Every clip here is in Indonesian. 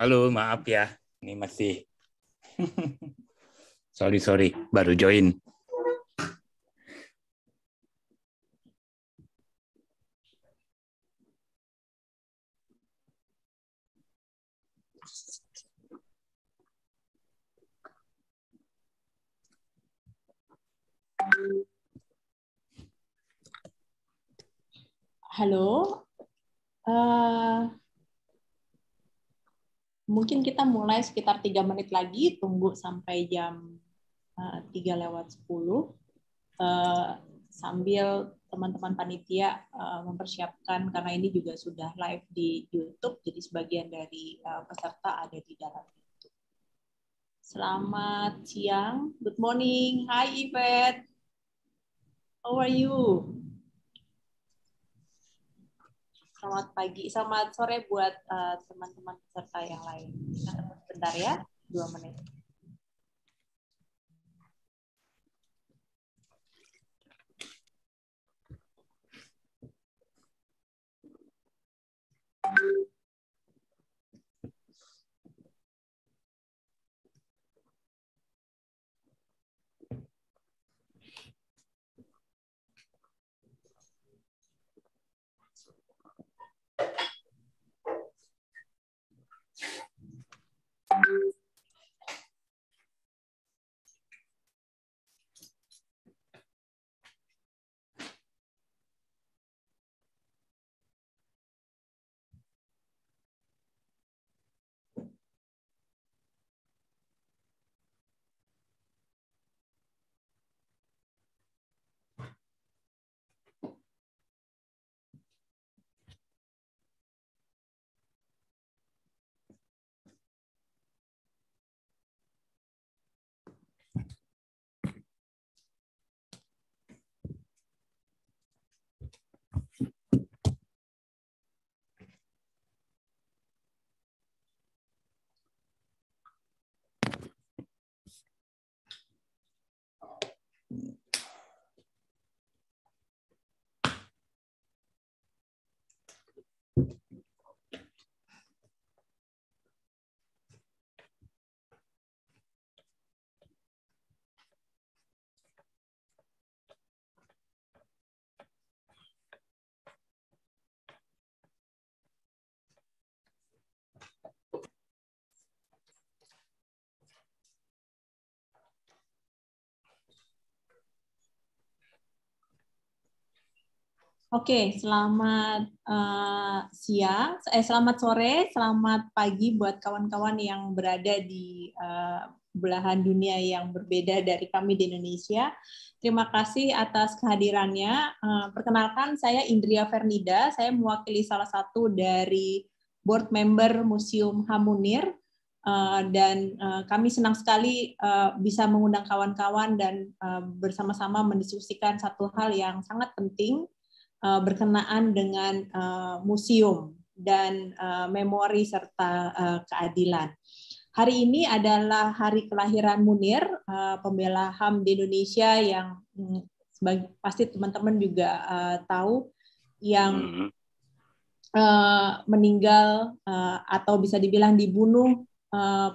Halo, maaf ya. Ini masih sorry sorry baru join halo uh, mungkin kita mulai sekitar tiga menit lagi, tunggu sampai jam eh, tiga lewat sepuluh eh, sambil teman-teman panitia uh, mempersiapkan karena ini juga sudah live di YouTube, jadi sebagian dari uh, peserta ada di dalam YouTube. Selamat siang, good morning, hi Ivet, how are you? Selamat pagi, selamat sore buat eh, teman-teman uh, peserta yang lain. sebentar ya, dua menit. Thank you. Oke, okay, selamat uh, siang, eh selamat sore, selamat pagi buat kawan-kawan yang berada di uh, belahan dunia yang berbeda dari kami di Indonesia. Terima kasih atas kehadirannya. Uh, perkenalkan, saya Indria Fernida, saya mewakili salah satu dari board member Museum Hamunir. Uh, dan uh, kami senang sekali uh, bisa mengundang kawan-kawan dan bersama-sama mendiskusikan satu hal yang sangat penting Eh, berkenaan dengan eh, museum dan eh, memori serta keadilan. Hari ini adalah hari kelahiran Munir, pembela HAM di Indonesia yang mm, pasti teman-teman juga tahu yang hmm. meninggal atau bisa dibilang dibunuh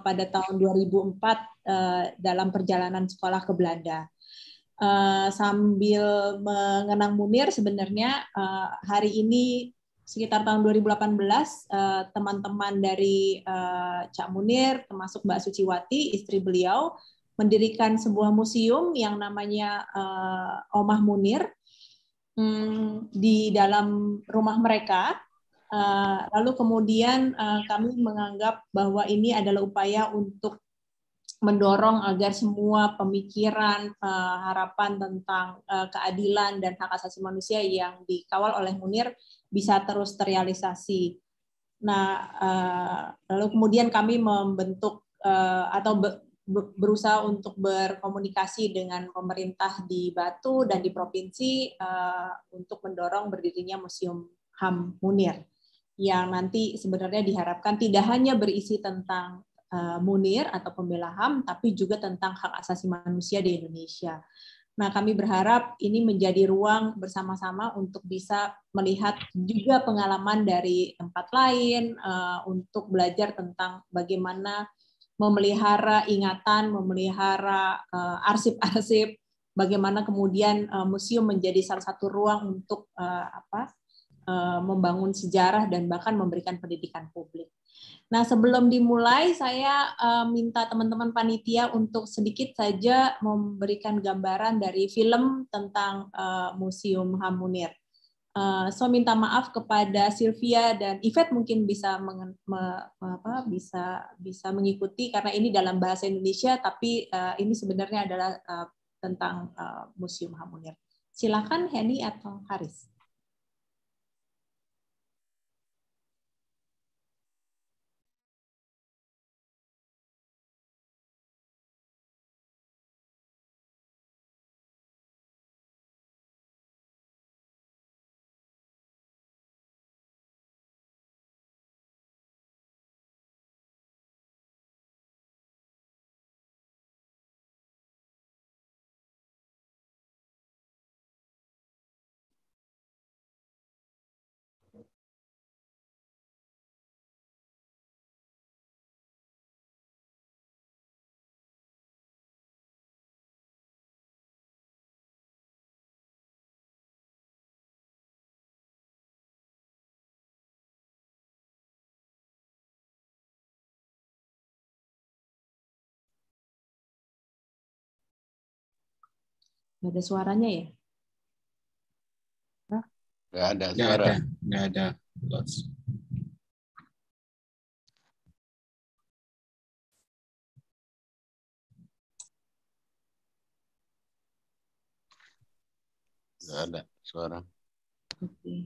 pada tahun 2004 uh, dalam perjalanan sekolah ke Belanda. Eh, sambil mengenang Munir sebenarnya eh, hari ini sekitar tahun 2018 eh, teman-teman dari Cak Munir termasuk Mbak Suciwati istri beliau mendirikan sebuah museum yang namanya Omah Munir hmm, di dalam rumah mereka lalu kemudian kami menganggap bahwa ini adalah upaya untuk mendorong agar semua pemikiran eh, harapan tentang eh, keadilan dan hak asasi manusia yang dikawal oleh Munir bisa terus terrealisasi. Nah, eh, lalu kemudian kami membentuk atau berusaha untuk berkomunikasi dengan pemerintah di Batu dan di provinsi untuk mendorong berdirinya Museum HAM Munir yang nanti sebenarnya diharapkan tidak hanya berisi tentang Eh, munir atau pembela HAM, tapi juga tentang hak asasi manusia di Indonesia. Nah, kami berharap ini menjadi ruang bersama-sama untuk bisa melihat juga pengalaman dari tempat lain eh, untuk belajar tentang bagaimana memelihara ingatan, memelihara eh, arsip-arsip, bagaimana kemudian museum menjadi salah satu ruang untuk apa? membangun sejarah dan bahkan memberikan pendidikan publik. Nah, sebelum dimulai, saya uh, minta teman-teman panitia untuk sedikit saja memberikan gambaran dari film tentang uh, Museum Hamunir. Uh, eh, so, minta maaf kepada Sylvia dan Ivet mungkin bisa me, apa, bisa bisa mengikuti karena ini dalam bahasa Indonesia, tapi uh, ini sebenarnya adalah uh, tentang uh, Museum Hamunir. Silakan Henny atau Haris. Gak ada suaranya ya? Hah? Gak ada suara. Gak ada. Gak ada. Gak ada suara. Oke. Okay.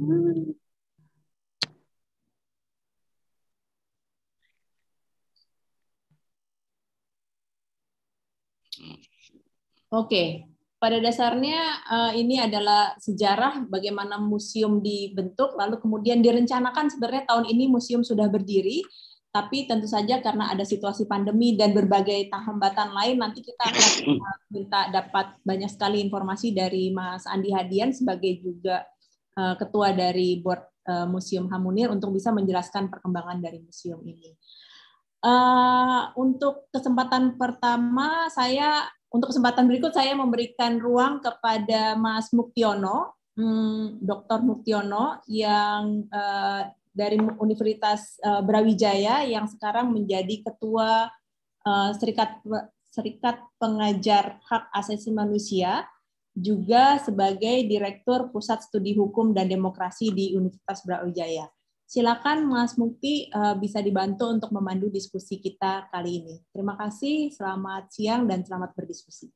Hmm. Oke, pada dasarnya eh, ini adalah sejarah bagaimana museum dibentuk, lalu kemudian direncanakan sebenarnya tahun ini museum sudah berdiri, tapi tentu saja karena ada situasi pandemi dan berbagai hambatan lain, nanti kita akan eh, minta dapat banyak sekali informasi dari Mas Andi Hadian sebagai juga eh, ketua dari board Museum Hamunir untuk bisa menjelaskan perkembangan dari museum ini. Uh, untuk kesempatan pertama, saya untuk kesempatan berikut saya memberikan ruang kepada Mas Muktiono, hmm, Dr. Muktiono yang uh, dari Universitas uh, Brawijaya yang sekarang menjadi ketua uh, Serikat Serikat Pengajar Hak Asasi Manusia juga sebagai Direktur Pusat Studi Hukum dan Demokrasi di Universitas Brawijaya. Silakan Mas Mukti eh, bisa dibantu untuk memandu diskusi kita kali ini. Terima kasih, selamat siang dan selamat berdiskusi.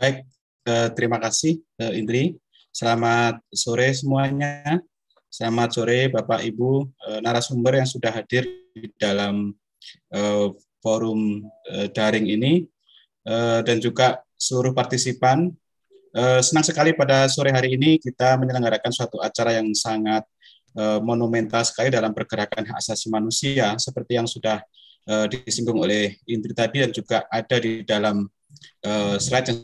Baik, eh, terima kasih eh, Indri. Selamat sore semuanya. Selamat sore Bapak Ibu narasumber yang sudah hadir di dalam forum daring ini dan juga seluruh partisipan. senang sekali pada sore hari ini kita menyelenggarakan suatu acara yang sangat Eh, monumental sekali dalam pergerakan hak asasi manusia seperti yang sudah eh, disinggung oleh Indri tadi dan juga ada di dalam eh, slide yang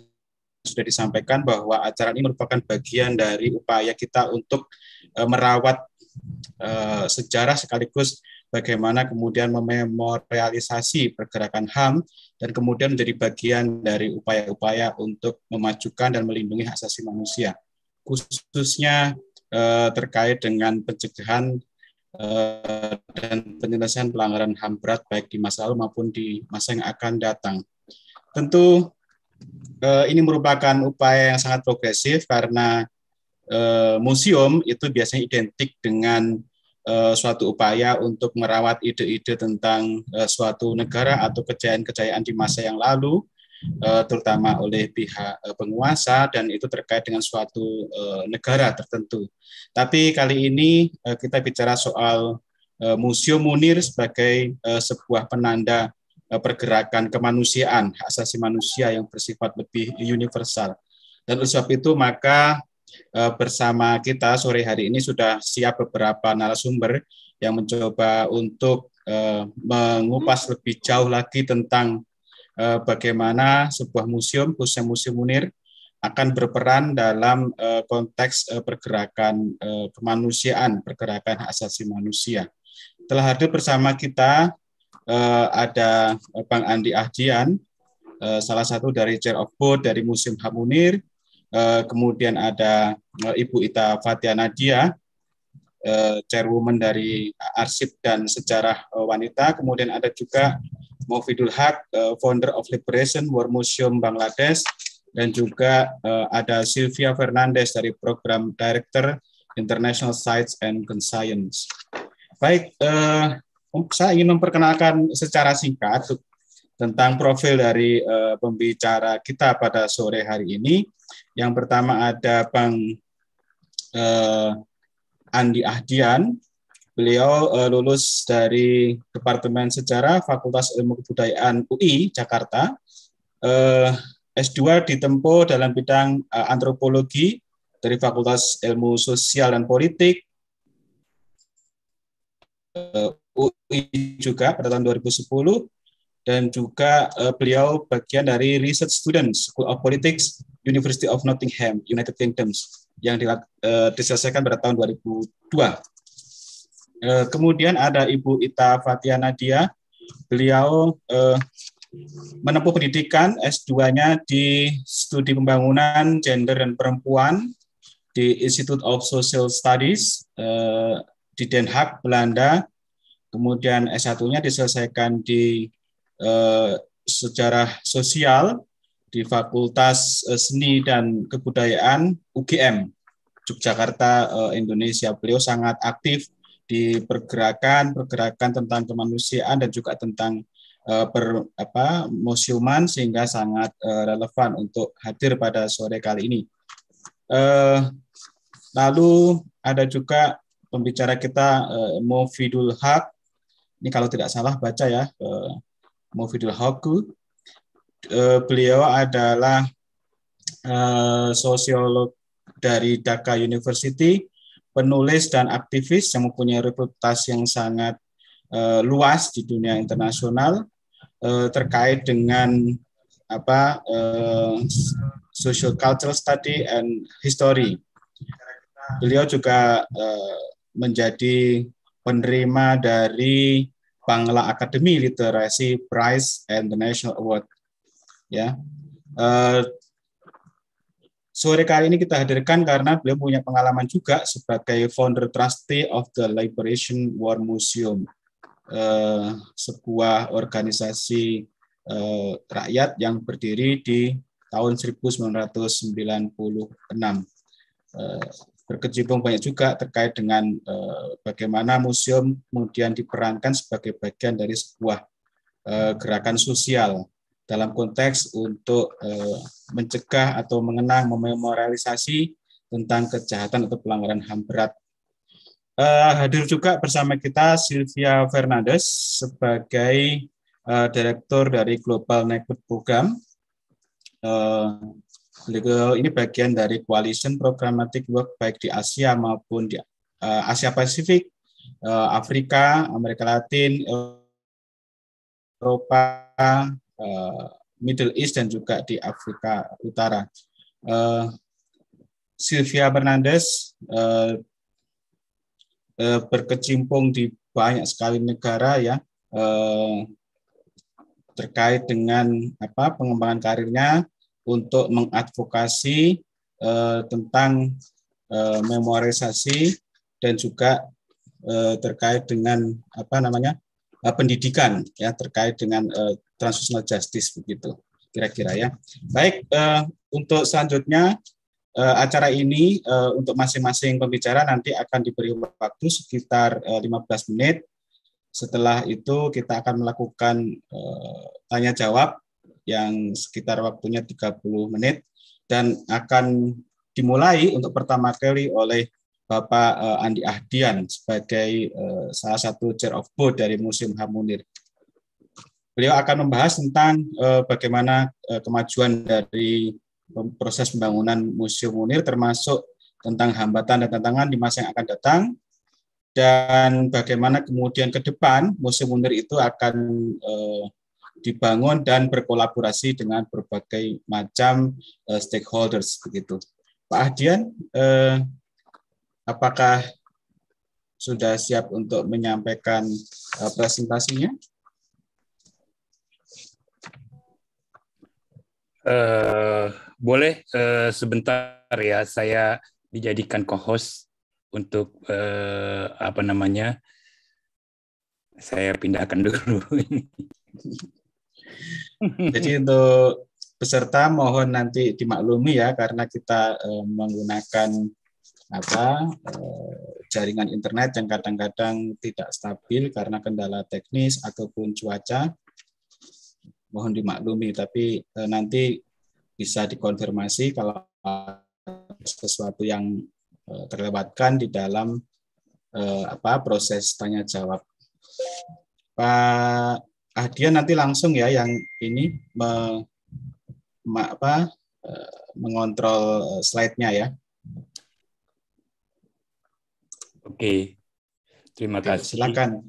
sudah disampaikan bahwa acara ini merupakan bagian dari upaya kita untuk merawat sejarah sekaligus bagaimana kemudian mememorialisasi pergerakan HAM dan kemudian menjadi bagian dari upaya-upaya untuk memajukan dan melindungi hak asasi manusia khususnya Eh, terkait dengan pencegahan eh, dan penyelesaian pelanggaran HAM berat baik di masa lalu maupun di masa yang akan datang. Tentu eh, ini merupakan upaya yang sangat progresif karena museum itu biasanya identik dengan suatu upaya untuk merawat ide-ide tentang suatu negara atau kejayaan-kejayaan di masa yang lalu Eh, terutama oleh pihak eh, penguasa dan itu terkait dengan suatu eh, negara tertentu. Tapi kali ini kita bicara soal Museum Munir sebagai sebuah penanda pergerakan kemanusiaan, hak asasi manusia yang bersifat lebih universal. Dan oleh sebab itu maka bersama kita sore hari ini sudah siap beberapa narasumber yang mencoba untuk mengupas lebih jauh lagi tentang eh, bagaimana sebuah museum, khususnya Museum Munir, akan berperan dalam eh, konteks eh, pergerakan eh, kemanusiaan, pergerakan hak asasi manusia. Telah hadir bersama kita eh, ada eh, Bang Andi Ahdian, eh, salah satu dari Chair of Board dari Museum Hamunir, eh, kemudian ada eh, Ibu Ita Fatia Nadia, eh, Chairwoman dari Arsip dan Sejarah eh, Wanita, kemudian ada juga Mofidul Haq, uh, founder of Liberation War Museum Bangladesh, dan juga uh, ada Sylvia Fernandez dari program Director International Sites and Conscience. Baik, uh, saya ingin memperkenalkan secara singkat tentang profil dari uh, pembicara kita pada sore hari ini. Yang pertama ada Bang uh, Andi Ahdian, Beliau uh, lulus dari Departemen Sejarah Fakultas Ilmu Kebudayaan UI Jakarta. Uh, eh, S2 ditempuh dalam bidang uh, antropologi dari Fakultas Ilmu Sosial dan Politik uh, UI juga pada tahun 2010 dan juga uh, beliau bagian dari Research Students School of Politics University of Nottingham United Kingdom yang diselesaikan pada tahun 2002 Eh, kemudian ada Ibu Ita Fatia Nadia. Beliau eh, menempuh pendidikan S2-nya di Studi Pembangunan Gender dan Perempuan di Institute of Social Studies eh, di Den Haag, Belanda. Kemudian S1-nya diselesaikan di eh, Sejarah Sosial di Fakultas eh, Seni dan Kebudayaan UGM Yogyakarta, eh, Indonesia. Beliau sangat aktif di pergerakan, pergerakan tentang kemanusiaan dan juga tentang uh, per apa museuman sehingga sangat uh, relevan untuk hadir pada sore kali ini. Uh, lalu ada juga pembicara kita uh, Mufidul Haq. Ini kalau tidak salah baca ya, uh, Mufidul Haku. Uh, beliau adalah uh, sosiolog dari Dhaka University penulis dan aktivis yang mempunyai reputasi yang sangat uh, luas di dunia internasional uh, terkait dengan apa uh, social cultural study and history. Beliau juga uh, menjadi penerima dari Bangla Academy Literacy Prize and the National Award. Ya, uh, Sore kali ini kita hadirkan karena beliau punya pengalaman juga sebagai founder trustee of the Liberation War Museum, eh, sebuah organisasi eh, rakyat yang berdiri di tahun 1996. Eh, berkecimpung banyak juga terkait dengan eh, bagaimana museum kemudian diperankan sebagai bagian dari sebuah eh, gerakan sosial dalam konteks untuk eh, mencegah atau mengenang mememorialisasi tentang kejahatan atau pelanggaran HAM berat. Eh, hadir juga bersama kita Sylvia Fernandes sebagai eh, direktur dari Global Network Program. legal ini bagian dari koalisi Programmatic Work baik di Asia maupun di Asia Pasifik, Afrika, Amerika Latin, Eropa, Eh, Middle East dan juga di Afrika Utara. Uh, Sylvia Bernandes uh, uh, berkecimpung di banyak sekali negara ya uh, terkait dengan apa pengembangan karirnya untuk mengadvokasi uh, tentang uh, memorisasi dan juga uh, terkait dengan apa namanya uh, pendidikan ya terkait dengan uh, eh, transitional justice begitu kira-kira ya. Baik uh, untuk selanjutnya uh, acara ini uh, untuk masing-masing pembicara nanti akan diberi waktu sekitar uh, 15 menit. Setelah itu kita akan melakukan uh, tanya jawab yang sekitar waktunya 30 menit dan akan dimulai untuk pertama kali oleh Bapak uh, Andi Ahdian sebagai uh, salah satu chair of board dari Museum Hamunir. Beliau akan membahas tentang uh, bagaimana uh, kemajuan dari proses pembangunan Museum Munir termasuk tentang hambatan dan tantangan di masa yang akan datang dan bagaimana kemudian ke depan Museum Munir itu akan uh, dibangun dan berkolaborasi dengan berbagai macam uh, stakeholders begitu. Pak Ahdian, apakah sudah siap untuk menyampaikan uh, presentasinya? Uh, boleh uh, sebentar ya, saya dijadikan co-host untuk uh, apa namanya? Saya pindahkan dulu Jadi untuk peserta mohon nanti dimaklumi ya karena kita uh, menggunakan apa eh, jaringan internet yang kadang-kadang tidak stabil karena kendala teknis ataupun cuaca mohon dimaklumi tapi eh, nanti bisa dikonfirmasi kalau sesuatu yang eh, terlewatkan di dalam apa proses tanya jawab Pak Ahdian nanti langsung ya yang ini me, me, apa, mengontrol slide-nya ya. Oke. Terima Oke, kasih. Silakan.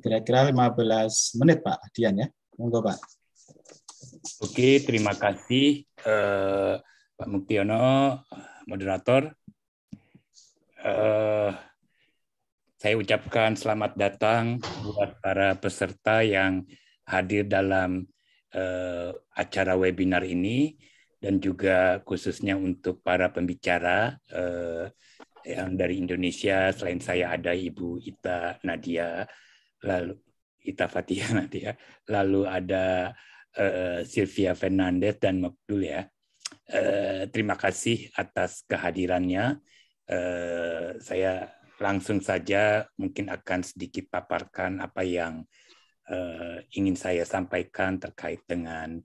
Kira-kira 15 menit Pak Dian ya. Monggo Pak. Oke, terima kasih eh, Pak Muktiono, moderator. Eh, saya ucapkan selamat datang buat para peserta yang hadir dalam eh, acara webinar ini dan juga khususnya untuk para pembicara eh, yang dari Indonesia selain saya ada Ibu Ita Nadia lalu Ita Fatia Nadia lalu ada uh, Sylvia Fernandez dan Mekdul ya uh, terima kasih atas kehadirannya uh, saya langsung saja mungkin akan sedikit paparkan apa yang uh, ingin saya sampaikan terkait dengan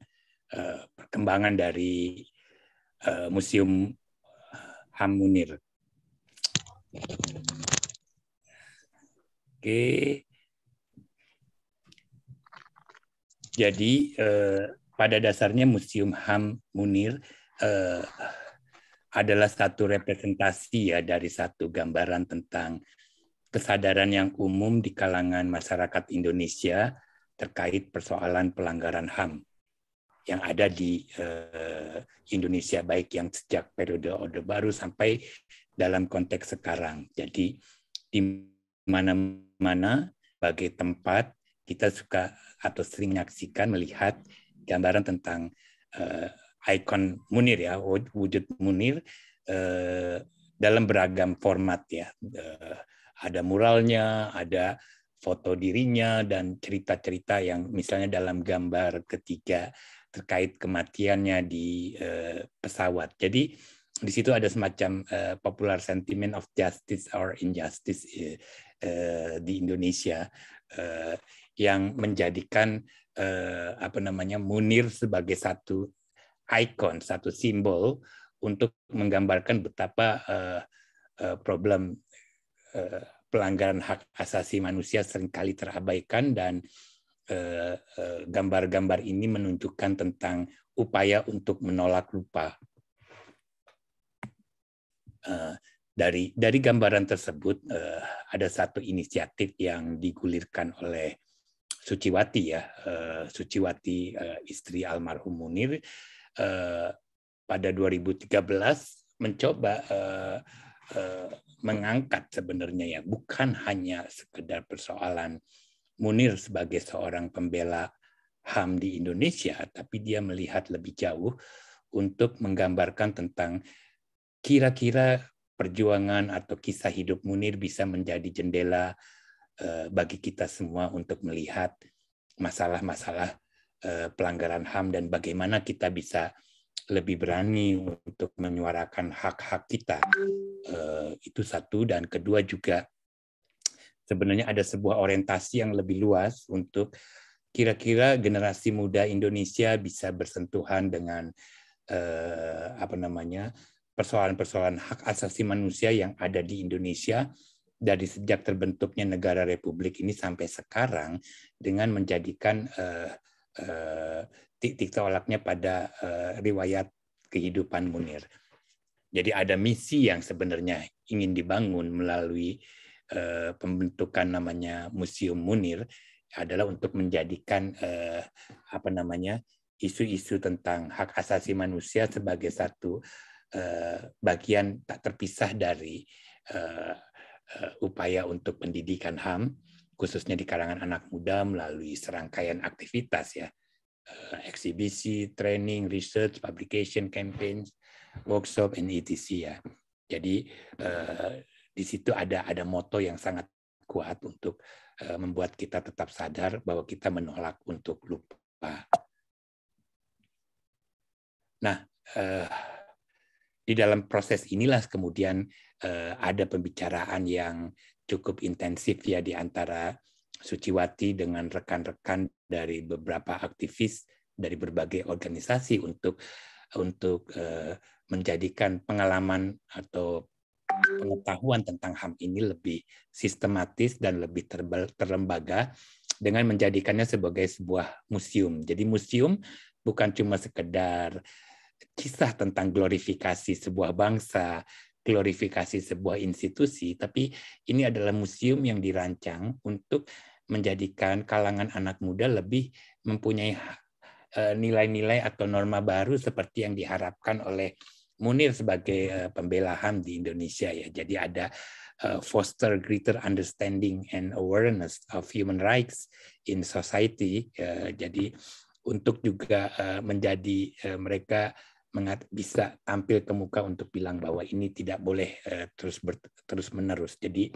uh, perkembangan dari uh, Museum Hamunir Oke. Jadi eh, pada dasarnya Museum Ham Munir eh, adalah satu representasi ya dari satu gambaran tentang kesadaran yang umum di kalangan masyarakat Indonesia terkait persoalan pelanggaran HAM yang ada di eh, Indonesia baik yang sejak periode Orde Baru sampai dalam konteks sekarang. Jadi di mana-mana bagi tempat kita suka atau sering menyaksikan melihat gambaran tentang uh, ikon Munir ya wujud Munir uh, dalam beragam format ya uh, ada muralnya ada foto dirinya dan cerita-cerita yang misalnya dalam gambar ketiga terkait kematiannya di uh, pesawat jadi di situ ada semacam uh, popular sentiment of justice or injustice uh, di Indonesia uh, yang menjadikan uh, apa namanya Munir sebagai satu ikon, satu simbol untuk menggambarkan betapa uh, uh, problem uh, pelanggaran hak asasi manusia seringkali terabaikan dan gambar-gambar uh, uh, ini menunjukkan tentang upaya untuk menolak lupa Eh, dari dari gambaran tersebut uh, ada satu inisiatif yang digulirkan oleh Suciwati ya uh, Suciwati uh, istri almarhum Munir uh, pada 2013 mencoba uh, uh, mengangkat sebenarnya ya bukan hanya sekedar persoalan Munir sebagai seorang pembela HAM di Indonesia tapi dia melihat lebih jauh untuk menggambarkan tentang kira-kira perjuangan atau kisah hidup Munir bisa menjadi jendela eh, bagi kita semua untuk melihat masalah-masalah eh, pelanggaran HAM dan bagaimana kita bisa lebih berani untuk menyuarakan hak-hak kita. Eh, itu satu dan kedua juga sebenarnya ada sebuah orientasi yang lebih luas untuk kira-kira generasi muda Indonesia bisa bersentuhan dengan apa namanya persoalan-persoalan hak asasi manusia yang ada di Indonesia dari sejak terbentuknya negara republik ini sampai sekarang dengan menjadikan uh, uh, titik tolaknya pada uh, riwayat kehidupan Munir. Jadi ada misi yang sebenarnya ingin dibangun melalui uh, pembentukan namanya Museum Munir adalah untuk menjadikan uh, apa namanya isu-isu tentang hak asasi manusia sebagai satu Eh, bagian tak terpisah dari eh, eh, upaya untuk pendidikan HAM, khususnya di kalangan anak muda melalui serangkaian aktivitas ya, eksibisi, training, research, publication, campaigns, workshop, and etc. Ya. Jadi di situ ada ada moto yang sangat kuat untuk membuat kita tetap sadar bahwa kita menolak untuk lupa. Nah, di dalam proses inilah kemudian eh, ada pembicaraan yang cukup intensif ya di antara Suciwati dengan rekan-rekan dari beberapa aktivis dari berbagai organisasi untuk untuk eh, menjadikan pengalaman atau pengetahuan tentang HAM ini lebih sistematis dan lebih terlembaga dengan menjadikannya sebagai sebuah museum. Jadi museum bukan cuma sekedar kisah tentang glorifikasi sebuah bangsa, glorifikasi sebuah institusi, tapi ini adalah museum yang dirancang untuk menjadikan kalangan anak muda lebih mempunyai eh, nilai-nilai atau norma baru seperti yang diharapkan oleh Munir sebagai eh, pembela HAM di Indonesia ya. Jadi ada eh, foster greater understanding and awareness of human rights in society. Ya. Jadi untuk juga eh, menjadi eh, mereka bisa tampil ke muka untuk bilang bahwa ini tidak boleh eh, terus ber, terus menerus. Jadi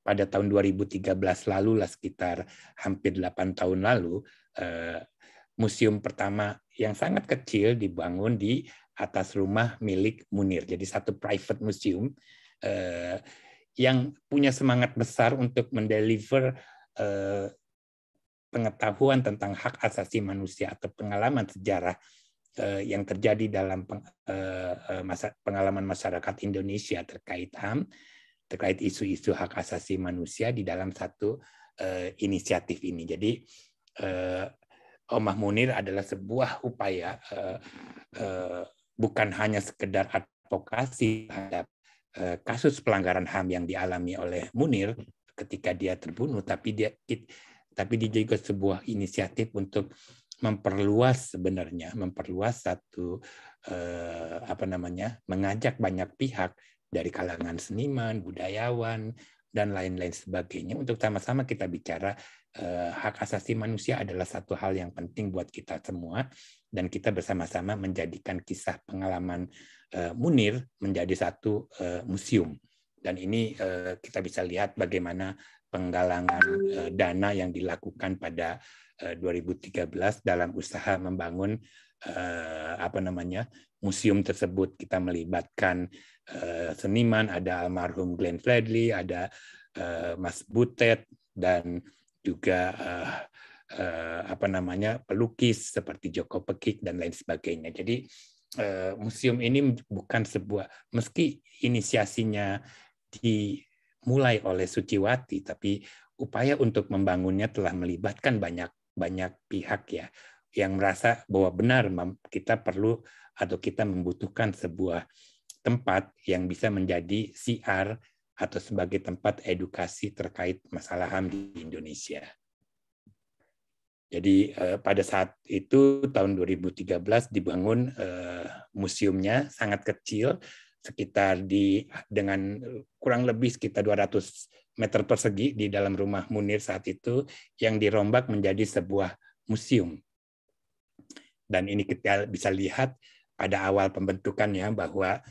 pada tahun 2013 lalu lah sekitar hampir 8 tahun lalu museum pertama yang sangat kecil dibangun di atas rumah milik Munir. Jadi satu private museum yang punya semangat besar untuk mendeliver pengetahuan tentang hak asasi manusia atau pengalaman sejarah eh, yang terjadi dalam eh, eh, pengalaman masyarakat Indonesia terkait HAM, terkait isu-isu hak asasi manusia di dalam satu inisiatif ini. Jadi Omah Munir adalah sebuah upaya bukan hanya sekedar advokasi terhadap kasus pelanggaran HAM yang dialami oleh Munir ketika dia terbunuh, tapi dia tapi dia juga sebuah inisiatif untuk memperluas sebenarnya memperluas satu eh, apa namanya mengajak banyak pihak dari kalangan seniman budayawan dan lain-lain sebagainya untuk sama-sama kita bicara eh, hak asasi manusia adalah satu hal yang penting buat kita semua dan kita bersama-sama menjadikan kisah pengalaman eh, Munir menjadi satu eh, museum dan ini eh, kita bisa lihat bagaimana penggalangan uh, dana yang dilakukan pada uh, eh, 2013 dalam usaha membangun uh, apa namanya museum tersebut kita melibatkan uh, seniman ada almarhum Glenn Fredly ada uh, Mas Butet dan juga uh, eh, apa namanya pelukis seperti Joko Pekik dan lain sebagainya jadi eh, museum ini bukan sebuah meski inisiasinya di mulai oleh Suciwati, tapi upaya untuk membangunnya telah melibatkan banyak banyak pihak ya yang merasa bahwa benar kita perlu atau kita membutuhkan sebuah tempat yang bisa menjadi CR atau sebagai tempat edukasi terkait masalah HAM di Indonesia. Jadi eh, pada saat itu tahun 2013 dibangun eh, museumnya sangat kecil sekitar di dengan kurang lebih sekitar 200 meter persegi di dalam rumah Munir saat itu yang dirombak menjadi sebuah museum. Dan ini kita bisa lihat pada awal pembentukannya bahwa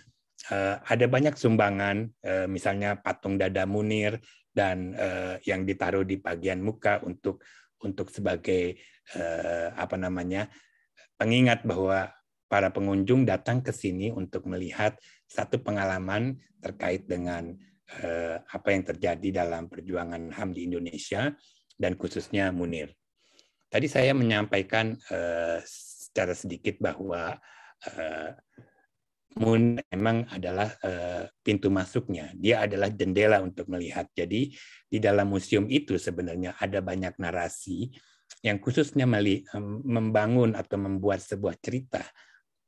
eh, ada banyak sumbangan, eh, misalnya patung dada Munir dan eh, yang ditaruh di bagian muka untuk untuk sebagai eh, apa namanya pengingat bahwa para pengunjung datang ke sini untuk melihat satu pengalaman terkait dengan eh, apa yang terjadi dalam perjuangan HAM di Indonesia dan khususnya Munir. Tadi saya menyampaikan eh, secara sedikit bahwa eh, Mun memang adalah eh, pintu masuknya. Dia adalah jendela untuk melihat. Jadi di dalam museum itu sebenarnya ada banyak narasi yang khususnya membangun atau membuat sebuah cerita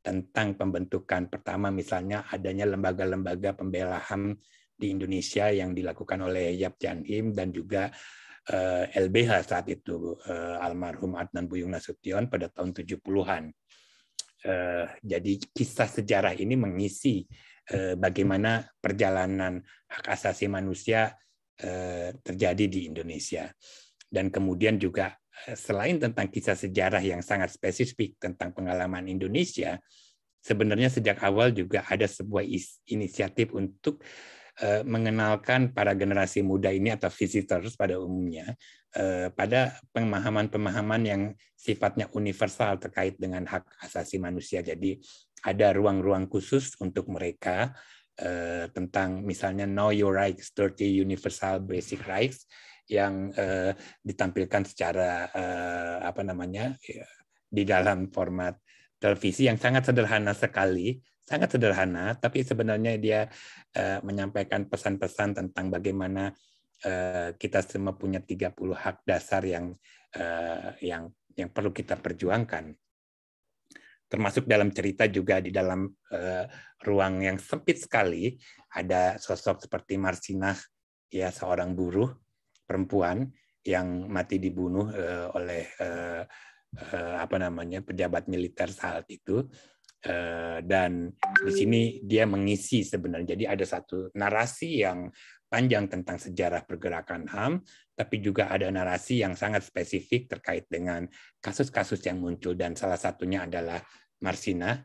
tentang pembentukan pertama misalnya adanya lembaga-lembaga pembela HAM di Indonesia yang dilakukan oleh Yap Janhim dan juga LBH eh, saat itu eh, almarhum Adnan Buyung Nasution pada tahun 70-an. Eh, jadi kisah sejarah ini mengisi bagaimana perjalanan hak asasi manusia terjadi di Indonesia dan kemudian juga selain tentang kisah sejarah yang sangat spesifik tentang pengalaman Indonesia, sebenarnya sejak awal juga ada sebuah inisiatif untuk eh, mengenalkan para generasi muda ini atau visitors pada umumnya eh, pada pemahaman-pemahaman yang sifatnya universal terkait dengan hak asasi manusia. Jadi ada ruang-ruang khusus untuk mereka eh, tentang misalnya Know Your Rights, 30 Universal Basic Rights yang eh, ditampilkan secara eh, apa namanya ya, di dalam format televisi yang sangat sederhana sekali, sangat sederhana, tapi sebenarnya dia eh, menyampaikan pesan-pesan tentang bagaimana eh, kita semua punya 30 hak dasar yang eh, yang yang perlu kita perjuangkan. Termasuk dalam cerita juga di dalam eh, ruang yang sempit sekali ada sosok seperti Marsinah ya seorang buruh perempuan yang mati dibunuh uh, oleh uh, uh, apa namanya pejabat militer saat itu uh, dan di sini dia mengisi sebenarnya jadi ada satu narasi yang panjang tentang sejarah pergerakan HAM tapi juga ada narasi yang sangat spesifik terkait dengan kasus-kasus yang muncul dan salah satunya adalah Marsina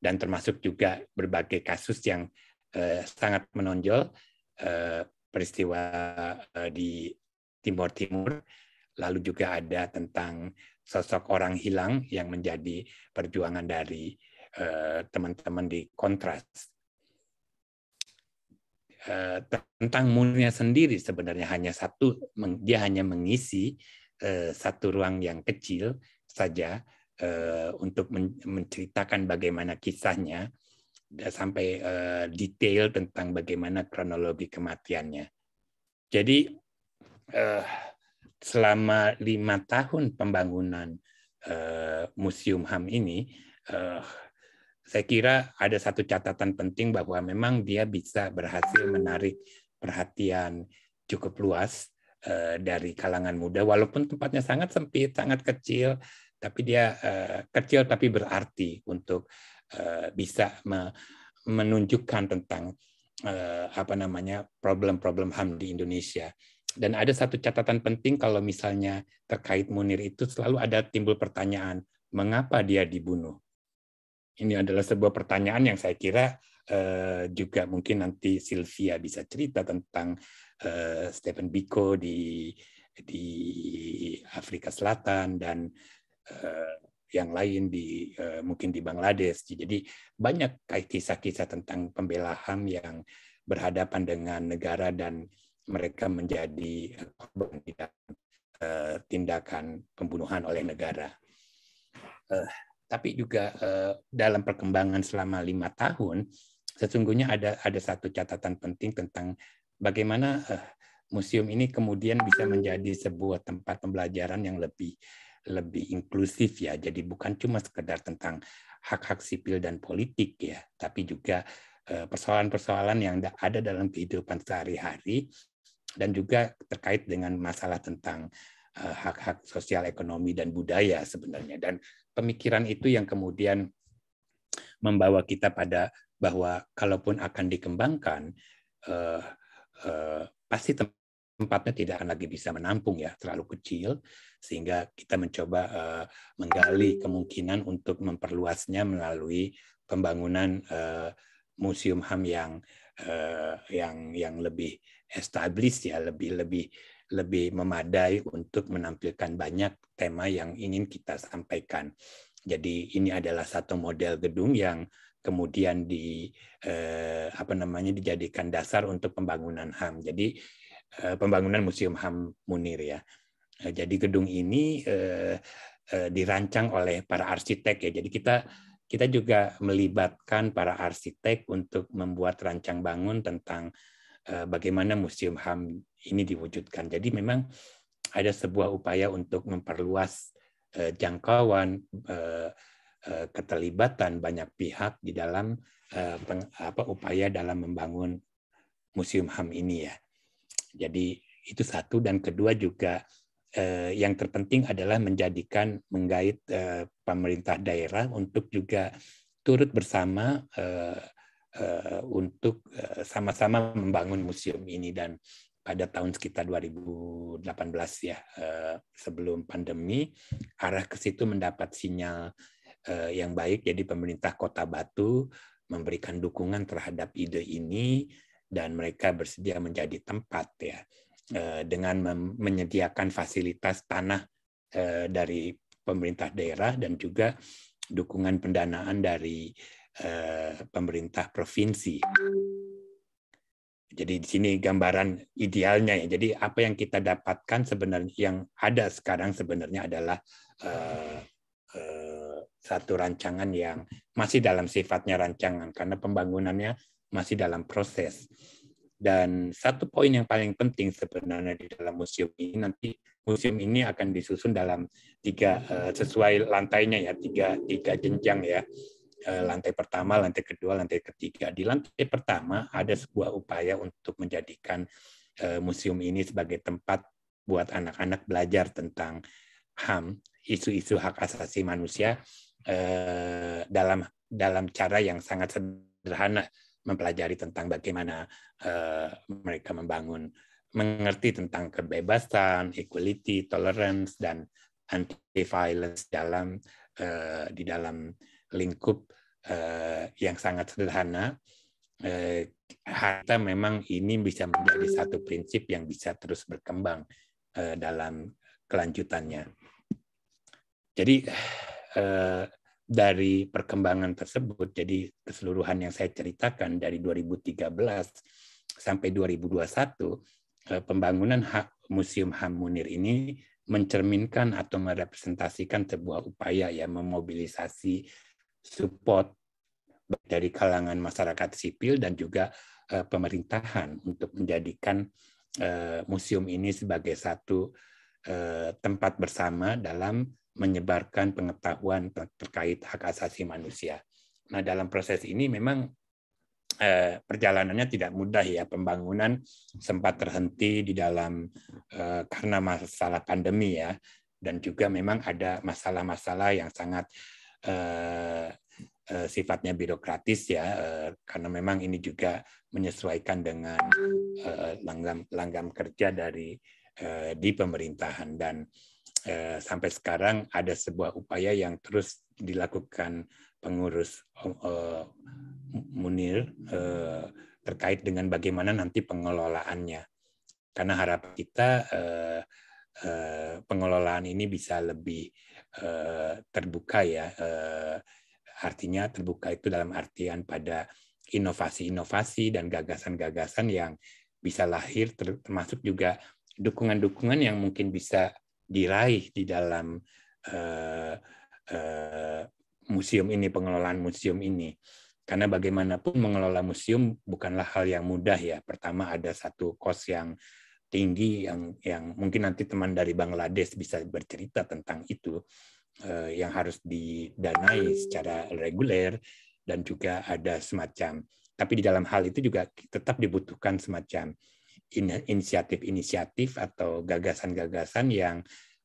dan termasuk juga berbagai kasus yang uh, sangat menonjol uh, peristiwa eh, di Timur Timur, lalu juga ada tentang sosok orang hilang yang menjadi perjuangan dari eh, teman-teman di kontras. Eh, tentang murnya sendiri sebenarnya hanya satu, dia hanya mengisi satu ruang yang kecil saja untuk menceritakan bagaimana kisahnya sampai uh, detail tentang bagaimana kronologi kematiannya. Jadi uh, selama lima tahun pembangunan uh, museum Ham ini, uh, saya kira ada satu catatan penting bahwa memang dia bisa berhasil menarik perhatian cukup luas uh, dari kalangan muda, walaupun tempatnya sangat sempit, sangat kecil, tapi dia uh, kecil tapi berarti untuk Eh, bisa menunjukkan tentang eh, apa namanya problem-problem ham di Indonesia. Dan ada satu catatan penting kalau misalnya terkait Munir itu selalu ada timbul pertanyaan mengapa dia dibunuh. Ini adalah sebuah pertanyaan yang saya kira eh, juga mungkin nanti Sylvia bisa cerita tentang Stephen Biko di di Afrika Selatan dan yang lain di eh, mungkin di Bangladesh. Jadi banyak kisah-kisah tentang pembelahan yang berhadapan dengan negara dan mereka menjadi eh, korban eh, tindakan pembunuhan oleh negara. Uh, tapi juga uh, dalam perkembangan selama lima tahun, sesungguhnya ada ada satu catatan penting tentang bagaimana uh, museum ini kemudian bisa menjadi sebuah tempat pembelajaran yang lebih lebih inklusif ya. Jadi bukan cuma sekedar tentang hak-hak sipil dan politik ya, tapi juga eh, persoalan-persoalan yang ada dalam kehidupan sehari-hari dan juga terkait dengan masalah tentang eh, hak-hak sosial ekonomi dan budaya sebenarnya dan pemikiran itu yang kemudian membawa kita pada bahwa kalaupun akan dikembangkan eh, eh, pasti tempatnya tidak akan lagi bisa menampung ya terlalu kecil sehingga kita mencoba uh, menggali kemungkinan untuk memperluasnya melalui pembangunan uh, museum ham yang uh, yang yang lebih established ya lebih lebih lebih memadai untuk menampilkan banyak tema yang ingin kita sampaikan. Jadi ini adalah satu model gedung yang kemudian di eh, apa namanya dijadikan dasar untuk pembangunan HAM. Jadi Eh, pembangunan Museum Ham Munir ya. Eh, jadi gedung ini eh, dirancang oleh para arsitek ya. Jadi kita kita juga melibatkan para arsitek untuk membuat rancang bangun tentang bagaimana Museum HAM ini diwujudkan. Jadi memang ada sebuah upaya untuk memperluas jangkauan keterlibatan banyak pihak di dalam apa, upaya dalam membangun Museum HAM ini ya. Jadi itu satu dan kedua juga eh, yang terpenting adalah menjadikan menggait eh, pemerintah daerah untuk juga turut bersama eh, eh, untuk eh, sama-sama eh, membangun museum ini dan pada tahun sekitar 2018 ya eh, sebelum pandemi arah ke situ mendapat sinyal eh, yang baik jadi pemerintah Kota Batu memberikan dukungan terhadap ide ini dan mereka bersedia menjadi tempat ya hmm. eh, dengan menyediakan fasilitas tanah eh, dari pemerintah daerah dan juga dukungan pendanaan dari eh, pemerintah provinsi. Jadi di sini gambaran idealnya ya. Jadi apa yang kita dapatkan sebenarnya yang ada sekarang sebenarnya adalah satu rancangan yang masih dalam sifatnya rancangan karena pembangunannya masih dalam proses. Dan satu poin yang paling penting sebenarnya di dalam museum ini nanti museum ini akan disusun dalam tiga eh, sesuai lantainya ya tiga tiga jenjang ya eh, lantai pertama, lantai kedua, lantai ketiga. Di lantai pertama ada sebuah upaya untuk menjadikan eh, museum ini sebagai tempat buat anak-anak belajar tentang HAM, isu-isu hak asasi manusia dalam dalam cara yang sangat sederhana mempelajari tentang bagaimana uh, mereka membangun mengerti tentang kebebasan, equality, tolerance dan anti violence dalam uh, di dalam lingkup uh, yang sangat sederhana. Uh, harta memang ini bisa menjadi satu prinsip yang bisa terus berkembang uh, dalam kelanjutannya. Jadi uh, dari perkembangan tersebut, jadi keseluruhan yang saya ceritakan dari 2013 sampai 2021, eh, pembangunan Museum Ham Munir ini mencerminkan atau merepresentasikan sebuah upaya yang memobilisasi support dari kalangan masyarakat sipil dan juga eh, pemerintahan untuk menjadikan eh, museum ini sebagai satu tempat bersama dalam menyebarkan pengetahuan terkait hak asasi manusia. Nah, dalam proses ini memang eh, perjalanannya tidak mudah ya. Pembangunan sempat terhenti di dalam eh, karena masalah pandemi ya, dan juga memang ada masalah-masalah yang sangat eh, sifatnya birokratis ya, karena memang ini juga menyesuaikan dengan langgam langgam kerja dari di pemerintahan dan Eh, sampai sekarang ada sebuah upaya yang terus dilakukan pengurus oh, eh, Munir eh, terkait dengan bagaimana nanti pengelolaannya. Karena harap kita pengelolaan ini bisa lebih terbuka ya. artinya terbuka itu dalam artian pada inovasi-inovasi dan gagasan-gagasan yang bisa lahir termasuk juga dukungan-dukungan yang mungkin bisa diraih di dalam uh, uh, museum ini, pengelolaan museum ini. Karena bagaimanapun mengelola museum bukanlah hal yang mudah ya. Pertama ada satu kos yang tinggi yang yang mungkin nanti teman dari Bangladesh bisa bercerita tentang itu eh, yang harus didanai secara reguler dan juga ada semacam tapi di dalam hal itu juga tetap dibutuhkan semacam inisiatif-inisiatif atau gagasan-gagasan yang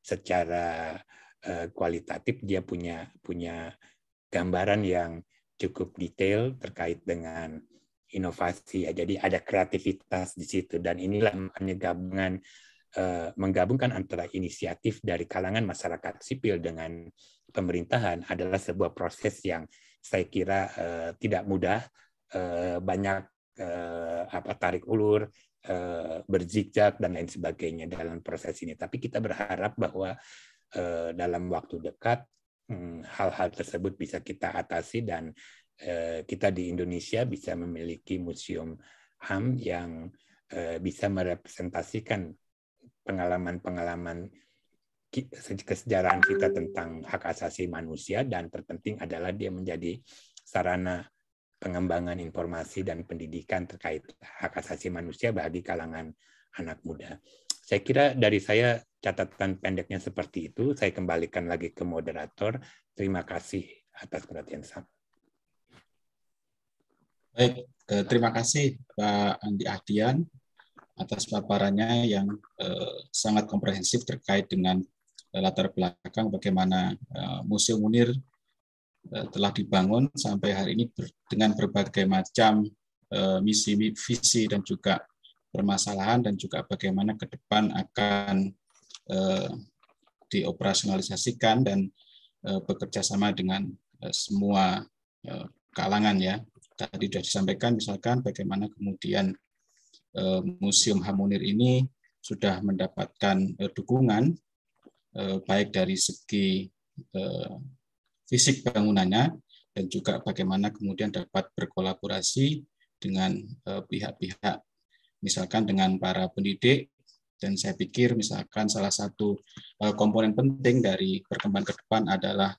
secara eh, kualitatif dia punya punya gambaran yang cukup detail terkait dengan inovasi ya. Jadi ada kreativitas di situ dan inilah makanya gabungan eh, menggabungkan antara inisiatif dari kalangan masyarakat sipil dengan pemerintahan adalah sebuah proses yang saya kira eh, tidak mudah banyak apa tarik ulur Eh, berzigzag dan lain sebagainya dalam proses ini. Tapi kita berharap bahwa eh, dalam waktu dekat hmm, hal-hal tersebut bisa kita atasi dan eh, kita di Indonesia bisa memiliki museum HAM yang bisa merepresentasikan pengalaman-pengalaman kesejarahan kita tentang hak asasi manusia dan terpenting adalah dia menjadi sarana pengembangan informasi dan pendidikan terkait hak asasi manusia bagi kalangan anak muda. Saya kira dari saya catatan pendeknya seperti itu. Saya kembalikan lagi ke moderator. Terima kasih atas perhatian saya. Baik, eh, terima kasih Pak Andi Ahdian atas paparannya yang eh, sangat komprehensif terkait dengan eh, latar belakang bagaimana eh, Museum Munir Eh, telah dibangun sampai hari ini dengan berbagai macam eh, misi, visi dan juga permasalahan dan juga bagaimana ke depan akan eh, dioperasionalisasikan dan bekerja sama dengan semua kalangan ya. Tadi sudah disampaikan misalkan bagaimana kemudian Museum Hamunir ini sudah mendapatkan dukungan baik dari segi fisik bangunannya dan juga bagaimana kemudian dapat berkolaborasi dengan eh, pihak-pihak misalkan dengan para pendidik dan saya pikir misalkan salah satu eh, komponen penting dari perkembangan ke depan adalah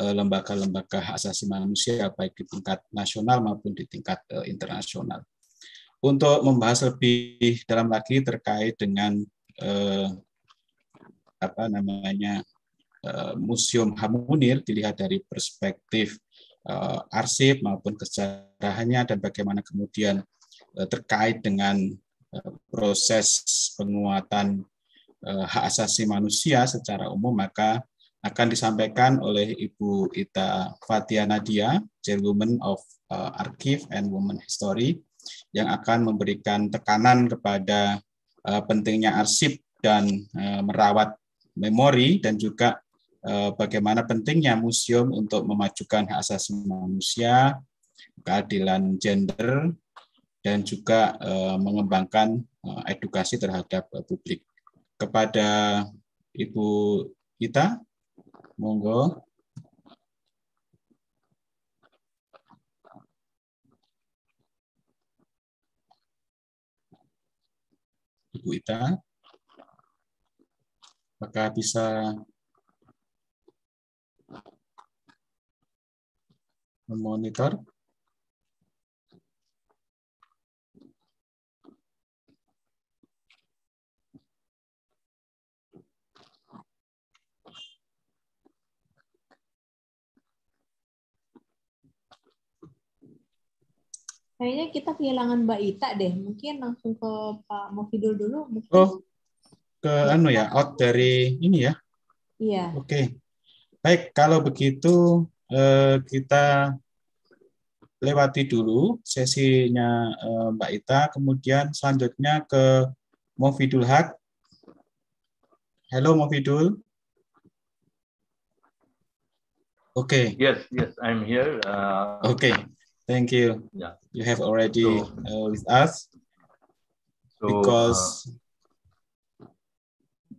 eh, lembaga-lembaga hak asasi manusia baik di tingkat nasional maupun di tingkat internasional. Untuk membahas lebih dalam lagi terkait dengan apa namanya Eh, Museum Hamunir dilihat dari perspektif eh, arsip maupun kesejarahannya dan bagaimana kemudian eh, terkait dengan proses penguatan hak asasi manusia secara umum maka akan disampaikan oleh Ibu Ita Fatia Nadia, Chairwoman of Archive and Women History, yang akan memberikan tekanan kepada pentingnya arsip dan merawat memori dan juga Eh, bagaimana pentingnya museum untuk memajukan hak asasi manusia, keadilan gender, dan juga eh, mengembangkan eh, edukasi terhadap publik. Kepada Ibu Ita, monggo. Ibu Ita, apakah bisa memonitor Kayaknya kita kehilangan Mbak Ita deh. Mungkin langsung ke Pak Mofidul dulu. Mungkin. Oh, ke anu ya, out dari ini ya. Iya. Oke. Okay. Baik, kalau begitu Eh, kita lewati dulu sesinya eh, Mbak Ita, kemudian selanjutnya ke Mofidul Hak. Halo Mofidul. Oke. Okay. Yes, yes, I'm here. Uh, Oke, okay. thank you. Yeah. You have already so, uh, with us. So, because uh,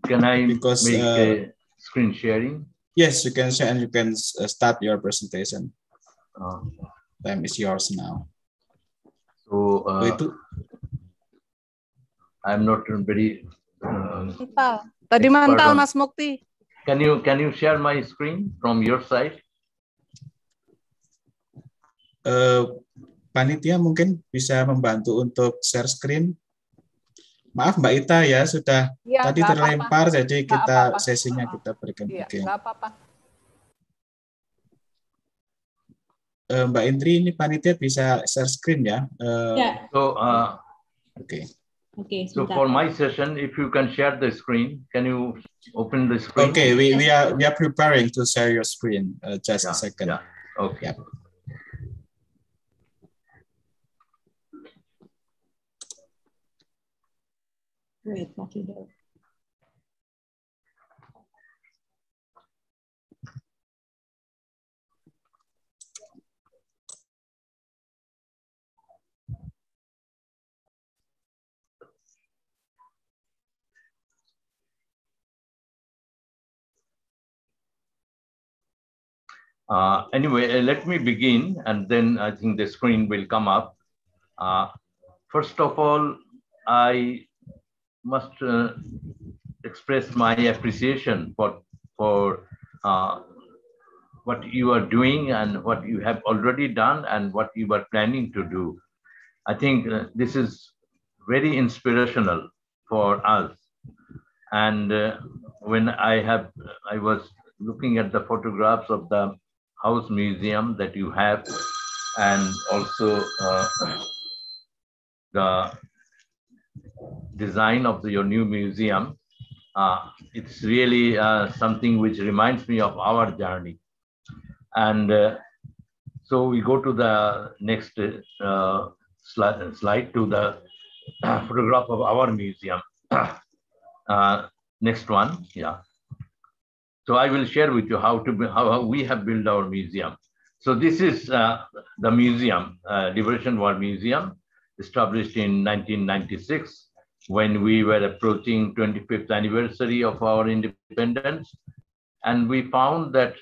can I because, make uh, a screen sharing? Yes, you can share and you can uh, start your presentation. Uh, Time is yours now. So, uh, so I'm not very. Uh, mental. Tadi mental, on. Mas Mukti. Can you can you share my screen from your side? Uh, panitia mungkin bisa membantu untuk share screen maaf Mbak Ita ya sudah ya, tadi terlempar apa -apa. jadi kita apa -apa. sesinya kita berikan ya, apa-apa. Iya, eh, Mbak Indri ini panitia bisa share screen ya. ya. So uh, oke. Okay. Okay, so for my session, if you can share the screen, can you open the screen? Okay, we, we are we are preparing to share your screen. Uh, just yeah, a second. Yeah. Okay. Yeah. Great, Matilda. Uh, anyway, uh, let me begin and then I think the screen will come up. Uh, first of all, I must uh, express my appreciation for for uh, what you are doing and what you have already done and what you are planning to do. I think uh, this is very inspirational for us. And uh, when I have, I was looking at the photographs of the house museum that you have, and also uh, the design of the, your new museum. Uh, it's really uh, something which reminds me of our journey. And uh, so we go to the next uh, slide to the photograph of our museum. Uh, next one, yeah. So I will share with you how to how, how we have built our museum. So this is uh, the museum, Liberation War Museum, established in 1996 when we were approaching 25th anniversary of our independence. And we found that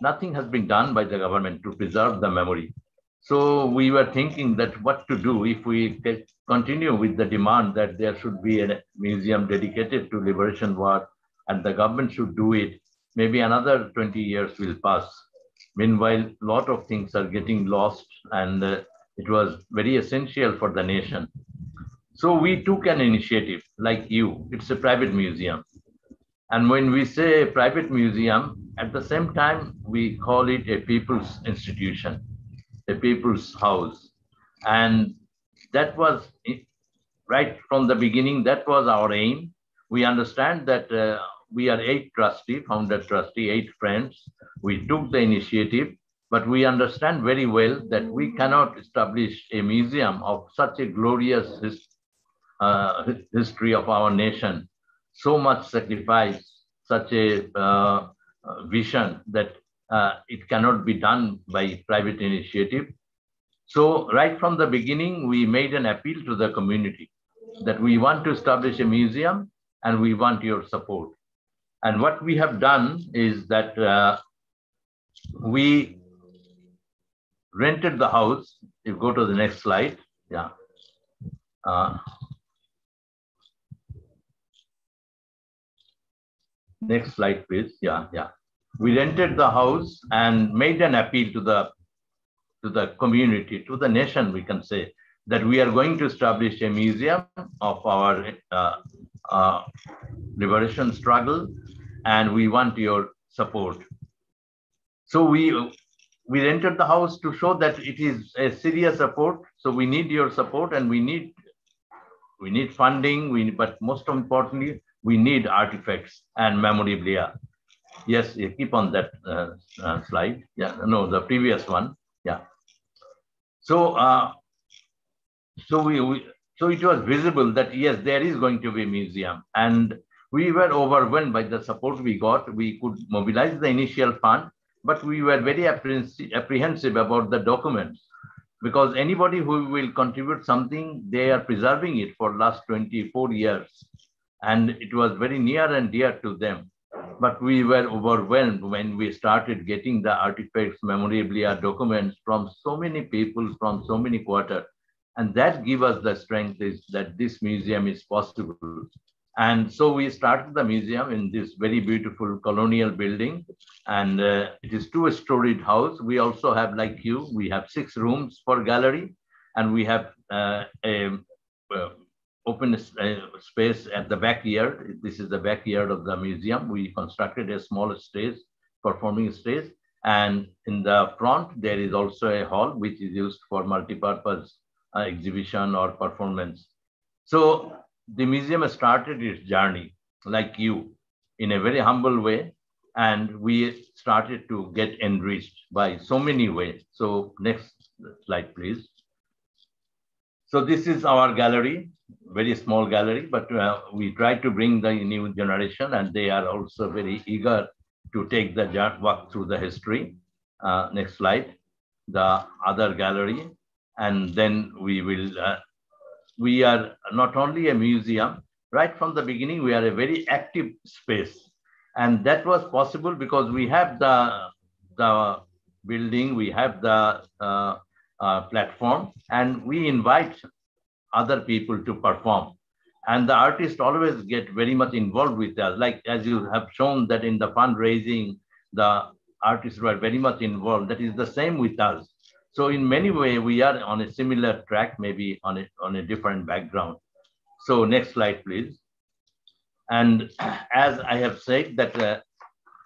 nothing has been done by the government to preserve the memory. So we were thinking that what to do if we continue with the demand that there should be a museum dedicated to liberation war and the government should do it, maybe another 20 years will pass. Meanwhile, a lot of things are getting lost and uh, it was very essential for the nation so we took an initiative like you. It's a private museum. And when we say private museum, at the same time, we call it a people's institution, a people's house. And that was right from the beginning, that was our aim. We understand that uh, we are eight trustee, founder trustee, eight friends. We took the initiative, but we understand very well that we cannot establish a museum of such a glorious his uh, history of our nation. So much sacrifice, such a uh, uh vision that uh, it cannot be done by private initiative. So right from the beginning, we made an appeal to the community that we want to establish a museum and we want your support. And what we have done is that uh, we rented the house. You go to the next slide. Yeah. Uh, Next slide, please. Yeah, yeah. We rented the house and made an appeal to the to the community, to the nation, we can say, that we are going to establish a museum of our uh, uh, liberation struggle, and we want your support. So we we rented the house to show that it is a serious support. So we need your support, and we need we need funding. We but most importantly, we need artifacts and memorabilia. Yes, keep on that uh, uh, slide. Yeah, no, the previous one. Yeah. So, uh, so we, we, so it was visible that yes, there is going to be a museum, and we were overwhelmed by the support we got. We could mobilize the initial fund, but we were very apprehensive about the documents because anybody who will contribute something, they are preserving it for last 24 years and it was very near and dear to them. But we were overwhelmed when we started getting the artifacts, memorabilia, documents from so many people from so many quarters. And that gave us the strength is that this museum is possible. And so we started the museum in this very beautiful colonial building. And uh, it is two-storied house. We also have, like you, we have six rooms for gallery. And we have uh, a, a open uh, space at the backyard. This is the backyard of the museum. We constructed a small stage, performing stage. And in the front, there is also a hall which is used for multi-purpose uh, exhibition or performance. So the museum started its journey like you in a very humble way. And we started to get enriched by so many ways. So next slide, please. So this is our gallery, very small gallery, but uh, we try to bring the new generation and they are also very eager to take the walk through the history. Uh, next slide, the other gallery. And then we will, uh, we are not only a museum, right from the beginning, we are a very active space. And that was possible because we have the, the building, we have the uh, uh, platform and we invite other people to perform. And the artists always get very much involved with us. Like as you have shown that in the fundraising, the artists were very much involved. That is the same with us. So in many way, we are on a similar track, maybe on a, on a different background. So next slide, please. And as I have said, that uh,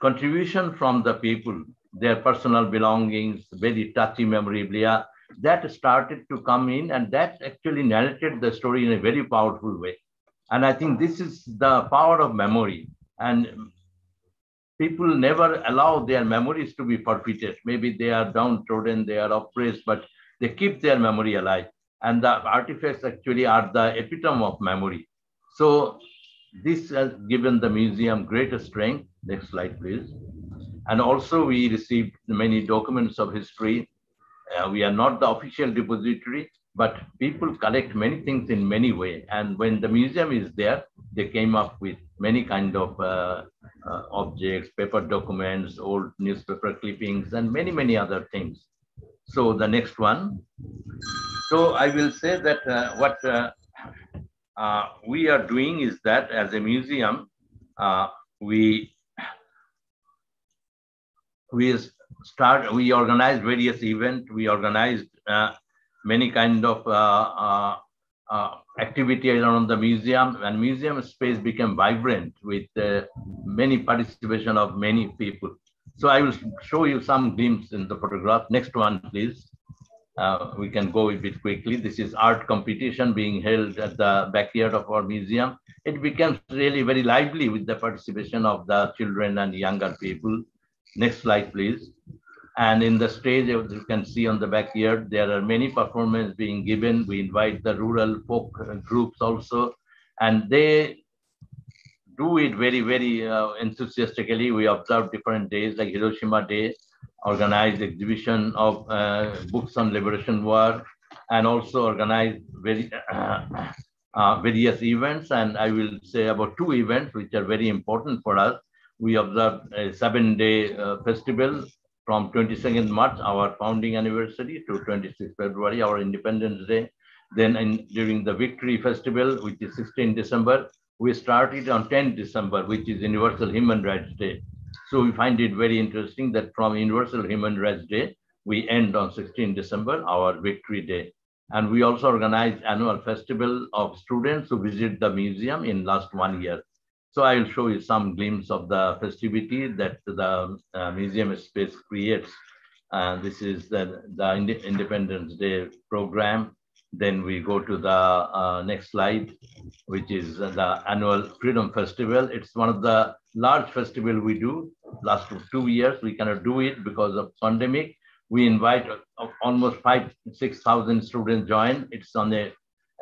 contribution from the people, their personal belongings, very touchy memorabilia, that started to come in and that actually narrated the story in a very powerful way. And I think this is the power of memory. And people never allow their memories to be forfeited. Maybe they are downtrodden, they are oppressed, but they keep their memory alive. And the artifacts actually are the epitome of memory. So this has given the museum greater strength. Next slide, please. And also we received many documents of history uh, we are not the official depository, but people collect many things in many way. And when the museum is there, they came up with many kind of uh, uh, objects, paper documents, old newspaper clippings, and many, many other things. So the next one. So I will say that uh, what uh, uh, we are doing is that as a museum, we we start, we organized various events. We organized uh, many kind of uh, uh, activity around the museum and museum space became vibrant with many participation of many people. So I will show you some glimpse in the photograph. Next one, please. Uh, we can go a bit quickly. This is art competition being held at the backyard of our museum. It becomes really very lively with the participation of the children and younger people. Next slide, please. And in the stage, as you can see on the back there are many performances being given. We invite the rural folk groups also, and they do it very, very uh, enthusiastically. We observe different days like Hiroshima Day, organized exhibition of uh, books on liberation war, and also organize very, uh, uh, various events. And I will say about two events which are very important for us we observed a seven-day uh, festival from 22nd March, our founding anniversary, to 26th February, our Independence Day. Then in, during the Victory Festival, which is 16 December, we started on 10 December, which is Universal Human Rights Day. So we find it very interesting that from Universal Human Rights Day, we end on 16 December, our Victory Day. And we also organize annual festival of students who visit the museum in last one year. So I will show you some glimpse of the festivity that the uh, museum space creates. Uh, this is the, the Ind Independence Day program. Then we go to the uh, next slide, which is the annual Freedom Festival. It's one of the large festival we do. Last two years, we cannot do it because of pandemic. We invite almost five, 6,000 students join. It's on the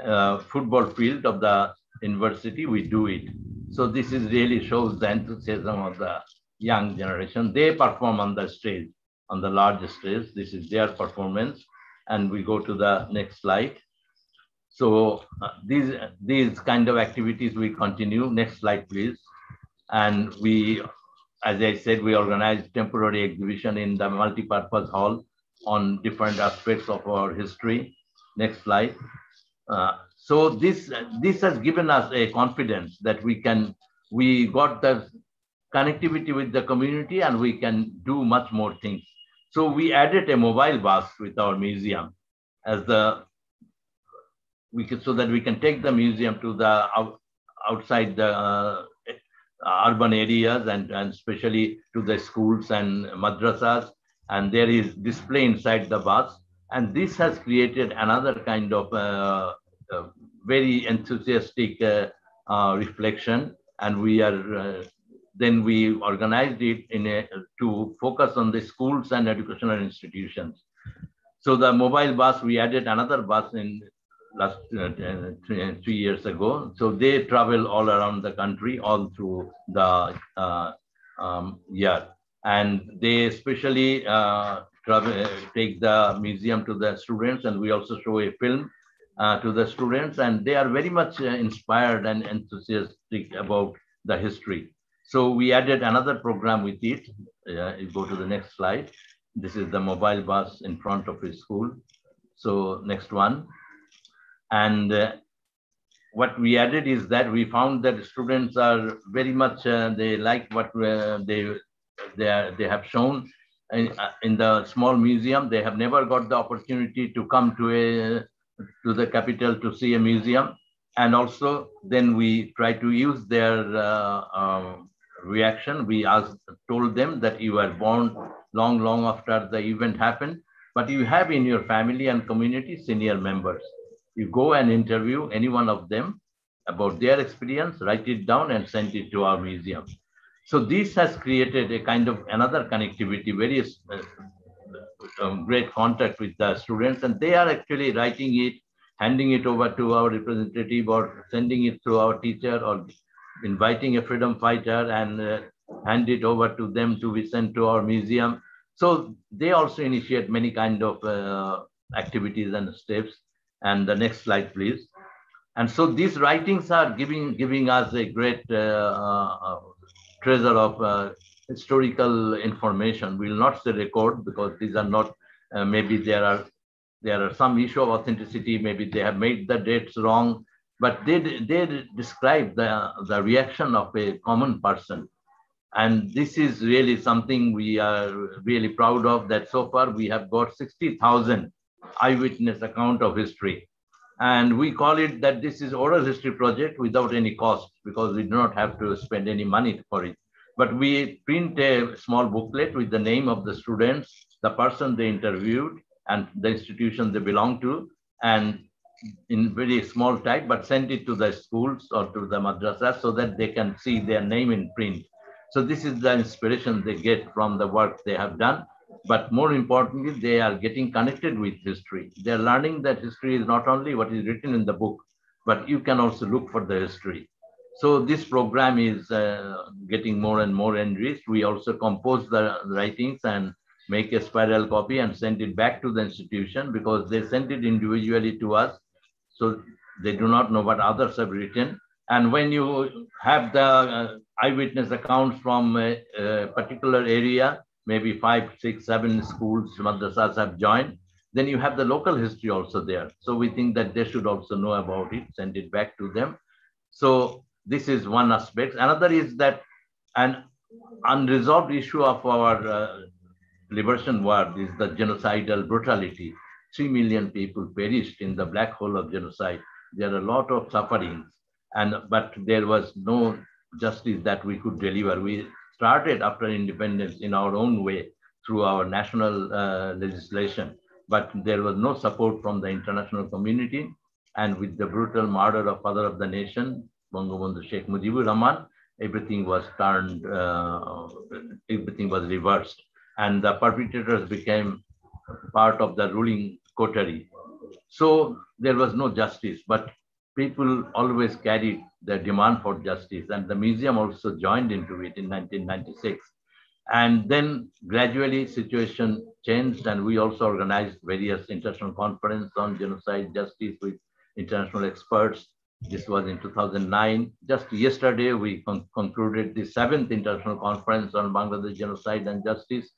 uh, football field of the university. We do it. So this is really shows the enthusiasm of the young generation. They perform on the stage, on the large stage. This is their performance. And we go to the next slide. So uh, these, these kind of activities we continue. Next slide, please. And we, as I said, we organized temporary exhibition in the multipurpose hall on different aspects of our history. Next slide. Uh, so this, this has given us a confidence that we can, we got the connectivity with the community and we can do much more things. So we added a mobile bus with our museum as the, we could, so that we can take the museum to the out, outside the uh, urban areas and, and especially to the schools and madrasas. And there is display inside the bus. And this has created another kind of uh, uh, very enthusiastic uh, uh, reflection, and we are then we organized it in a, to focus on the schools and educational institutions. So the mobile bus, we added another bus in last uh, three, three, years ago. So they travel all around the country, all through the uh, um, year. And they especially uh, travel, take the museum to the students. And we also show a film uh, to the students and they are very much uh, inspired and enthusiastic about the history. So we added another program with it. Uh, go to the next slide. This is the mobile bus in front of his school. So next one. And uh, what we added is that we found that students are very much, uh, they like what they, they, are, they have shown in, in, the small museum. They have never got the opportunity to come to a to the capital to see a museum. And also, then we try to use their uh, um, reaction. We asked, told them that you were born long, long after the event happened, but you have in your family and community senior members. You go and interview any one of them about their experience, write it down, and send it to our museum. So this has created a kind of another connectivity, very um, great contact with the students and they are actually writing it, handing it over to our representative or sending it through our teacher or inviting a freedom fighter and uh, hand it over to them to be sent to our museum. So they also initiate many kind of uh, activities and steps. And the next slide, please. And so these writings are giving, giving us a great uh, uh, treasure of uh, historical information. We will not say record because these are not, uh, maybe there are, there are some issue of authenticity, maybe they have made the dates wrong, but they, they describe the, the reaction of a common person. And this is really something we are really proud of that so far we have got 60,000 eyewitness account of history. And we call it that this is oral history project without any cost because we do not have to spend any money for it. But we print a small booklet with the name of the students, the person they interviewed, and the institution they belong to, and in very small type, but send it to the schools or to the madrasas so that they can see their name in print. So this is the inspiration they get from the work they have done. But more importantly, they are getting connected with history. They're learning that history is not only what is written in the book, but you can also look for the history. So this program is uh, getting more and more enriched. We also compose the writings and make a spiral copy and send it back to the institution because they sent it individually to us. So they do not know what others have written. And when you have the uh, eyewitness accounts from a, a, particular area, maybe five, six, seven schools, madrasas have joined, then you have the local history also there. So we think that they should also know about it, send it back to them. So this is one aspect. Another is that an unresolved issue of our uh, liberation war is the genocidal brutality. Three million people perished in the black hole of genocide. There are a lot of sufferings, and but there was no justice that we could deliver. We started after independence in our own way through our national uh, legislation, but there was no support from the international community. And with the brutal murder of father of the nation, Bangabandhu Sheikh Mujibur Rahman, everything was turned, uh, everything was reversed. And the perpetrators became part of the ruling coterie. So there was no justice, but people always carried the demand for justice. And the museum also joined into it in 1996. And then gradually situation changed and we also organized various international conferences on genocide justice with international experts. This was in 2009. Just yesterday, we con concluded the seventh international conference on Bangladesh genocide and justice.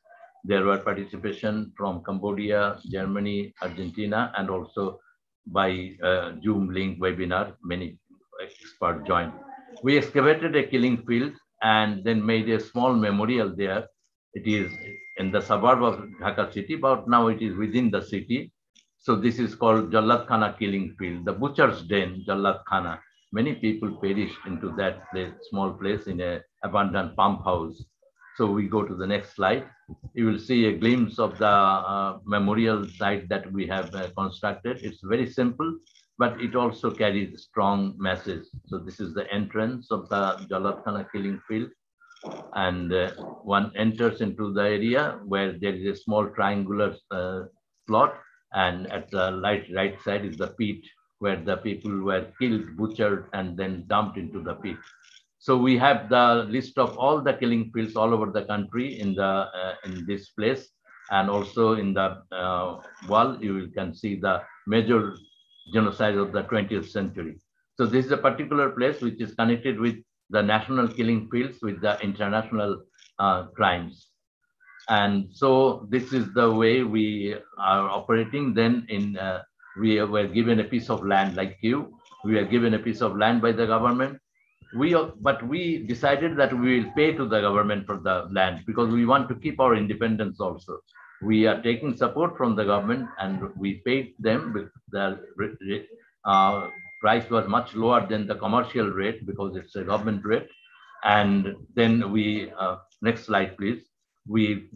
There were participation from Cambodia, Germany, Argentina, and also by uh, Zoom link webinar, many experts joined. We excavated a killing field and then made a small memorial there. It is in the suburb of Dhaka city, but now it is within the city. So this is called Jallat Khana killing field, the butcher's den, Jallat Khana. Many people perished into that place, small place in an abandoned pump house. So we go to the next slide. You will see a glimpse of the uh, memorial site that we have uh, constructed. It's very simple, but it also carries strong message. So this is the entrance of the Jallat Khana killing field and uh, one enters into the area where there is a small triangular uh, plot and at the right, right side is the pit where the people were killed, butchered, and then dumped into the pit. So we have the list of all the killing fields all over the country in, the, uh, in this place. And also in the uh, wall, you can see the major genocide of the 20th century. So this is a particular place which is connected with the national killing fields with the international uh, crimes. And so this is the way we are operating. Then in uh, we were given a piece of land like you. We are given a piece of land by the government. We but we decided that we will pay to the government for the land because we want to keep our independence also. We are taking support from the government and we paid them. The uh, price was much lower than the commercial rate because it's a government rate. And then we, uh, next slide, please we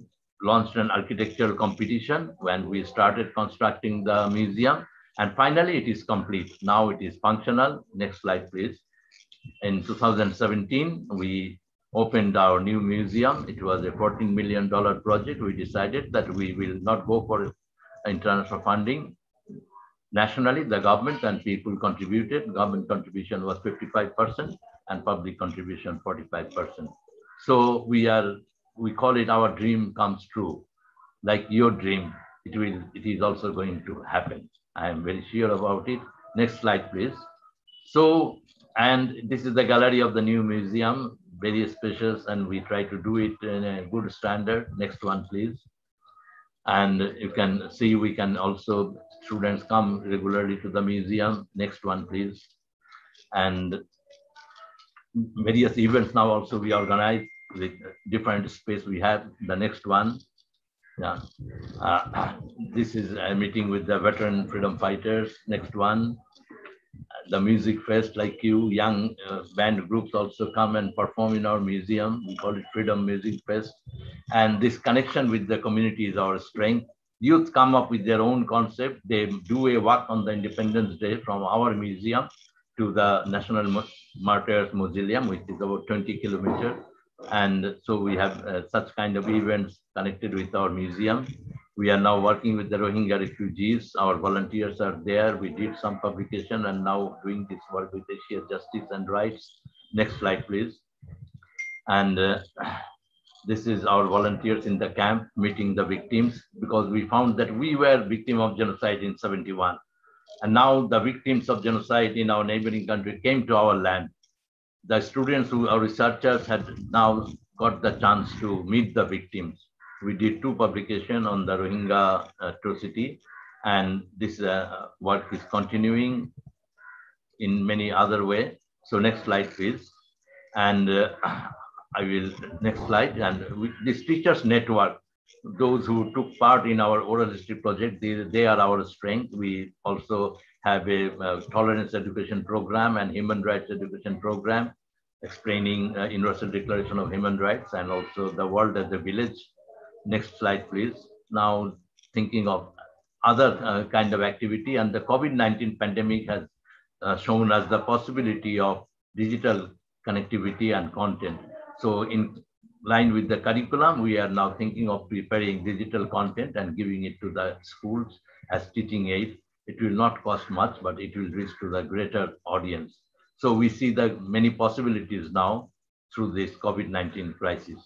launched an architectural competition when we started constructing the museum. And finally, it is complete. Now it is functional. Next slide, please. In 2017, we opened our new museum. It was a $14 million project. We decided that we will not go for international funding. Nationally, the government and people contributed. Government contribution was 55% and public contribution 45%. So we are we call it our dream comes true. Like your dream, it will it is also going to happen. I am very sure about it. Next slide, please. So, and this is the gallery of the new museum, very spacious, and we try to do it in a good standard. Next one, please. And you can see we can also, students come regularly to the museum. Next one, please. And various events now also we organize the different space we have. The next one, yeah. Uh, this is a meeting with the veteran freedom fighters. Next one, the music fest like you, young uh, band groups also come and perform in our museum. We call it Freedom Music Fest. And this connection with the community is our strength. Youth come up with their own concept. They do a walk on the Independence Day from our museum to the National Martyrs Mausoleum, which is about 20 kilometers and so we have uh, such kind of events connected with our museum. We are now working with the Rohingya refugees. Our volunteers are there. We did some publication and now doing this work with Asia Justice and Rights. Next slide, please. And uh, this is our volunteers in the camp meeting the victims because we found that we were victim of genocide in 71. And now the victims of genocide in our neighboring country came to our land the students who are researchers had now got the chance to meet the victims. We did two publications on the Rohingya atrocity, and this uh, work is continuing in many other way. So next slide, please. And uh, I will, next slide. And we, this teachers network, those who took part in our oral history project, they, they are our strength. We also have a uh, tolerance education program and human rights education program explaining uh, Universal Declaration of Human Rights and also the world as a village. Next slide, please. Now thinking of other uh, kind of activity and the COVID-19 pandemic has uh, shown us the possibility of digital connectivity and content. So in line with the curriculum, we are now thinking of preparing digital content and giving it to the schools as teaching aid it will not cost much, but it will reach to the greater audience. So we see the many possibilities now through this COVID-19 crisis.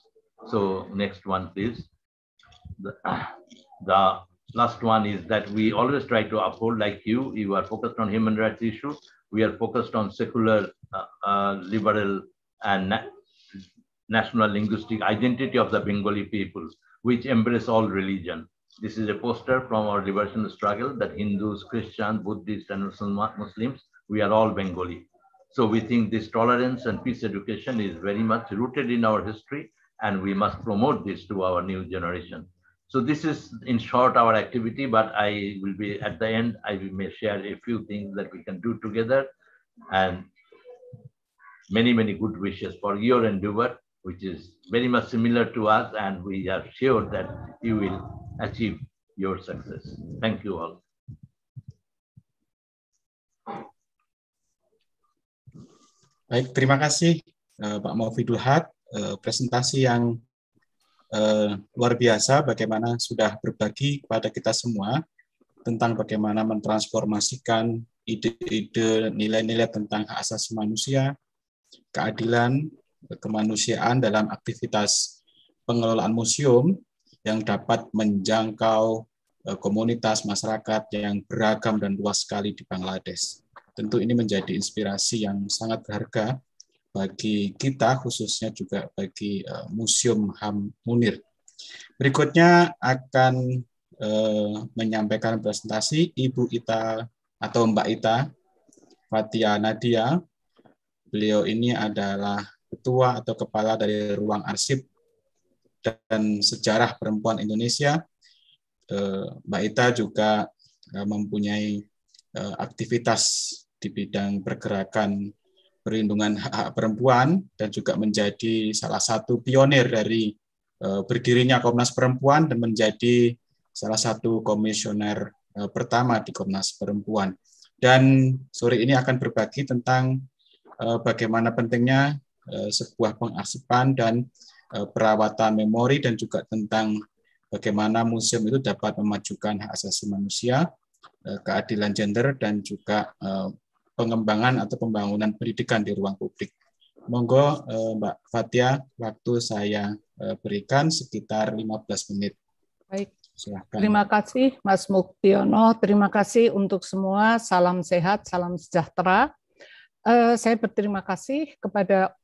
So next one, please. The, the, last one is that we always try to uphold, like you, you are focused on human rights issue. We are focused on secular, uh, uh, liberal, and na national linguistic identity of the Bengali people, which embrace all religion. This is a poster from our liberation struggle that Hindus, Christians, Buddhists, and Muslims, we are all Bengali. So we think this tolerance and peace education is very much rooted in our history, and we must promote this to our new generation. So this is, in short, our activity, but I will be, at the end, I may share a few things that we can do together, and many, many good wishes for your endeavor, which is very much similar to us, and we are sure that you will achieve your success. Thank you all. Baik, terima kasih uh, Pak Maufidul Had, Uh, eh, presentasi yang uh, luar biasa bagaimana sudah berbagi kepada kita semua tentang bagaimana mentransformasikan ide-ide nilai-nilai tentang hak asasi manusia, keadilan, kemanusiaan dalam aktivitas pengelolaan museum yang dapat menjangkau eh, komunitas masyarakat yang beragam dan luas sekali di Bangladesh. Tentu ini menjadi inspirasi yang sangat berharga bagi kita khususnya juga bagi eh, Museum HAM Munir. Berikutnya akan eh, menyampaikan presentasi Ibu Ita atau Mbak Ita Fatia Nadia. Beliau ini adalah ketua atau kepala dari ruang arsip dan sejarah perempuan Indonesia. Eh, Mbak Ita juga eh, mempunyai eh, aktivitas di bidang pergerakan perlindungan hak, -hak perempuan dan juga menjadi salah satu pionir dari berdirinya Komnas Perempuan dan menjadi salah satu komisioner pertama di Komnas Perempuan. Dan sore ini akan berbagi tentang bagaimana pentingnya sebuah pengasepan dan Eh, perawatan memori dan juga tentang bagaimana museum itu dapat memajukan hak asasi manusia, eh, keadilan gender dan juga eh, pengembangan atau pembangunan pendidikan di ruang publik. Monggo Mbak Fatia, waktu saya berikan sekitar 15 menit. Baik. Silahkan. Terima kasih Mas Muktiono, terima kasih untuk semua. Salam sehat, salam sejahtera. Saya berterima kasih kepada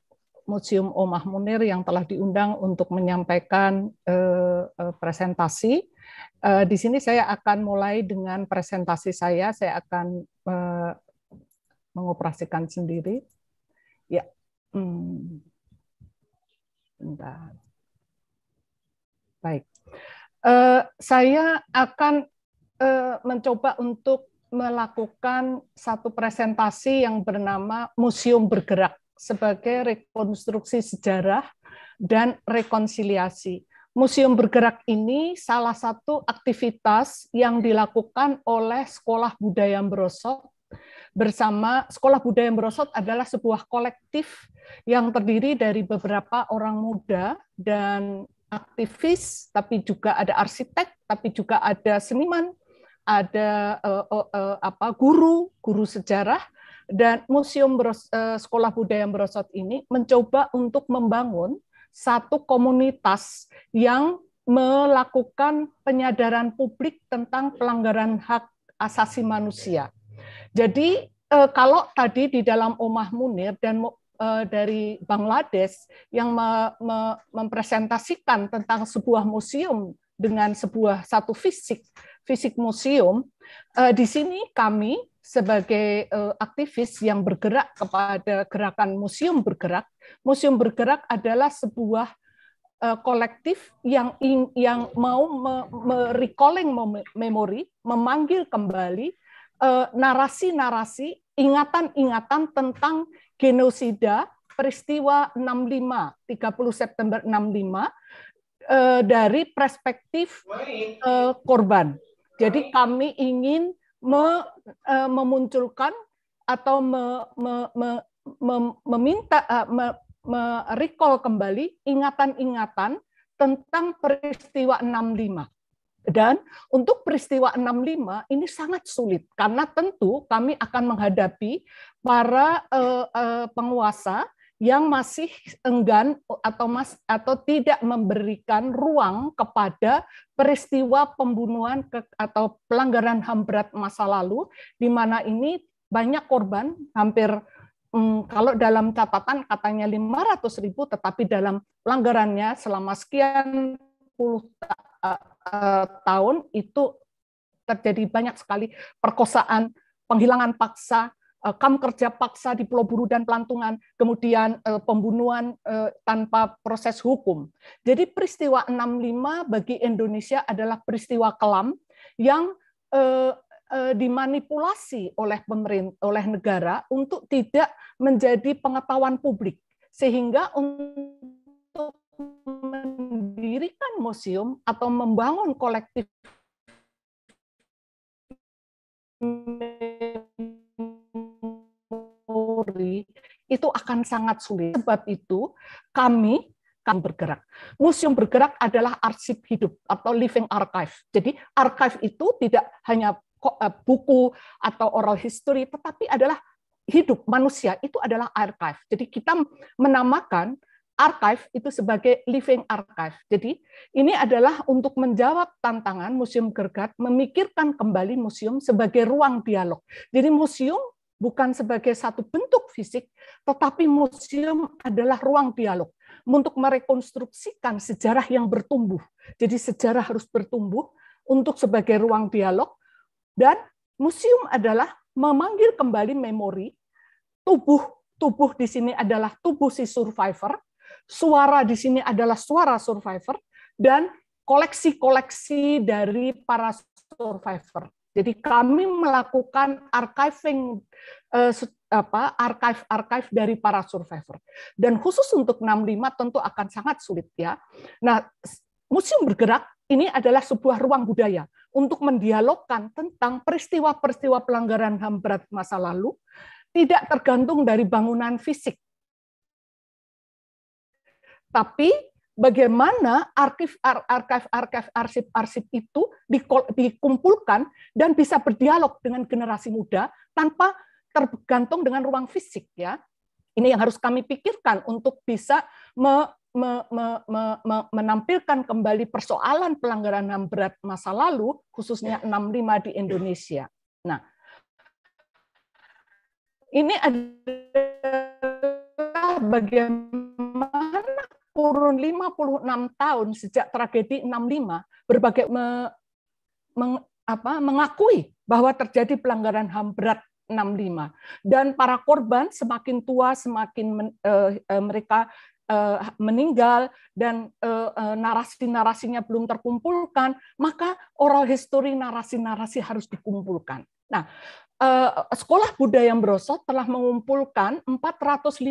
Museum Omah Munir yang telah diundang untuk menyampaikan eh, eh, presentasi. Eh, di sini saya akan mulai dengan presentasi saya. Saya akan mengoperasikan sendiri. Ya, hmm. bentar. Baik, saya akan mencoba untuk melakukan satu presentasi yang bernama Museum Bergerak sebagai rekonstruksi sejarah dan rekonsiliasi. Museum Bergerak ini salah satu aktivitas yang dilakukan oleh Sekolah Budaya berosot bersama Sekolah Budaya berosot adalah sebuah kolektif yang terdiri dari beberapa orang muda dan aktivis, tapi juga ada arsitek, tapi juga ada seniman, ada uh, uh, uh, apa guru, guru sejarah dan Museum Bros, eh, Sekolah Budaya Brosot ini mencoba untuk membangun satu komunitas yang melakukan penyadaran publik tentang pelanggaran hak asasi manusia. Jadi eh, kalau tadi di dalam Omah Munir dan eh, dari Bangladesh yang me, me, mempresentasikan tentang sebuah museum dengan sebuah satu fisik fisik museum uh, di sini kami sebagai uh, aktivis yang bergerak kepada gerakan museum bergerak, museum bergerak adalah sebuah uh, kolektif yang yang mau merecalling me memori, memanggil kembali narasi-narasi, uh, ingatan-ingatan tentang genosida peristiwa 65, 30 September 65 dari perspektif korban jadi kami ingin me, uh, memunculkan atau me, me, me, me, meminta uh, me, merecall kembali ingatan-ingatan tentang peristiwa 65. Dan untuk peristiwa 65 ini sangat sulit karena tentu kami akan menghadapi para uh, uh, penguasa yang masih enggan atau mas atau tidak memberikan ruang kepada peristiwa pembunuhan ke, atau pelanggaran HAM berat masa lalu di mana ini banyak korban hampir hmm, kalau dalam catatan katanya 500 ribu, tetapi dalam pelanggarannya selama sekian puluh ta uh, tahun itu terjadi banyak sekali perkosaan, penghilangan paksa, Eh, kam kerja paksa di Pulau Buru dan Pelantungan, kemudian eh, pembunuhan eh, tanpa proses hukum. Jadi peristiwa 65 bagi Indonesia adalah peristiwa kelam yang dimanipulasi oleh pemerintah oleh negara untuk tidak menjadi pengetahuan publik sehingga untuk mendirikan museum atau membangun kolektif Polri itu akan sangat sulit. Sebab itu kami kami bergerak. Museum bergerak adalah arsip hidup atau living archive. Jadi archive itu tidak hanya eh, buku atau oral history, tetapi adalah hidup manusia itu adalah archive. Jadi kita menamakan archive itu sebagai living archive. Jadi ini adalah untuk menjawab tantangan Museum Gergat memikirkan kembali museum sebagai ruang dialog. Jadi museum bukan sebagai satu bentuk fisik, tetapi museum adalah ruang dialog untuk merekonstruksikan sejarah yang bertumbuh. Jadi sejarah harus bertumbuh untuk sebagai ruang dialog dan museum adalah memanggil kembali memori tubuh tubuh di sini adalah tubuh si survivor, suara di sini adalah suara survivor dan koleksi-koleksi dari para survivor. Jadi kami melakukan archiving uh, apa archive-archive dari para survivor. Dan khusus untuk 65 tentu akan sangat sulit ya. Nah, museum bergerak ini adalah sebuah ruang budaya untuk mendialogkan tentang peristiwa-peristiwa pelanggaran HAM berat masa lalu tidak tergantung dari bangunan fisik. Tapi bagaimana arkif ar, arkif arkif arsip arsip itu dikumpulkan dan bisa berdialog dengan generasi muda tanpa tergantung dengan ruang fisik ya. Ini yang harus kami pikirkan untuk bisa me, me, me, me, me, menampilkan kembali persoalan pelanggaran HAM berat masa lalu khususnya 65 ya. di Indonesia. Nah, ini adalah bagaimana kurun 56 tahun sejak tragedi 65 berbagai me, meng, apa, mengakui bahwa terjadi pelanggaran HAM berat 65 dan para korban semakin tua semakin men, uh, uh, mereka uh, meninggal dan uh, uh, narasi-narasinya belum terkumpulkan maka oral history narasi-narasi harus dikumpulkan. Nah, Eh, sekolah Budaya Brosot telah mengumpulkan 450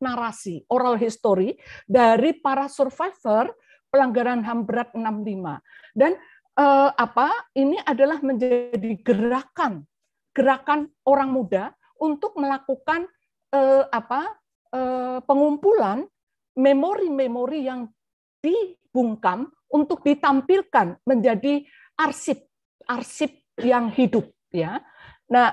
narasi oral history dari para survivor pelanggaran HAM berat 65 dan uh, apa ini adalah menjadi gerakan gerakan orang muda untuk melakukan uh, apa Uh, pengumpulan memori-memori yang dibungkam untuk ditampilkan menjadi arsip arsip yang hidup ya Nah,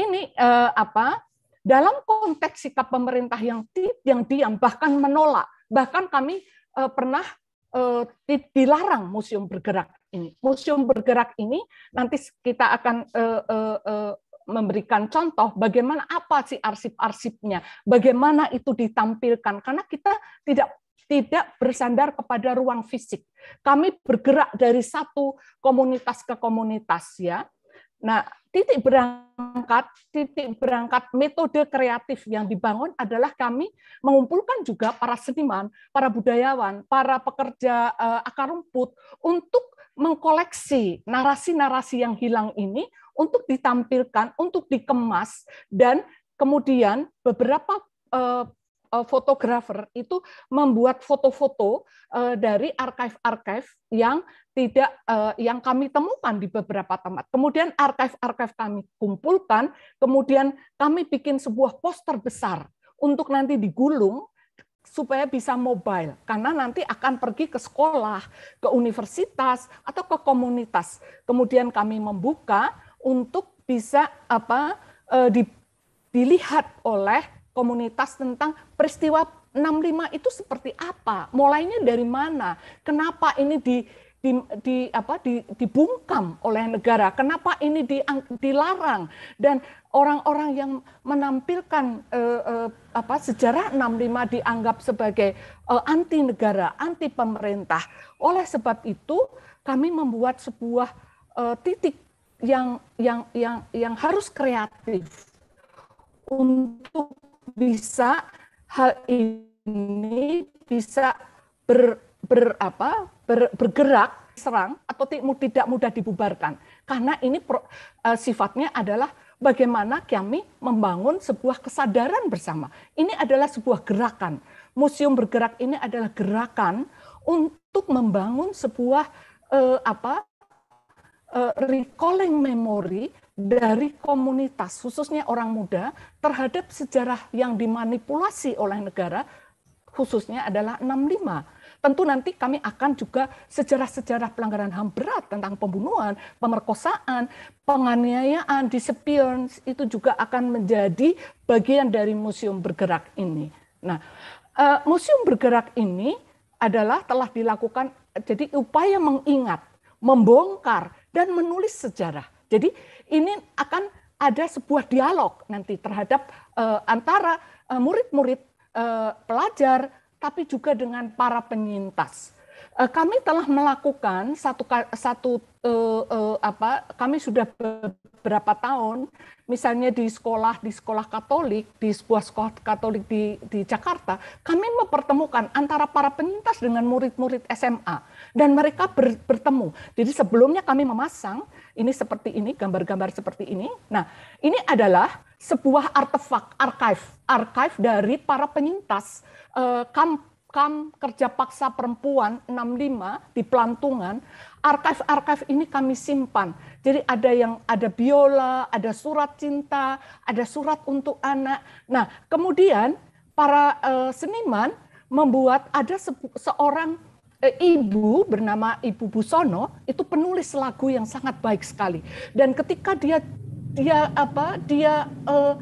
ini eh, apa? Dalam konteks sikap pemerintah yang yang diam bahkan menolak, bahkan kami eh, pernah eh, dilarang museum bergerak ini. Museum bergerak ini nanti kita akan eh, eh, eh, memberikan contoh bagaimana apa sih arsip-arsipnya, bagaimana itu ditampilkan karena kita tidak tidak bersandar kepada ruang fisik. Kami bergerak dari satu komunitas ke komunitas ya. Nah, titik berangkat, titik berangkat metode kreatif yang dibangun adalah kami mengumpulkan juga para seniman, para budayawan, para pekerja eh, akar rumput untuk mengkoleksi narasi-narasi yang hilang ini untuk ditampilkan, untuk dikemas dan kemudian beberapa eh, Eh, fotografer itu membuat foto-foto eh, dari archive-archive yang tidak eh, yang kami temukan di beberapa tempat. Kemudian archive-archive kami kumpulkan, kemudian kami bikin sebuah poster besar untuk nanti digulung supaya bisa mobile karena nanti akan pergi ke sekolah, ke universitas atau ke komunitas. Kemudian kami membuka untuk bisa apa di, dilihat oleh komunitas tentang peristiwa 65 itu seperti apa, mulainya dari mana, kenapa ini di di, di apa di, dibungkam oleh negara kenapa ini di, dilarang dan orang-orang yang menampilkan eh, eh, apa sejarah 65 dianggap sebagai eh, anti negara anti pemerintah oleh sebab itu kami membuat sebuah eh, titik yang yang yang yang harus kreatif untuk bisa hal ini bisa ber, ber apa ber, bergerak serang atau tidak mudah dibubarkan karena ini pro, uh, sifatnya adalah bagaimana kami membangun sebuah kesadaran bersama. Ini adalah sebuah gerakan. Museum bergerak ini adalah gerakan untuk membangun sebuah uh, apa uh, recalling memory dari komunitas, khususnya orang muda, terhadap sejarah yang dimanipulasi oleh negara, khususnya adalah 65. Tentu nanti kami akan juga sejarah-sejarah pelanggaran HAM berat tentang pembunuhan, pemerkosaan, penganiayaan, disepion, itu juga akan menjadi bagian dari museum bergerak ini. Nah, eh, museum bergerak ini adalah telah dilakukan jadi upaya mengingat, membongkar, dan menulis sejarah. Jadi ini akan ada sebuah dialog nanti terhadap uh, antara eh, murid-murid uh, uh, pelajar, tapi juga dengan para penyintas. Eh, kami telah melakukan satu satu uh, uh, apa kami sudah beberapa tahun misalnya di sekolah di sekolah Katolik di sebuah sekolah Katolik di di Jakarta kami mempertemukan antara para penyintas dengan murid-murid SMA dan mereka ber, bertemu jadi sebelumnya kami memasang ini seperti ini gambar-gambar seperti ini nah ini adalah sebuah artefak archive archive dari para penyintas uh, kamp rekam kerja paksa perempuan 65 di Pelantungan, archive-archive ini kami simpan. Jadi ada yang ada biola, ada surat cinta, ada surat untuk anak. Nah, kemudian para uh, seniman membuat ada se seorang eh, ibu bernama Ibu Busono itu penulis lagu yang sangat baik sekali. Dan ketika dia dia apa dia uh,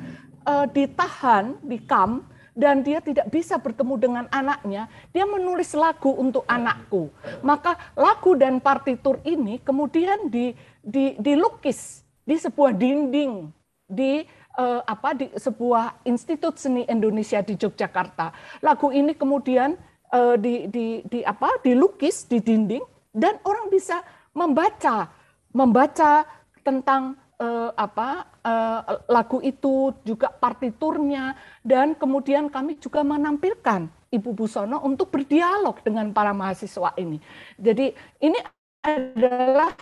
uh, ditahan di kamp, dan dia tidak bisa bertemu dengan anaknya, dia menulis lagu untuk anakku. Maka lagu dan partitur ini kemudian di, di, dilukis di sebuah dinding di eh, apa di sebuah institut seni Indonesia di Yogyakarta. Lagu ini kemudian eh, di, di, di apa dilukis di dinding dan orang bisa membaca membaca tentang eh, apa eh, lagu itu juga partiturnya dan kemudian kami juga menampilkan Ibu Busono untuk berdialog dengan para mahasiswa ini. Jadi ini adalah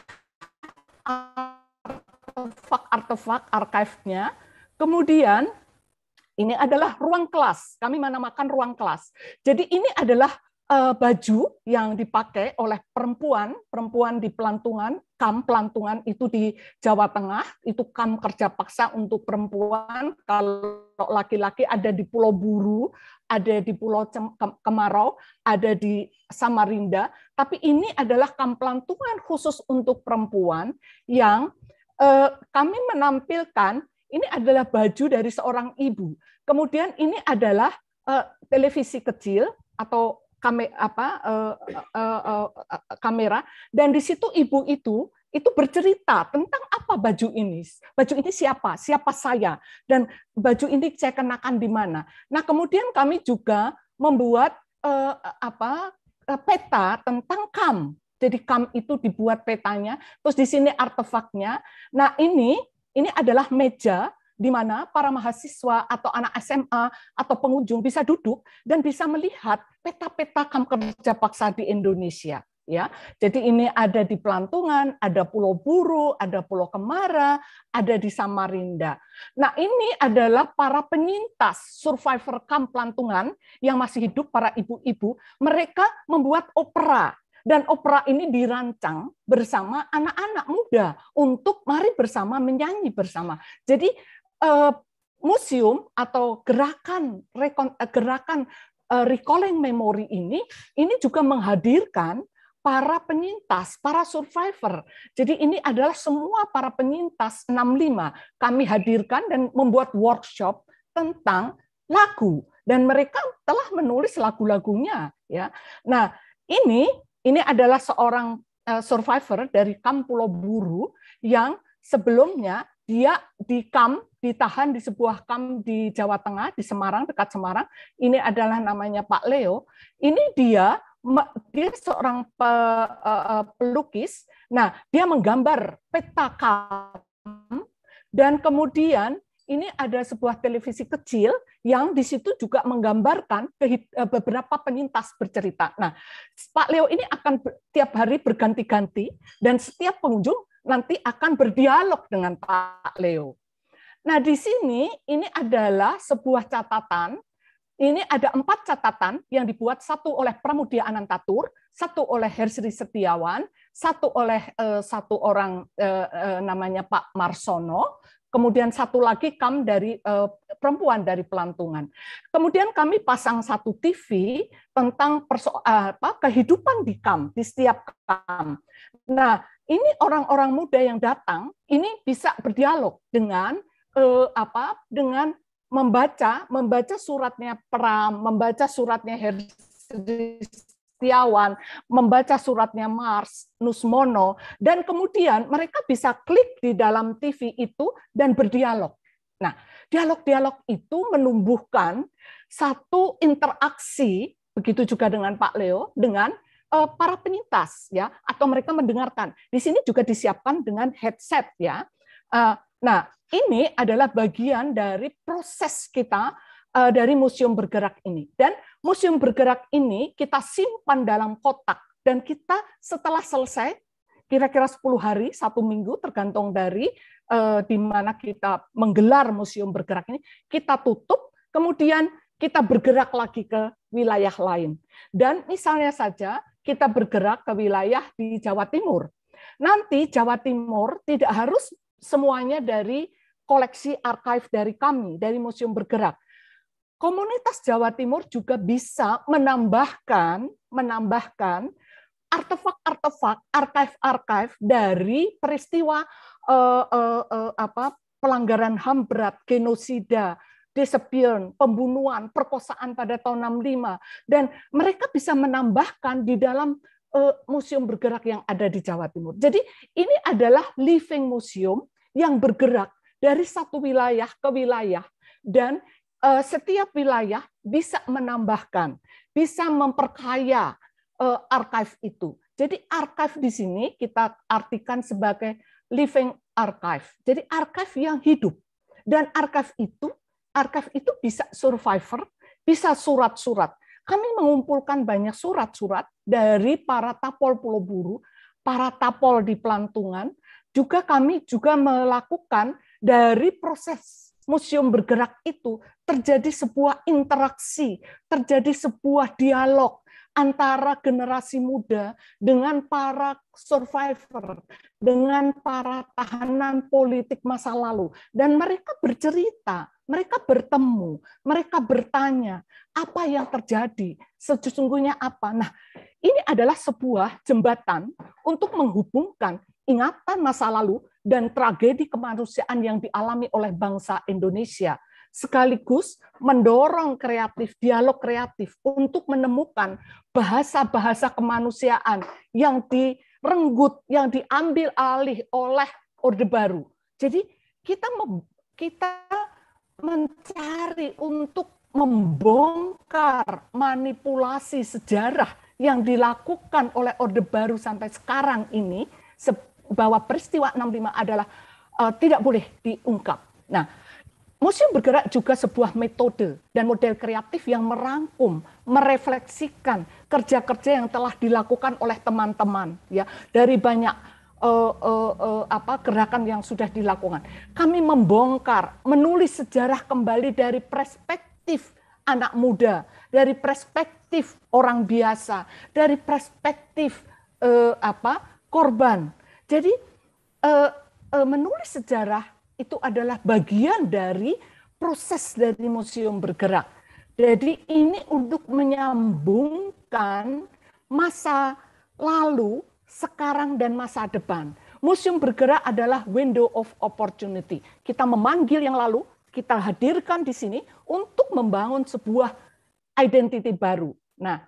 artefak-artefak archive-nya. Kemudian ini adalah ruang kelas. Kami menamakan ruang kelas. Jadi ini adalah eh, baju yang dipakai oleh perempuan, perempuan di pelantungan KAM pelantungan itu di Jawa Tengah, itu KAM kerja paksa untuk perempuan, kalau laki-laki ada di Pulau Buru, ada di Pulau Kemarau, ada di Samarinda, tapi ini adalah KAM pelantungan khusus untuk perempuan yang eh, kami menampilkan ini adalah baju dari seorang ibu. Kemudian ini adalah eh, televisi kecil atau kame, apa, uh, uh, uh, uh, kamera dan di situ ibu itu itu bercerita tentang apa baju ini. Baju ini siapa? Siapa saya? Dan baju ini saya kenakan di mana? Nah, kemudian kami juga membuat uh, apa peta tentang kam. Jadi kam itu dibuat petanya, terus di sini artefaknya. Nah, ini ini adalah meja di mana para mahasiswa atau anak SMA atau pengunjung bisa duduk dan bisa melihat peta-peta kerja paksa di Indonesia ya. Jadi ini ada di Pelantungan, ada Pulau Buru, ada Pulau Kemara, ada di Samarinda. Nah, ini adalah para penyintas survivor camp Pelantungan yang masih hidup para ibu-ibu, mereka membuat opera dan opera ini dirancang bersama anak-anak muda untuk mari bersama menyanyi bersama. Jadi Eh, museum atau gerakan rekon, eh, gerakan eh, recalling memory ini ini juga menghadirkan para penyintas, para survivor. Jadi ini adalah semua para penyintas 65 kami hadirkan dan membuat workshop tentang lagu dan mereka telah menulis lagu-lagunya ya. Nah, ini ini adalah seorang survivor dari Kampulo Buru yang sebelumnya dia di kam ditahan di sebuah kam di Jawa Tengah, di Semarang, dekat Semarang. Ini adalah namanya Pak Leo. Ini dia, dia seorang pe, uh, pelukis. Nah, dia menggambar peta kam, dan kemudian ini ada sebuah televisi kecil yang di situ juga menggambarkan e, beberapa penyintas bercerita. Nah, Pak Leo ini akan tiap hari berganti-ganti dan setiap pengunjung nanti akan berdialog dengan Pak Leo. Nah, di sini ini adalah sebuah catatan. Ini ada empat catatan yang dibuat satu oleh Pramudia Anantatur, satu oleh Hersri Setiawan, satu oleh uh, satu orang uh, uh, namanya Pak Marsono, kemudian satu lagi kam dari uh, perempuan dari Pelantungan. Kemudian kami pasang satu TV tentang perso apa kehidupan di kam di setiap kam. Nah, ini orang-orang muda yang datang ini bisa berdialog dengan eh, apa dengan membaca membaca suratnya Pram, membaca suratnya Herdistiawan, membaca suratnya Mars Nusmono dan kemudian mereka bisa klik di dalam TV itu dan berdialog. Nah, dialog-dialog itu menumbuhkan satu interaksi begitu juga dengan Pak Leo dengan Eh, para penyintas ya atau mereka mendengarkan. Di sini juga disiapkan dengan headset ya. Eh, nah, ini adalah bagian dari proses kita eh, dari museum bergerak ini. Dan museum bergerak ini kita simpan dalam kotak dan kita setelah selesai kira-kira 10 hari, satu minggu tergantung dari di mana kita menggelar museum bergerak ini, kita tutup, kemudian kita bergerak lagi ke wilayah lain. Dan misalnya saja kita bergerak ke wilayah di Jawa Timur. Nanti Jawa Timur tidak harus semuanya dari koleksi archive dari kami, dari Museum Bergerak. Komunitas Jawa Timur juga bisa menambahkan menambahkan artefak-artefak, archive arkaif dari peristiwa eh, eh, eh, apa pelanggaran HAM berat, genosida, disappear, pembunuhan, perkosaan pada tahun 65 dan mereka bisa menambahkan di dalam uh, museum bergerak yang ada di Jawa Timur. Jadi ini adalah living museum yang bergerak dari satu wilayah ke wilayah dan uh, setiap wilayah bisa menambahkan, bisa memperkaya uh, archive itu. Jadi archive di sini kita artikan sebagai living archive. Jadi archive yang hidup. Dan archive itu Arkef itu bisa survivor, bisa surat-surat. Kami mengumpulkan banyak surat-surat dari para tapol Pulau Buru, para tapol di Pelantungan, juga kami juga melakukan dari proses museum bergerak itu terjadi sebuah interaksi, terjadi sebuah dialog antara generasi muda dengan para survivor, dengan para tahanan politik masa lalu. Dan mereka bercerita, mereka bertemu, mereka bertanya, apa yang terjadi, sesungguhnya apa. Nah, ini adalah sebuah jembatan untuk menghubungkan ingatan masa lalu dan tragedi kemanusiaan yang dialami oleh bangsa Indonesia – sekaligus mendorong kreatif, dialog kreatif untuk menemukan bahasa-bahasa kemanusiaan yang direnggut, yang diambil alih oleh Orde Baru. Jadi kita kita mencari untuk membongkar manipulasi sejarah yang dilakukan oleh Orde Baru sampai sekarang ini bahwa peristiwa 65 adalah uh, tidak boleh diungkap. Nah, Museum bergerak juga sebuah metode dan model kreatif yang merangkum, merefleksikan kerja-kerja yang telah dilakukan oleh teman-teman ya dari banyak uh, uh, uh, apa gerakan yang sudah dilakukan. Kami membongkar, menulis sejarah kembali dari perspektif anak muda, dari perspektif orang biasa, dari perspektif uh, apa korban. Jadi uh, uh, menulis sejarah itu adalah bagian dari proses dari museum bergerak. Jadi ini untuk menyambungkan masa lalu, sekarang dan masa depan. Museum bergerak adalah window of opportunity. Kita memanggil yang lalu, kita hadirkan di sini untuk membangun sebuah identity baru. Nah,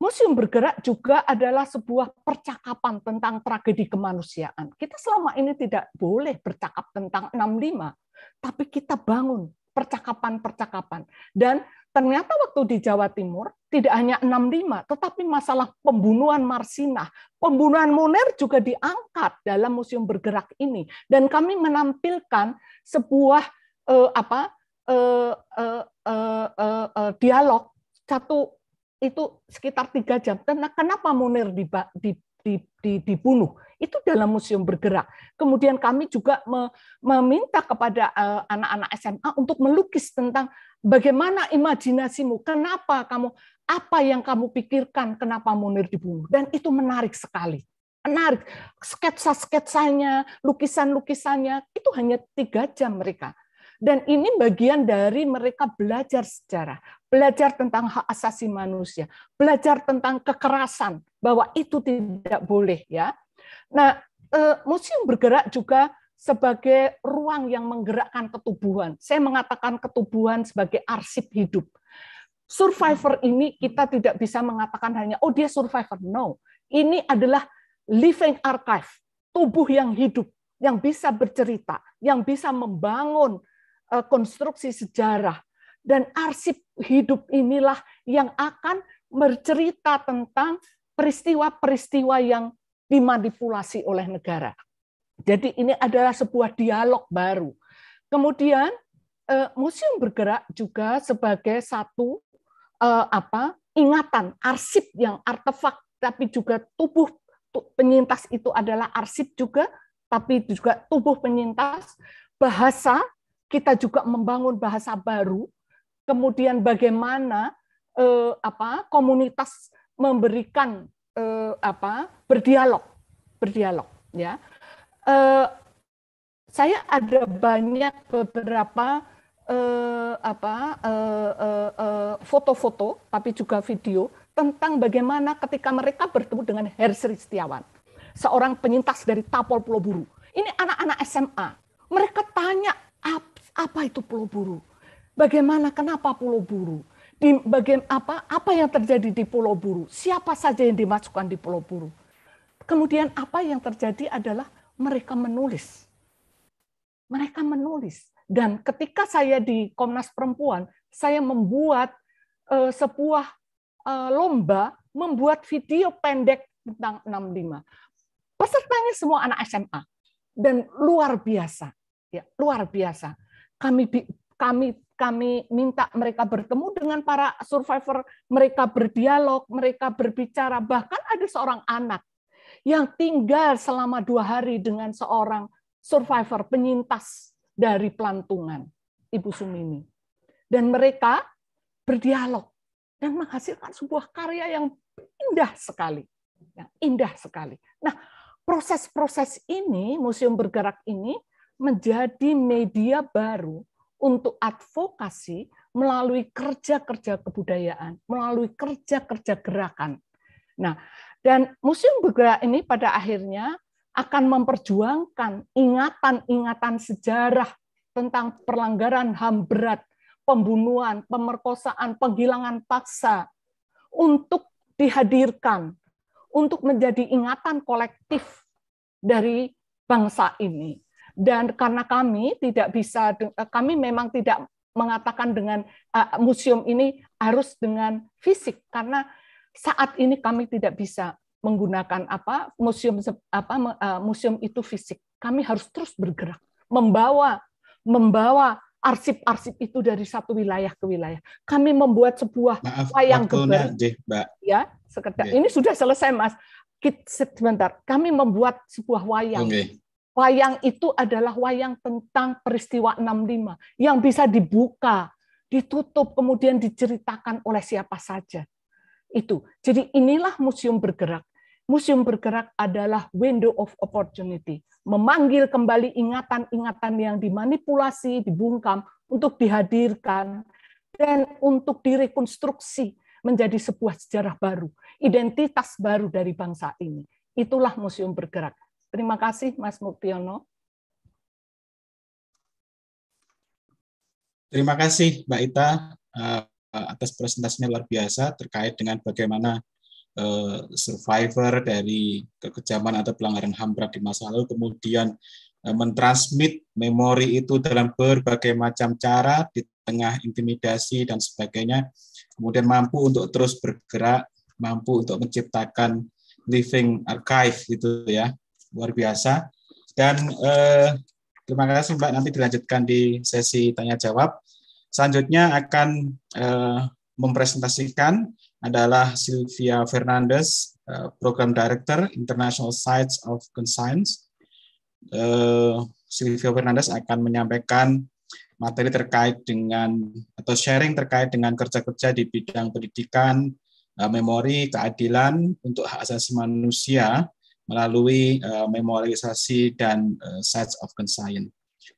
Museum Bergerak juga adalah sebuah percakapan tentang tragedi kemanusiaan. Kita selama ini tidak boleh bercakap tentang 65, tapi kita bangun percakapan-percakapan. Dan ternyata waktu di Jawa Timur tidak hanya 65, tetapi masalah pembunuhan Marsinah, pembunuhan Munir juga diangkat dalam Museum Bergerak ini. Dan kami menampilkan sebuah eh, apa eh, eh, eh, eh, eh dialog satu itu sekitar tiga jam. Nah, kenapa Munir dibunuh? Itu dalam museum bergerak. Kemudian kami juga meminta kepada eh, anak-anak SMA untuk melukis tentang bagaimana imajinasimu, kenapa kamu, apa yang kamu pikirkan, kenapa Munir dibunuh. Dan itu menarik sekali. Menarik. Sketsa-sketsanya, lukisan-lukisannya, itu hanya tiga jam mereka dan ini bagian dari mereka belajar sejarah belajar tentang hak asasi manusia, belajar tentang kekerasan bahwa itu tidak boleh ya. Nah, eh, museum bergerak juga sebagai ruang yang menggerakkan ketubuhan. Saya mengatakan ketubuhan sebagai arsip hidup. Survivor ini kita tidak bisa mengatakan hanya, oh dia survivor. No, ini adalah living archive, tubuh yang hidup, yang bisa bercerita, yang bisa membangun eh, konstruksi sejarah, dan arsip hidup inilah yang akan bercerita tentang peristiwa-peristiwa yang dimanipulasi oleh negara. Jadi ini adalah sebuah dialog baru. Kemudian eh, museum bergerak juga sebagai satu eh, apa ingatan arsip yang artefak tapi juga tubuh penyintas itu adalah arsip juga tapi juga tubuh penyintas bahasa kita juga membangun bahasa baru kemudian bagaimana eh, apa komunitas memberikan eh, apa berdialog berdialog ya eh, saya ada banyak beberapa eh, apa foto-foto eh, eh, eh tapi juga video tentang bagaimana ketika mereka bertemu dengan Hersri Setiawan seorang penyintas dari Tapol Pulau Buru ini anak-anak SMA mereka tanya apa itu Pulau Buru Bagaimana kenapa Pulau Buru? Di bagian apa apa yang terjadi di Pulau Buru? Siapa saja yang dimasukkan di Pulau Buru? Kemudian apa yang terjadi adalah mereka menulis. Mereka menulis dan ketika saya di Komnas Perempuan, saya membuat uh, sebuah uh, lomba membuat video pendek tentang 65. Pesertanya semua anak SMA dan luar biasa, ya luar biasa. Kami kami kami minta mereka bertemu dengan para survivor, mereka berdialog, mereka berbicara, bahkan ada seorang anak yang tinggal selama dua hari dengan seorang survivor penyintas dari pelantungan, Ibu Sumini. Dan mereka berdialog dan menghasilkan sebuah karya yang indah sekali. Yang indah sekali. Nah, proses-proses ini, museum bergerak ini, menjadi media baru untuk advokasi melalui kerja-kerja kebudayaan, melalui kerja-kerja gerakan. Nah, dan museum bergerak ini pada akhirnya akan memperjuangkan ingatan-ingatan sejarah tentang pelanggaran HAM berat, pembunuhan, pemerkosaan, penghilangan paksa untuk dihadirkan untuk menjadi ingatan kolektif dari bangsa ini dan karena kami tidak bisa eh, kami memang tidak mengatakan dengan uh, museum ini harus dengan fisik karena saat ini kami tidak bisa menggunakan apa museum apa uh, museum itu fisik kami harus terus bergerak membawa membawa arsip-arsip itu dari satu wilayah ke wilayah kami membuat sebuah Maaf, wayang geber ya sekedar yeah. ini sudah selesai Mas sebentar kami membuat sebuah wayang okay. Wayang itu adalah wayang tentang peristiwa 65 yang bisa dibuka, ditutup, kemudian diceritakan oleh siapa saja. Itu. Jadi inilah museum bergerak. Museum bergerak adalah window of opportunity, memanggil kembali ingatan-ingatan yang dimanipulasi, dibungkam untuk dihadirkan dan untuk direkonstruksi menjadi sebuah sejarah baru, identitas baru dari bangsa ini. Itulah museum bergerak. Terima kasih Mas Muktiono. Terima kasih Mbak Ita eh, atas presentasinya luar biasa terkait dengan bagaimana eh, survivor dari kekejaman atau pelanggaran HAM berat di masa lalu kemudian eh, mentransmit memori itu dalam berbagai macam cara di tengah intimidasi dan sebagainya kemudian mampu untuk terus bergerak mampu untuk menciptakan living archive gitu ya luar biasa. Dan eh, terima kasih Mbak, nanti dilanjutkan di sesi tanya jawab. Selanjutnya akan eh, mempresentasikan adalah Sylvia Fernandez, eh, Program Director International Sites of Conscience. Eh, Sylvia Fernandez akan menyampaikan materi terkait dengan atau sharing terkait dengan kerja-kerja di bidang pendidikan, eh, memori, keadilan untuk hak asasi manusia melalui uh, eh, memorialisasi dan uh, eh, sets of concern.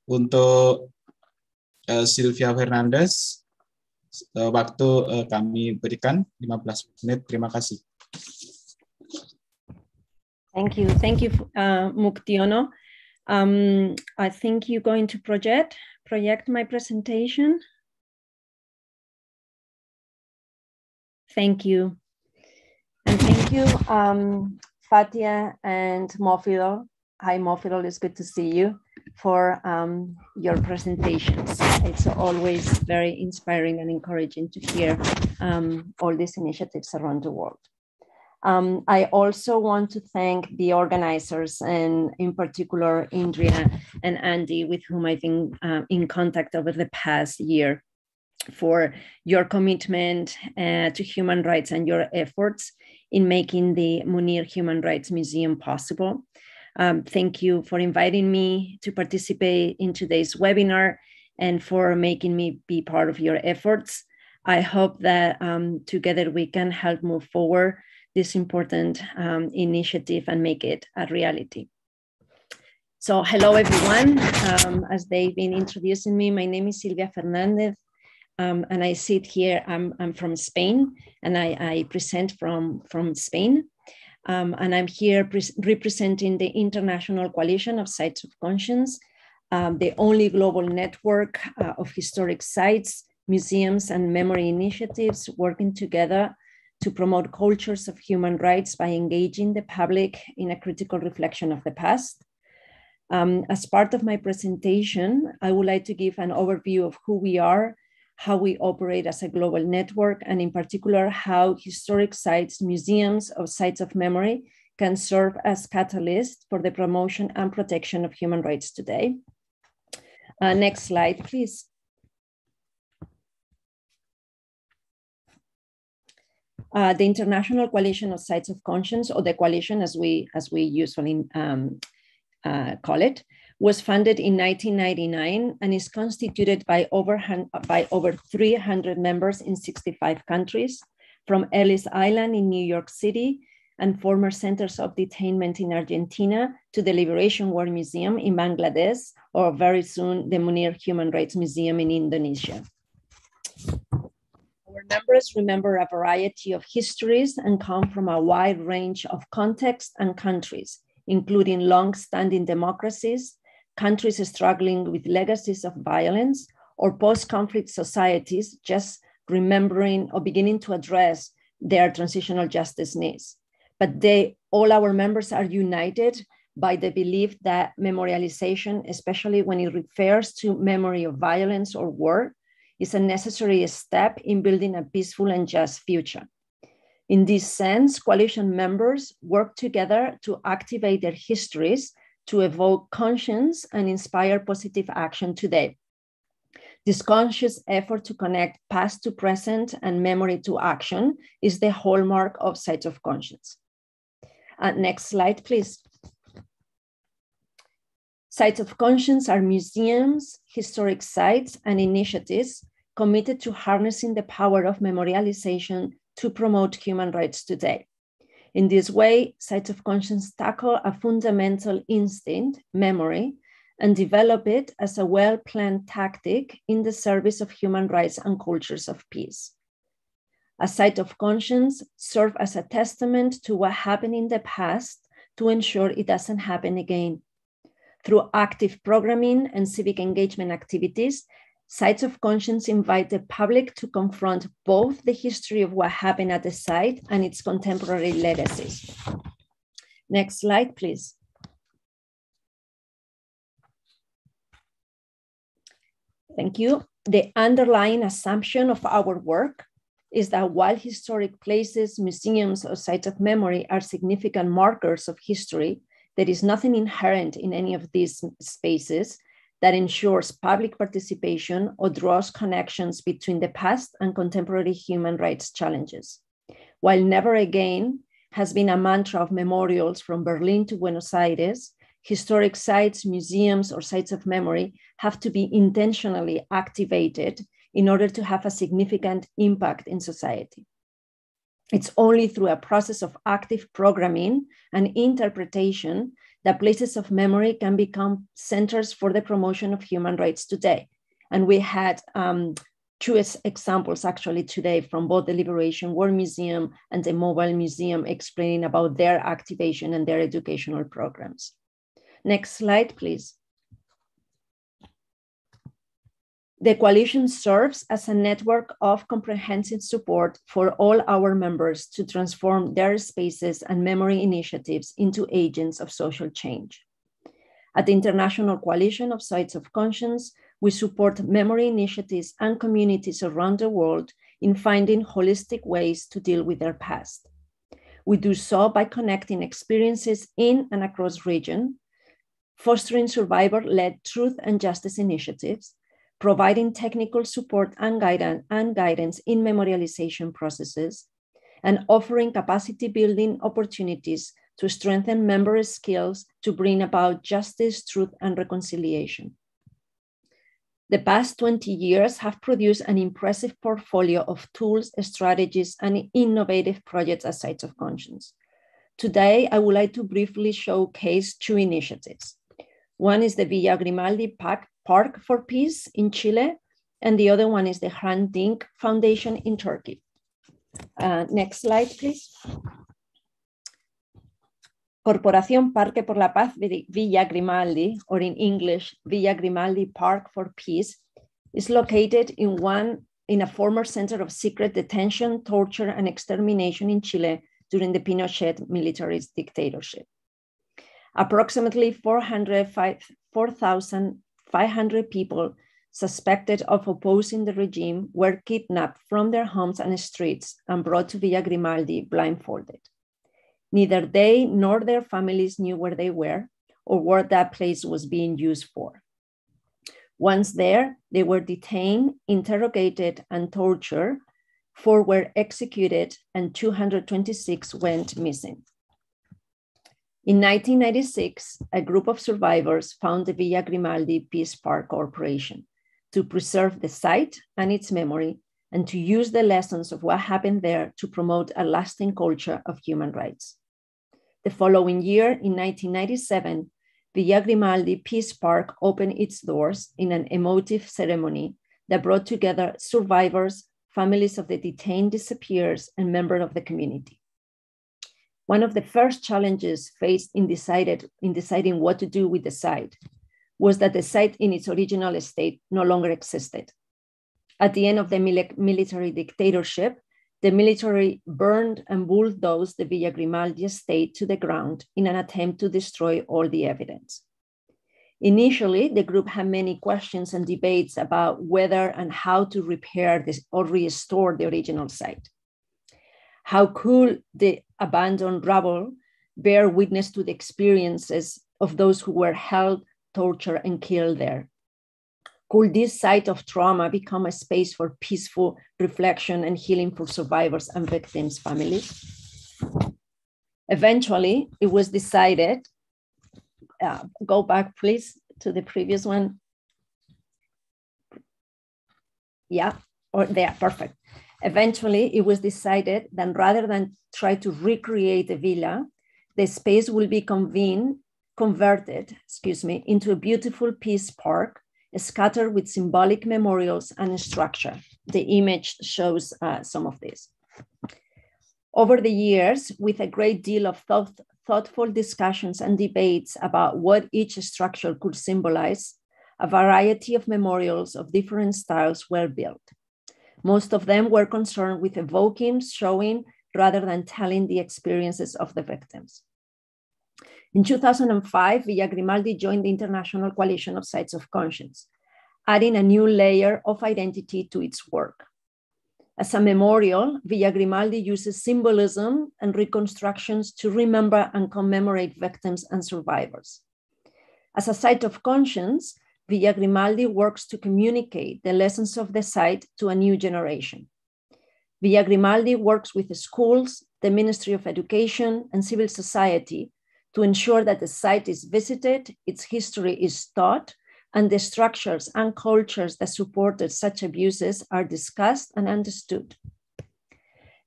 Untuk uh, Sylvia Fernandez, uh, waktu uh, kami berikan 15 menit. Terima kasih. Thank you. Thank you, uh, Muktiono. Um, I think you're going to project, project my presentation. Thank you. And thank you. Um, Fatia and Mofidol. Hi, Mofidol, it's good to see you for um, your presentations. It's always very inspiring and encouraging to hear um, all these initiatives around the world. Um, I also want to thank the organizers and in particular Indria and Andy with whom I've been uh, in contact over the past year for your commitment uh, to human rights and your efforts in making the Munir Human Rights Museum possible. Um, thank you for inviting me to participate in today's webinar and for making me be part of your efforts. I hope that um, together we can help move forward this important um, initiative and make it a reality. So hello everyone, um, as they've been introducing me, my name is Silvia Fernandez. Um, and I sit here. I'm, I'm from Spain, and I, I present from, from Spain. Um, and I'm here pre- representing the International Coalition of Sites of Conscience, um, the only global network uh, of historic sites, museums, and memory initiatives working together to promote cultures of human rights by engaging the public in a critical reflection of the past. Um, as part of my presentation, I would like to give an overview of who we are how we operate as a global network, and in particular, how historic sites, museums, or sites of memory can serve as catalysts for the promotion and protection of human rights today. Uh, next slide, please. Uh, the International Coalition of Sites of Conscience, or the coalition as we, as we usually um, uh, call it, was founded in 1999 and is constituted by over, by over 300 members in 65 countries, from Ellis Island in New York City and former centers of detainment in Argentina to the Liberation War Museum in Bangladesh, or very soon the Munir Human Rights Museum in Indonesia. Our members remember a variety of histories and come from a wide range of contexts and countries, including long-standing democracies, countries struggling with legacies of violence or post conflict societies just remembering or beginning to address their transitional justice needs. But they, all our members are united by the belief that memorialization, especially when it refers to memory of violence or war, is a necessary step in building a peaceful and just future. In this sense, coalition members work together to activate their histories to evoke conscience and inspire positive action today. This conscious effort to connect past to present and memory to action is the hallmark of sites of conscience. Uh, next slide, please. Sites of conscience are museums, historic sites, and initiatives committed to harnessing the power of memorialization to promote human rights today. In this way, sites of conscience tackle a fundamental instinct, memory, and develop it as a well planned tactic in the service of human rights and cultures of peace. A site of conscience serves as a testament to what happened in the past to ensure it doesn't happen again. Through active programming and civic engagement activities, Sites of Conscience invite the public to confront both the history of what happened at the site and its contemporary legacies. Next slide, please. Thank you. The underlying assumption of our work is that while historic places, museums, or sites of memory are significant markers of history, there is nothing inherent in any of these spaces that ensures public participation or draws connections between the past and contemporary human rights challenges. While never again has been a mantra of memorials from Berlin to Buenos Aires, historic sites, museums, or sites of memory have to be intentionally activated in order to have a significant impact in society. It's only through a process of active programming and interpretation that places of memory can become centers for the promotion of human rights today. And we had um, two examples actually today from both the Liberation War Museum and the Mobile Museum explaining about their activation and their educational programs. Next slide, please. The coalition serves as a network of comprehensive support for all our members to transform their spaces and memory initiatives into agents of social change. At the International Coalition of Sites of Conscience, we support memory initiatives and communities around the world in finding holistic ways to deal with their past. We do so by connecting experiences in and across region, fostering survivor-led truth and justice initiatives, providing technical support and guidance in memorialization processes, and offering capacity building opportunities to strengthen members' skills to bring about justice, truth, and reconciliation. The past 20 years have produced an impressive portfolio of tools, strategies, and innovative projects as sites of conscience. Today, I would like to briefly showcase two initiatives. One is the Villa Grimaldi Pact Park for Peace in Chile, and the other one is the Han Dink Foundation in Turkey. Uh, next slide, please. Corporación Parque por la Paz Villa Grimaldi, or in English, Villa Grimaldi Park for Peace, is located in one in a former center of secret detention, torture, and extermination in Chile during the Pinochet military dictatorship. Approximately four hundred five four thousand. 500 people suspected of opposing the regime were kidnapped from their homes and streets and brought to Villa Grimaldi blindfolded. Neither they nor their families knew where they were or what that place was being used for. Once there, they were detained, interrogated, and tortured. Four were executed, and 226 went missing. In 1996, a group of survivors found the Villa Grimaldi Peace Park Corporation to preserve the site and its memory and to use the lessons of what happened there to promote a lasting culture of human rights. The following year, in 1997, Villa Grimaldi Peace Park opened its doors in an emotive ceremony that brought together survivors, families of the detained disappears, and members of the community. One of the first challenges faced in, decided, in deciding what to do with the site was that the site in its original state no longer existed. At the end of the military dictatorship, the military burned and bulldozed the Villa Grimaldi estate to the ground in an attempt to destroy all the evidence. Initially, the group had many questions and debates about whether and how to repair this or restore the original site. How could the abandoned rubble bear witness to the experiences of those who were held, tortured, and killed there? Could this site of trauma become a space for peaceful reflection and healing for survivors and victims' families? Eventually, it was decided. Uh, go back, please, to the previous one. Yeah, or there, perfect. Eventually, it was decided that rather than try to recreate a villa, the space will be convened, converted, excuse me, into a beautiful peace park scattered with symbolic memorials and structure. The image shows uh, some of this. Over the years, with a great deal of thought, thoughtful discussions and debates about what each structure could symbolize, a variety of memorials of different styles were built. Most of them were concerned with evoking, showing, rather than telling the experiences of the victims. In 2005, Villa Grimaldi joined the International Coalition of Sites of Conscience, adding a new layer of identity to its work. As a memorial, Villa Grimaldi uses symbolism and reconstructions to remember and commemorate victims and survivors. As a site of conscience, Villa Grimaldi works to communicate the lessons of the site to a new generation. Villa Grimaldi works with schools, the Ministry of Education, and civil society to ensure that the site is visited, its history is taught, and the structures and cultures that supported such abuses are discussed and understood.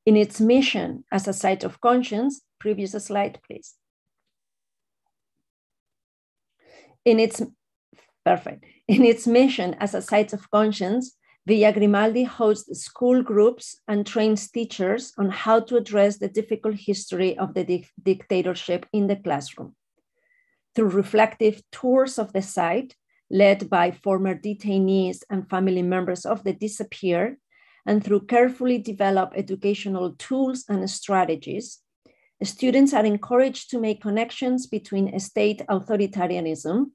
In its mission as a site of conscience, previous slide, please. In its Perfect. In its mission as a site of conscience, Villa Grimaldi hosts school groups and trains teachers on how to address the difficult history of the di dictatorship in the classroom. Through reflective tours of the site, led by former detainees and family members of the disappeared, and through carefully developed educational tools and strategies, students are encouraged to make connections between state authoritarianism,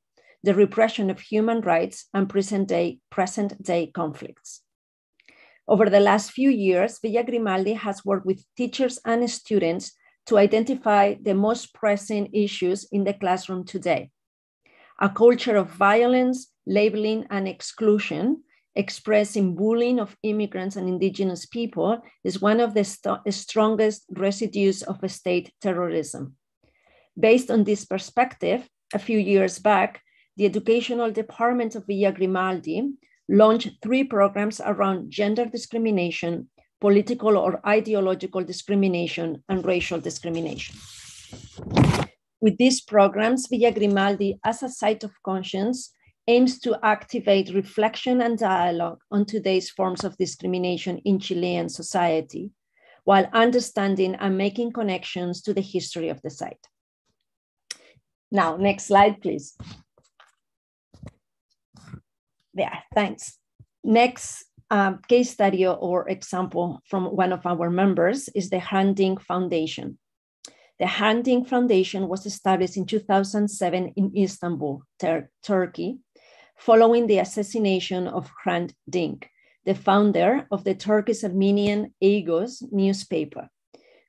the repression of human rights, and present day, present day conflicts. Over the last few years, Villa Grimaldi has worked with teachers and students to identify the most pressing issues in the classroom today. A culture of violence, labeling, and exclusion, expressing bullying of immigrants and indigenous people, is one of the st strongest residues of state terrorism. Based on this perspective, a few years back, the Educational Department of Villa Grimaldi launched three programs around gender discrimination, political or ideological discrimination, and racial discrimination. With these programs, Villa Grimaldi, as a site of conscience, aims to activate reflection and dialogue on today's forms of discrimination in Chilean society, while understanding and making connections to the history of the site. Now, next slide, please. Yeah, thanks. Next um, case study or example from one of our members is the Handing Foundation. The Handing Foundation was established in 2007 in Istanbul, Tur Turkey, following the assassination of Hrant Dink, the founder of the Turkish Armenian Agos newspaper,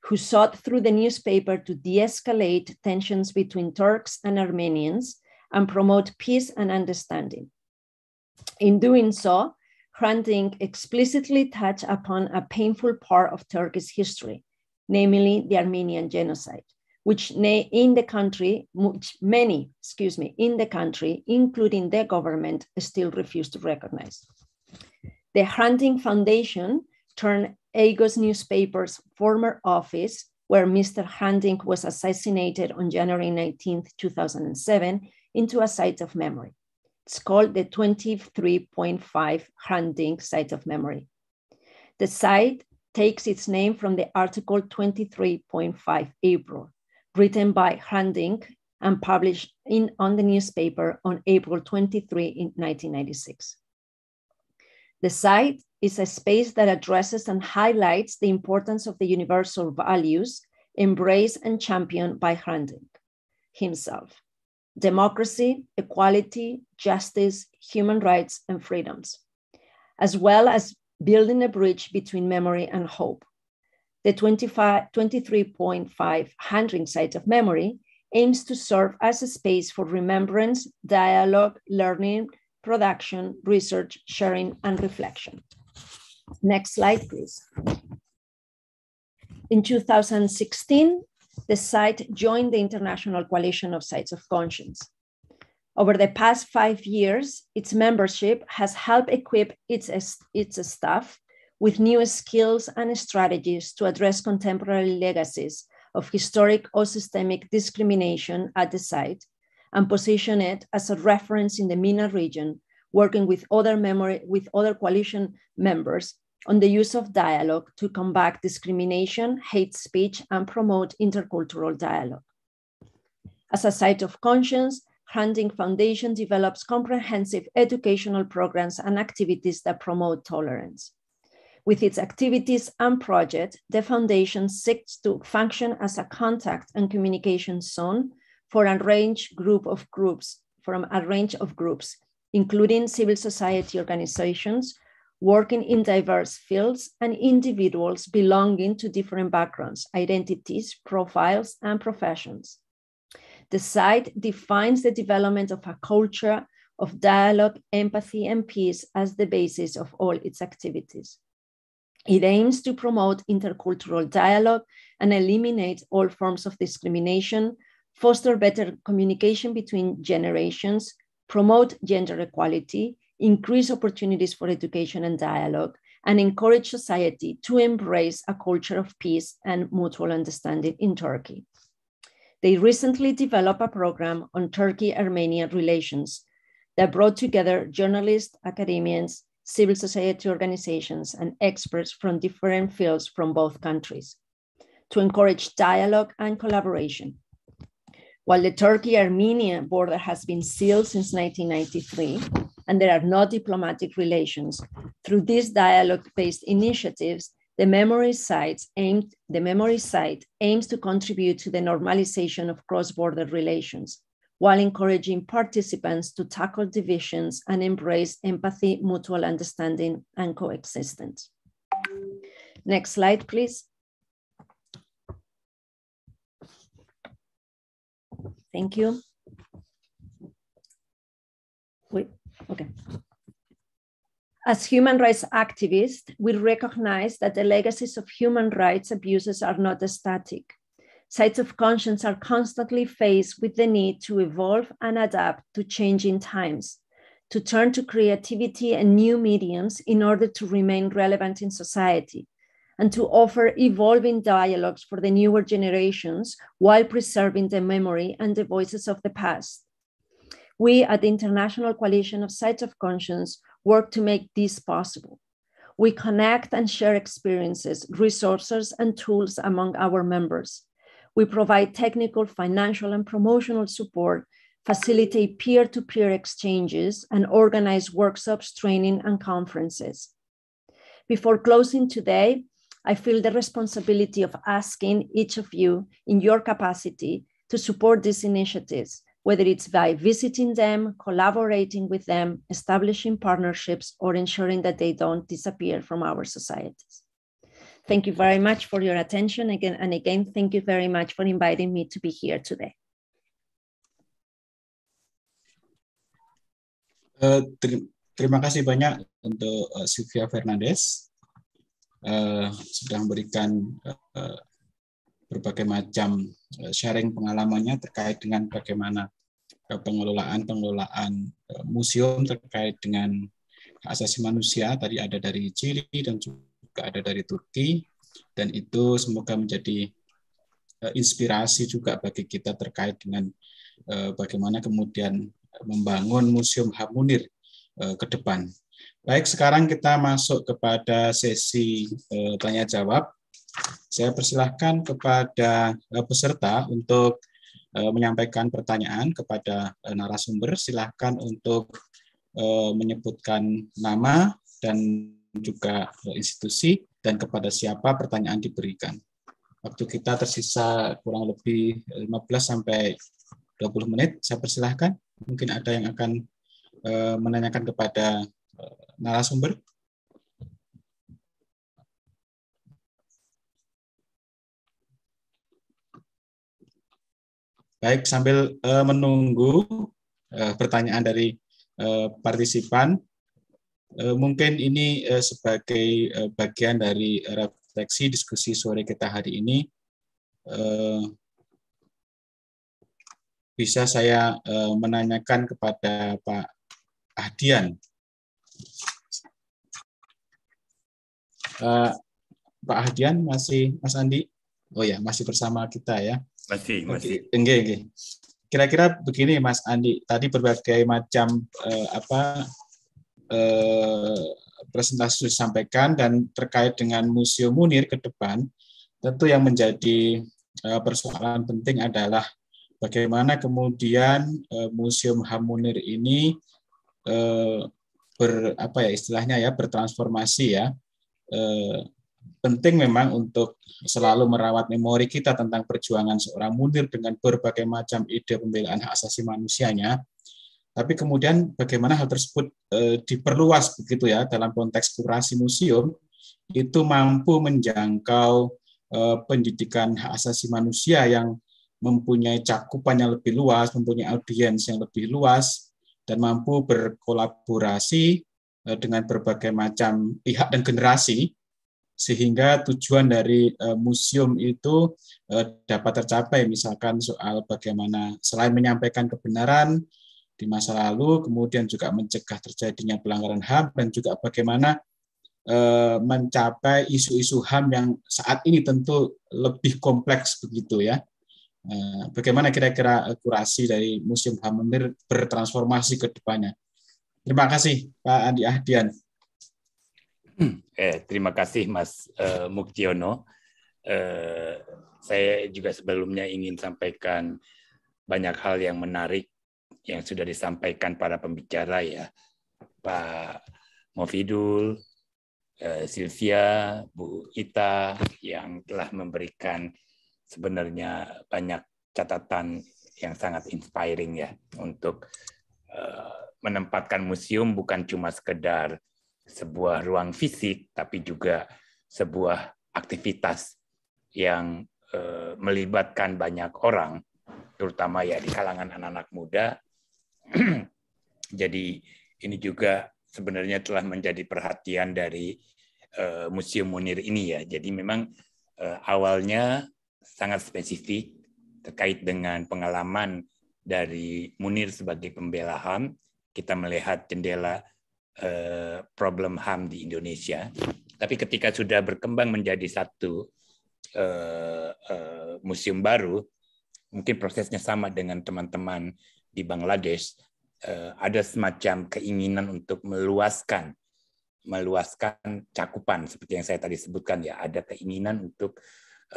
who sought through the newspaper to de escalate tensions between Turks and Armenians and promote peace and understanding. In doing so, Hunting explicitly touched upon a painful part of Turkey's history, namely the Armenian genocide, which in the country, which many, excuse me, in the country, including the government, still refuse to recognize. The Hunting Foundation turned Agos newspaper's former office, where Mr. Hunting was assassinated on January 19, 2007, into a site of memory. It's called the 23.5 Handing Site of Memory. The site takes its name from the article 23.5 April, written by Handing and published in on the newspaper on April 23 in 1996. The site is a space that addresses and highlights the importance of the universal values embraced and championed by Handing himself democracy, equality, justice, human rights, and freedoms, as well as building a bridge between memory and hope. The 23.5 Handling Site of Memory aims to serve as a space for remembrance, dialogue, learning, production, research, sharing, and reflection. Next slide, please. In 2016, the site joined the International Coalition of Sites of Conscience. Over the past five years, its membership has helped equip its, its staff with new skills and strategies to address contemporary legacies of historic or systemic discrimination at the site and position it as a reference in the MENA region, working with other, memory, with other coalition members on the use of dialogue to combat discrimination, hate speech, and promote intercultural dialogue. As a site of conscience, Hunting Foundation develops comprehensive educational programs and activities that promote tolerance. With its activities and project, the foundation seeks to function as a contact and communication zone for a range group of groups, from a range of groups, including civil society organizations, working in diverse fields and individuals belonging to different backgrounds, identities, profiles, and professions. The site defines the development of a culture of dialogue, empathy, and peace as the basis of all its activities. It aims to promote intercultural dialogue and eliminate all forms of discrimination, foster better communication between generations, promote gender equality, increase opportunities for education and dialogue, and encourage society to embrace a culture of peace and mutual understanding in Turkey. They recently developed a program on Turkey Armenian relations that brought together journalists, academics, civil society organizations, and experts from different fields from both countries to encourage dialogue and collaboration. While the Turkey Armenia border has been sealed since 1993, and there are no diplomatic relations. Through these dialogue-based initiatives, the memory sites aimed the memory site aims to contribute to the normalization of cross-border relations while encouraging participants to tackle divisions and embrace empathy, mutual understanding, and coexistence. Next slide, please. Thank you. Wait. Okay. As human rights activists, we recognize that the legacies of human rights abuses are not static. Sites of conscience are constantly faced with the need to evolve and adapt to changing times, to turn to creativity and new mediums in order to remain relevant in society, and to offer evolving dialogues for the newer generations while preserving the memory and the voices of the past. We at the International Coalition of Sites of Conscience work to make this possible. We connect and share experiences, resources, and tools among our members. We provide technical, financial, and promotional support, facilitate peer to peer exchanges, and organize workshops, training, and conferences. Before closing today, I feel the responsibility of asking each of you in your capacity to support these initiatives whether it's by visiting them, collaborating with them, establishing partnerships, or ensuring that they don't disappear from our societies. Thank you very much for your attention again. And again, thank you very much for inviting me to be here today. Uh, ter terima kasih banyak untuk uh, Sylvia Fernandez uh, sudah memberikan uh, berbagai macam e, sharing pengalamannya terkait dengan bagaimana e, pengelolaan-pengelolaan e, museum terkait dengan asasi manusia. Tadi ada dari Chili dan juga ada dari Turki. Dan itu semoga menjadi inspirasi juga bagi kita terkait dengan bagaimana kemudian membangun museum Hamunir ke depan. Baik, sekarang kita masuk kepada sesi tanya jawab. Saya persilahkan kepada eh, peserta untuk eh, menyampaikan pertanyaan kepada eh, narasumber. Silahkan untuk menyebutkan nama dan juga institusi dan kepada siapa pertanyaan diberikan. Waktu kita tersisa kurang lebih 15 sampai 20 menit. Saya persilahkan. Mungkin ada yang akan menanyakan kepada narasumber. Baik, sambil uh, menunggu uh, pertanyaan dari uh, partisipan, uh, mungkin ini uh, sebagai uh, bagian dari refleksi diskusi sore kita hari ini, uh, bisa saya uh, menanyakan kepada Pak Ahdian. Uh, Pak Ahdian masih Mas Andi? Oh ya, masih bersama kita ya. Masih, masih. Oke, okay, okay. Kira-kira begini Mas Andi, tadi berbagai macam eh, apa eh, presentasi sudah disampaikan dan terkait dengan Museum Munir ke depan, tentu yang menjadi eh, persoalan penting adalah bagaimana kemudian eh, Museum Ham Munir ini eh, ber apa ya istilahnya ya bertransformasi ya eh, penting memang untuk selalu merawat memori kita tentang perjuangan seorang Munir dengan berbagai macam ide pembelaan hak asasi manusianya. Tapi kemudian bagaimana hal tersebut e, diperluas begitu ya dalam konteks kurasi museum itu mampu menjangkau e, pendidikan hak asasi manusia yang mempunyai cakupan yang lebih luas, mempunyai audiens yang lebih luas, dan mampu berkolaborasi eh, dengan berbagai macam pihak dan generasi sehingga tujuan dari uh, museum itu uh, dapat tercapai misalkan soal bagaimana selain menyampaikan kebenaran di masa lalu kemudian juga mencegah terjadinya pelanggaran HAM dan juga bagaimana uh, mencapai isu-isu HAM yang saat ini tentu lebih kompleks begitu ya uh, bagaimana kira-kira kurasi dari Museum HAM Menir bertransformasi ke depannya terima kasih Pak Andi Ahdian hmm. Eh, terima kasih Mas eh, Muktiono. Eh, saya juga sebelumnya ingin sampaikan banyak hal yang menarik yang sudah disampaikan para pembicara ya. Pak Mofidul, eh, Sylvia, Bu Ita yang telah memberikan sebenarnya banyak catatan yang sangat inspiring ya untuk eh, menempatkan museum bukan cuma sekedar sebuah ruang fisik, tapi juga sebuah aktivitas yang eh, melibatkan banyak orang, terutama ya di kalangan anak-anak muda. Jadi ini juga sebenarnya telah menjadi perhatian dari eh, Museum Munir ini ya. Jadi memang eh, awalnya sangat spesifik terkait dengan pengalaman dari Munir sebagai pembela HAM. Kita melihat jendela Eh, problem HAM di Indonesia. Tapi ketika sudah berkembang menjadi satu eh, eh, museum baru, mungkin prosesnya sama dengan teman-teman di Bangladesh, ada semacam keinginan untuk meluaskan meluaskan cakupan seperti yang saya tadi sebutkan ya ada keinginan untuk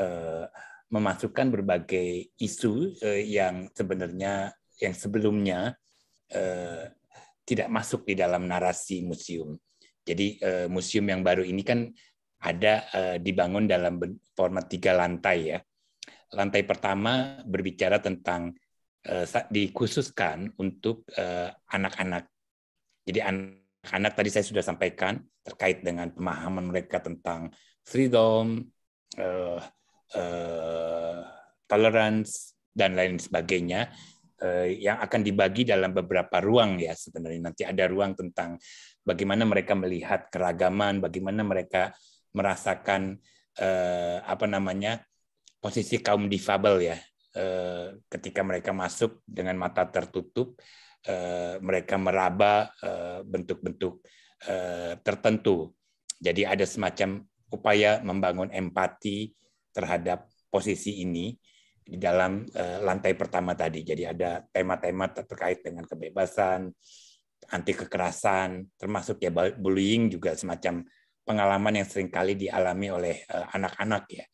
uh, memasukkan berbagai isu uh, yang sebenarnya yang sebelumnya uh, tidak masuk di dalam narasi museum. Jadi eh, museum yang baru ini kan ada eh, dibangun dalam format tiga lantai ya. Lantai pertama berbicara tentang eh, dikhususkan untuk anak-anak. Jadi anak-anak tadi saya sudah sampaikan terkait dengan pemahaman mereka tentang freedom, tolerance dan lain sebagainya. Eh, yang akan dibagi dalam beberapa ruang ya sebenarnya nanti ada ruang tentang bagaimana mereka melihat keragaman, bagaimana mereka merasakan eh, apa namanya posisi kaum difabel ya eh, ketika mereka masuk dengan mata tertutup eh, mereka meraba eh, bentuk-bentuk eh, tertentu. Jadi ada semacam upaya membangun empati terhadap posisi ini di dalam eh, lantai pertama tadi. Jadi ada tema-tema terkait dengan kebebasan, anti kekerasan, termasuk ya bullying juga semacam pengalaman yang seringkali dialami oleh eh, anak-anak ya.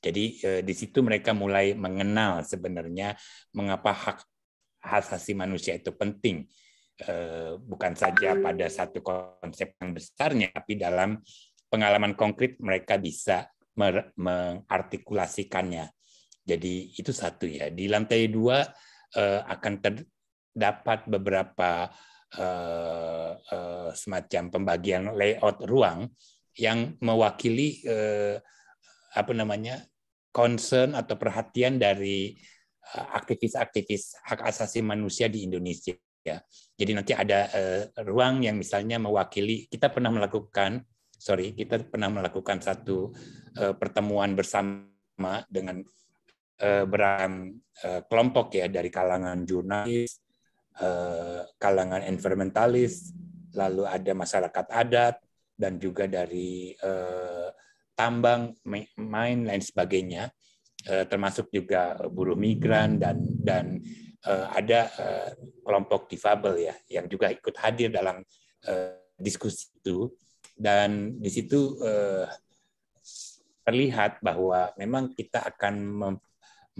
Jadi eh, di situ mereka mulai mengenal sebenarnya mengapa hak asasi manusia itu penting. bukan saja pada satu konsep yang besarnya, tapi dalam pengalaman konkret mereka bisa mengartikulasikannya jadi itu satu ya. Di lantai dua eh, akan terdapat beberapa eh, eh, semacam pembagian layout ruang yang mewakili apa namanya concern atau perhatian dari aktivis-aktivis hak asasi manusia di Indonesia. Jadi nanti ada uh, ruang yang misalnya mewakili kita pernah melakukan, sorry, kita pernah melakukan satu uh, pertemuan bersama dengan Eh, beran eh, kelompok ya dari kalangan jurnalis, eh, kalangan environmentalis, lalu ada masyarakat adat dan juga dari tambang, main lain sebagainya, termasuk juga buruh migran dan dan ada kelompok difabel ya yang juga ikut hadir dalam diskusi itu dan di situ terlihat bahwa memang kita akan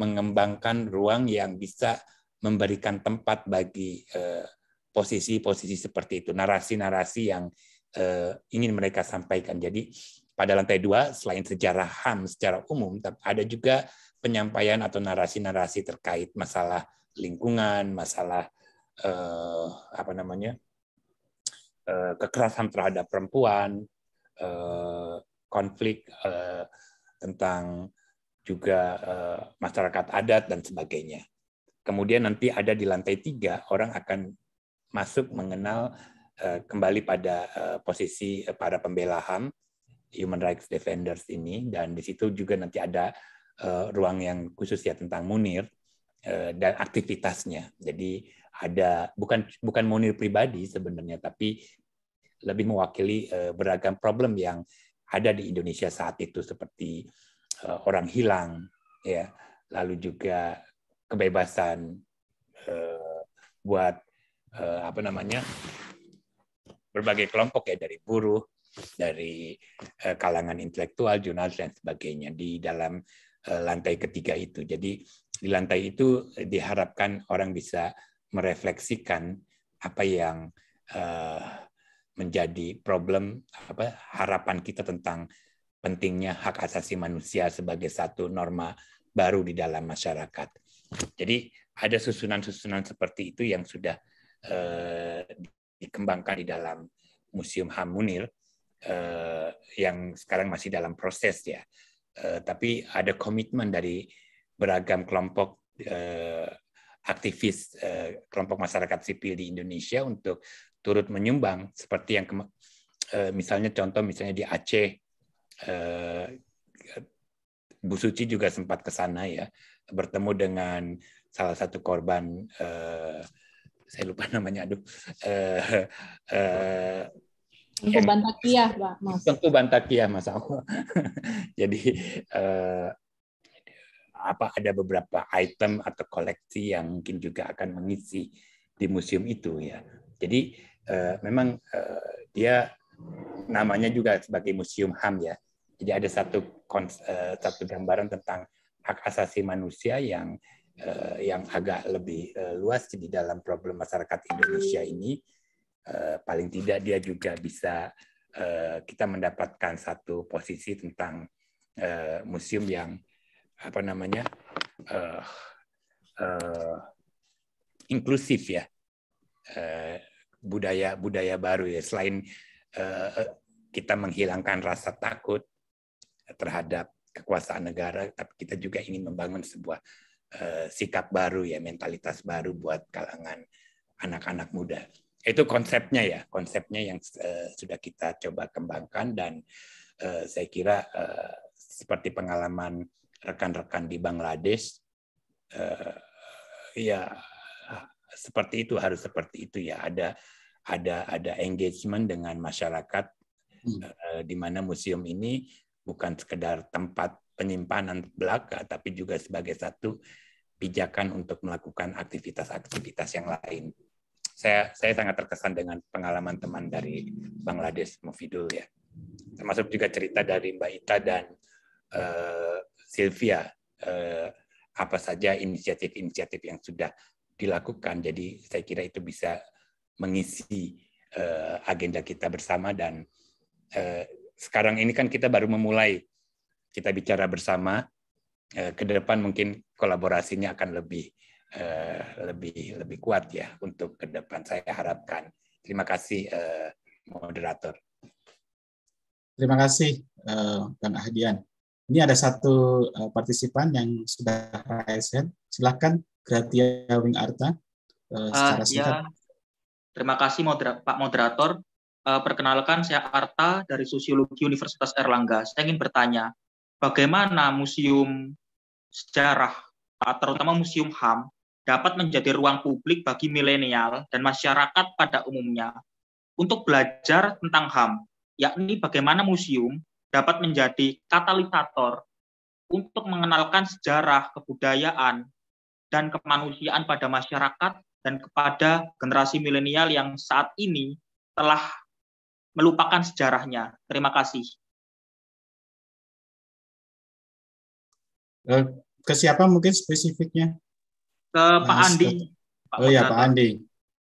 mengembangkan ruang yang bisa memberikan tempat bagi eh, posisi-posisi seperti itu, narasi-narasi yang eh, ingin mereka sampaikan. Jadi pada lantai dua, selain sejarah HAM secara umum, ada juga penyampaian atau narasi-narasi terkait masalah lingkungan, masalah eh, apa namanya eh, kekerasan terhadap perempuan, eh, konflik eh, tentang juga eh, masyarakat adat dan sebagainya. Kemudian nanti ada di lantai tiga orang akan masuk mengenal eh, kembali pada eh, posisi para pembela HAM, human rights defenders ini, dan di situ juga nanti ada ruang yang khusus ya tentang Munir dan aktivitasnya. Jadi ada bukan bukan Munir pribadi sebenarnya, tapi lebih mewakili beragam problem yang ada di Indonesia saat itu seperti uh, orang hilang ya lalu juga kebebasan uh, buat uh, apa namanya berbagai kelompok ya dari buruh dari uh, kalangan intelektual jurnalis dan sebagainya di dalam uh, lantai ketiga itu jadi di lantai itu diharapkan orang bisa merefleksikan apa yang uh, menjadi problem apa harapan kita tentang pentingnya hak asasi manusia sebagai satu norma baru di dalam masyarakat. Jadi ada susunan-susunan seperti itu yang sudah eh, dikembangkan di dalam Museum Ham Munir eh, yang sekarang masih dalam proses ya. Eh, tapi ada komitmen dari beragam kelompok eh, aktivis eh, kelompok masyarakat sipil di Indonesia untuk turut menyumbang seperti yang eh, misalnya contoh misalnya di Aceh Eh, Bu Suci juga sempat ke sana ya, bertemu dengan salah satu korban, eh, saya lupa namanya, aduh, Tentu eh, eh, Tengku Pak. Mas. Tengku Bantakiah, Mas Aku. Jadi eh, apa ada beberapa item atau koleksi yang mungkin juga akan mengisi di museum itu ya. Jadi eh, memang eh, dia namanya juga sebagai museum HAM ya. Jadi ada satu eh, satu gambaran tentang hak asasi manusia yang eh, yang agak lebih eh, luas di dalam problem masyarakat Indonesia ini. paling tidak dia juga bisa kita mendapatkan satu posisi tentang museum yang apa namanya uh, uh, inklusif ya uh, budaya budaya baru ya selain uh, kita menghilangkan rasa takut terhadap kekuasaan negara, tapi kita juga ingin membangun sebuah uh, sikap baru ya, mentalitas baru buat kalangan anak-anak muda. Itu konsepnya ya, konsepnya yang uh, sudah kita coba kembangkan dan uh, saya kira uh, seperti pengalaman rekan-rekan di Bangladesh, uh, ya seperti itu harus seperti itu ya ada ada ada engagement dengan masyarakat hmm. uh, di mana museum ini bukan sekedar tempat penyimpanan belaka, tapi juga sebagai satu pijakan untuk melakukan aktivitas-aktivitas yang lain. Saya, saya sangat terkesan dengan pengalaman teman dari Bangladesh, Mufidul ya. Termasuk juga cerita dari Mbak Ita dan uh, Sylvia, uh, apa saja inisiatif-inisiatif yang sudah dilakukan. Jadi saya kira itu bisa mengisi uh, agenda kita bersama dan uh, sekarang ini kan kita baru memulai kita bicara bersama eh, ke depan mungkin kolaborasinya akan lebih eh, lebih lebih kuat ya untuk ke depan saya harapkan terima kasih eh, moderator terima kasih Kang Ahdian ini ada satu partisipan yang sudah raise hand silahkan Gratia Wing Arta secara uh, ya. terima kasih moder- Pak moderator Eh, perkenalkan saya Arta dari Sosiologi Universitas Erlangga. Saya ingin bertanya, bagaimana museum sejarah, eh, terutama museum HAM, dapat menjadi ruang publik bagi milenial dan masyarakat pada umumnya untuk belajar tentang HAM, yakni bagaimana museum dapat menjadi katalisator untuk mengenalkan sejarah, kebudayaan, dan kemanusiaan pada masyarakat dan kepada generasi milenial yang saat ini telah melupakan sejarahnya. Terima kasih. Eh, ke siapa mungkin spesifiknya? Ke Mas, Pak Andi. Pak oh iya Pak Andi.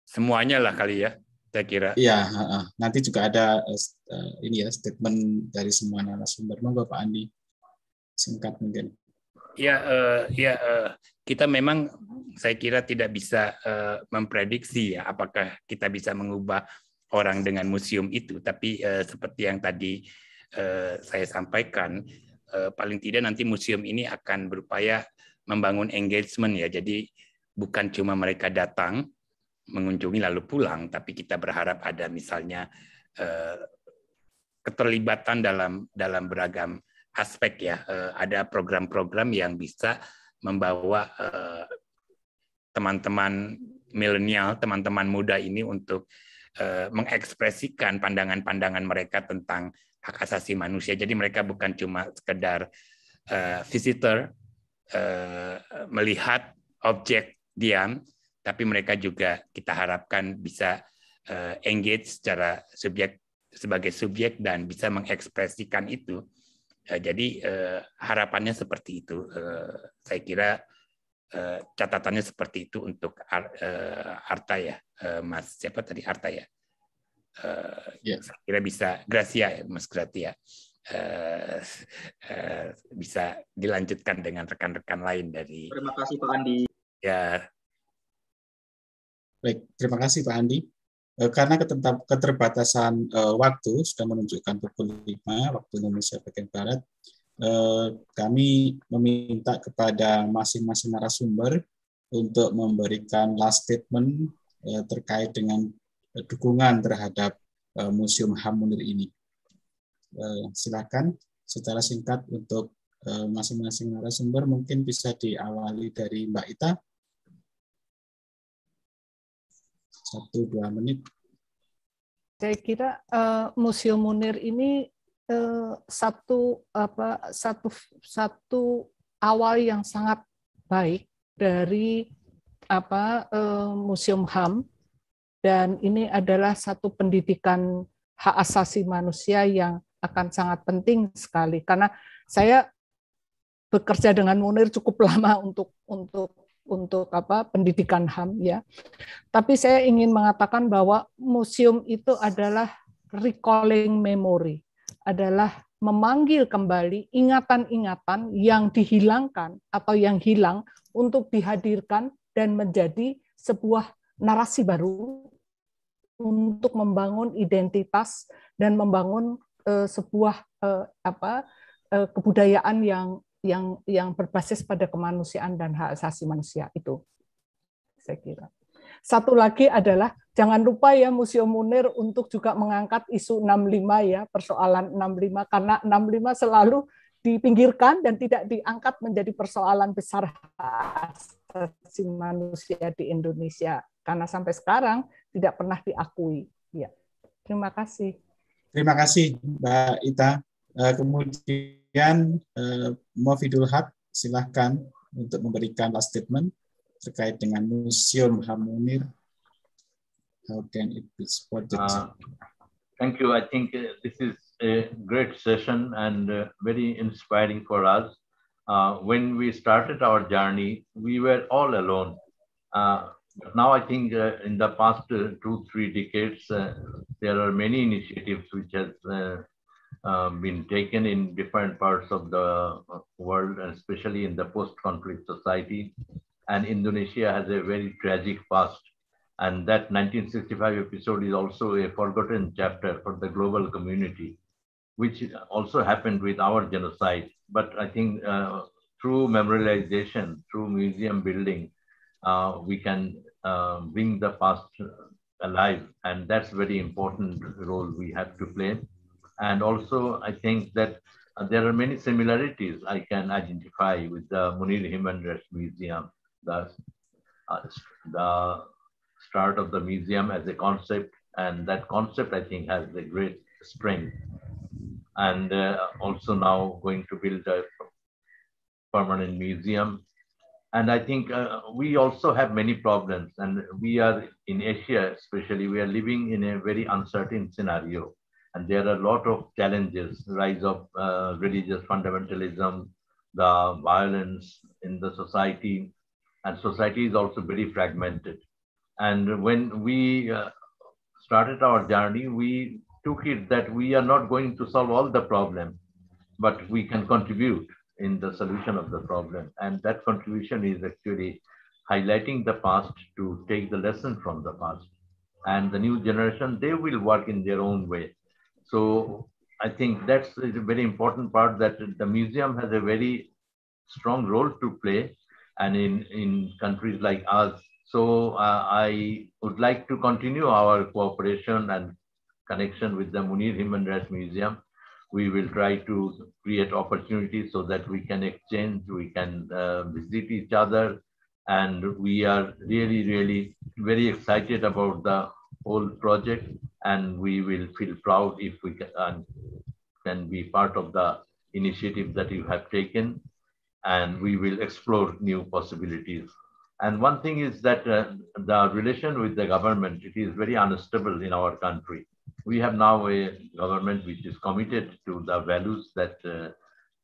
Semuanya lah kali ya, saya kira. Iya, nanti juga ada eh, eh, ini ya statement dari semua narasumber. Monggo Pak Andi, singkat mungkin. Iya, uh, ya uh, kita memang saya kira tidak bisa uh, memprediksi ya apakah kita bisa mengubah orang dengan museum itu, tapi uh, seperti yang tadi uh, saya sampaikan, uh, paling tidak nanti museum ini akan berupaya membangun engagement ya. Jadi bukan cuma mereka datang mengunjungi lalu pulang, tapi kita berharap ada misalnya uh, keterlibatan dalam dalam beragam aspek ya. Uh, ada program-program yang bisa membawa teman-teman milenial, teman-teman muda ini untuk Eh, mengekspresikan pandangan-pandangan mereka tentang hak asasi manusia. Jadi mereka bukan cuma sekedar uh, visitor uh, melihat objek diam, tapi mereka juga kita harapkan bisa uh, engage secara subjek sebagai subjek dan bisa mengekspresikan itu. Uh, jadi uh, harapannya seperti itu. Uh, saya kira Eh, catatannya seperti itu untuk Ar, eh, Arta ya, eh, Mas siapa tadi Arta ya? Uh, kira bisa Gracia ya, Mas Gracia bisa dilanjutkan dengan rekan-rekan lain dari Terima kasih Pak Andi. Ya. Baik, terima kasih Pak Andi. karena keterbatasan waktu sudah menunjukkan pukul 5 waktu Indonesia bagian barat, Eh, kami meminta kepada masing-masing narasumber untuk memberikan last statement eh, terkait dengan eh, dukungan terhadap Museum Ham Munir ini. silakan secara singkat untuk masing-masing narasumber mungkin bisa diawali dari Mbak Ita. Satu dua menit. Saya kira uh, Museum Munir ini Eh, satu apa satu satu awal yang sangat baik dari apa eh, Museum HAM dan ini adalah satu pendidikan hak asasi manusia yang akan sangat penting sekali karena saya bekerja dengan Munir cukup lama untuk untuk untuk apa pendidikan HAM ya. Tapi saya ingin mengatakan bahwa museum itu adalah recalling memory adalah memanggil kembali ingatan-ingatan yang dihilangkan atau yang hilang untuk dihadirkan dan menjadi sebuah narasi baru untuk membangun identitas dan membangun uh, sebuah uh, apa uh, kebudayaan yang yang yang berbasis pada kemanusiaan dan hak asasi manusia itu saya kira. Satu lagi adalah jangan lupa ya Museum Munir untuk juga mengangkat isu 65 ya, persoalan 65 karena 65 selalu dipinggirkan dan tidak diangkat menjadi persoalan besar asasi manusia di Indonesia karena sampai sekarang tidak pernah diakui. Ya. Terima kasih. Terima kasih Mbak Ita. Eh, kemudian eh, Mofidul Haq silahkan untuk memberikan last statement. terkait dengan Museum Hamunir? How can it be supported? Uh, thank you. I think uh, this is a great session and uh, very inspiring for us. Uh, when we started our journey, we were all alone. Uh, now I think uh, in the past two, three decades, there are many initiatives which has been taken in different parts of the world, especially in the post-conflict society and Indonesia has a very tragic past. And that 1965 episode is also a forgotten chapter for the global community, which also happened with our genocide. But I think uh, through memorialization, through museum building, uh, we can uh, bring the past alive. And that's very important role we have to play. And also, I think that there are many similarities I can identify with the Munir Himanras Museum the, uh, the start of the museum as a concept. And that concept, I think, has a great strength. And uh, also now going to build a permanent museum. And I think uh, we also have many problems. And we are in Asia, especially, we are living in a very uncertain scenario. And there are a lot of challenges, rise of uh, religious fundamentalism, the violence in the society, and society is also very fragmented. And when we uh, started our journey, we took it that we are not going to solve all the problem, but we can contribute in the solution of the problem. And that contribution is actually highlighting the past to take the lesson from the past. And the new generation, they will work in their own way. So I think that's a very important part that the museum has a very strong role to play and in, in countries like us. So uh, I would like to continue our cooperation and connection with the Munir Human Rights Museum. We will try to create opportunities so that we can exchange, we can uh, visit each other. And we are really, really very excited about the whole project. And we will feel proud if we can, uh, can be part of the initiative that you have taken and we will explore new possibilities. And one thing is that uh, the relation with the government, it is very unstable in our country. We have now a government which is committed to the values that uh,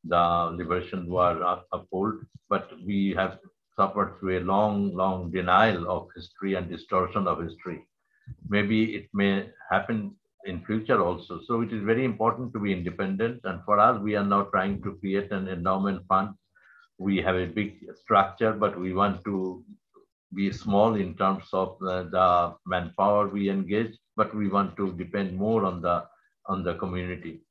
the liberation war uphold, but we have suffered through a long, long denial of history and distortion of history. Maybe it may happen in future also. So it is very important to be independent. And for us, we are now trying to create an endowment fund we have a big structure, but we want to be small in terms of the, the manpower we engage, but we want to depend more on the on the community.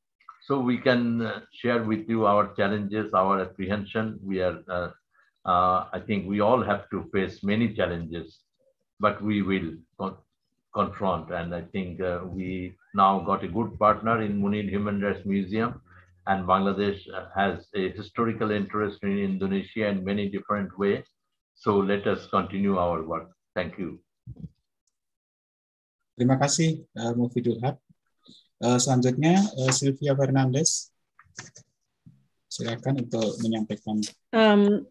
So we can uh, share with you our challenges, our apprehension. We are, uh, uh, I think, we all have to face many challenges, but we will con confront. And I think uh, we now got a good partner in Munin Human Rights Museum and Bangladesh has a historical interest in Indonesia in many different ways. So let us continue our work. Thank you. Terima kasih, uh, Haq. Uh, selanjutnya, uh, Sylvia Fernandez. Silakan untuk menyampaikan. Um,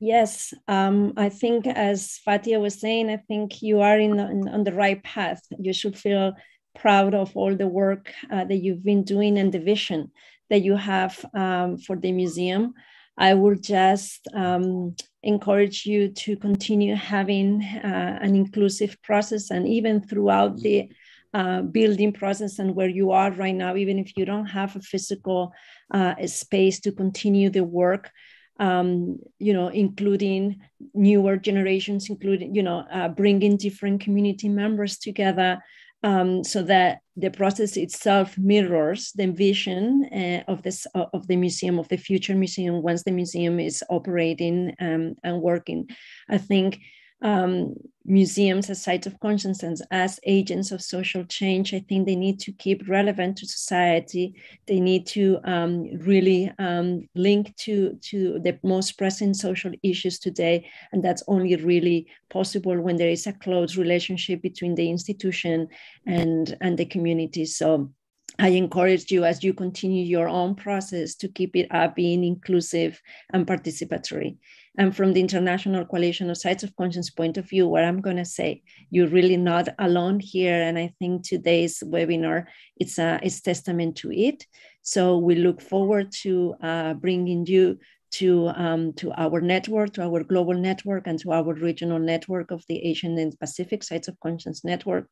yes, um, I think as Fatia was saying, I think you are in, in on the right path. You should feel proud of all the work uh, that you've been doing and the vision that you have um, for the museum. I would just um, encourage you to continue having uh, an inclusive process and even throughout the uh, building process and where you are right now, even if you don't have a physical uh, space to continue the work. Um, you know, including newer generations, including, you know, uh, bringing different community members together, um, so that the process itself mirrors the vision uh, of this uh, of the museum of the future museum once the museum is operating um, and working. I think um, museums as sites of consciousness, as agents of social change. I think they need to keep relevant to society. They need to um, really um, link to, to the most pressing social issues today. And that's only really possible when there is a close relationship between the institution and, and the community. So I encourage you as you continue your own process to keep it up being inclusive and participatory and from the international coalition of sites of conscience point of view where i'm going to say you're really not alone here and i think today's webinar it's a it's testament to it so we look forward to uh, bringing you to um, to our network, to our global network, and to our regional network of the Asian and Pacific Sites of Conscience Network.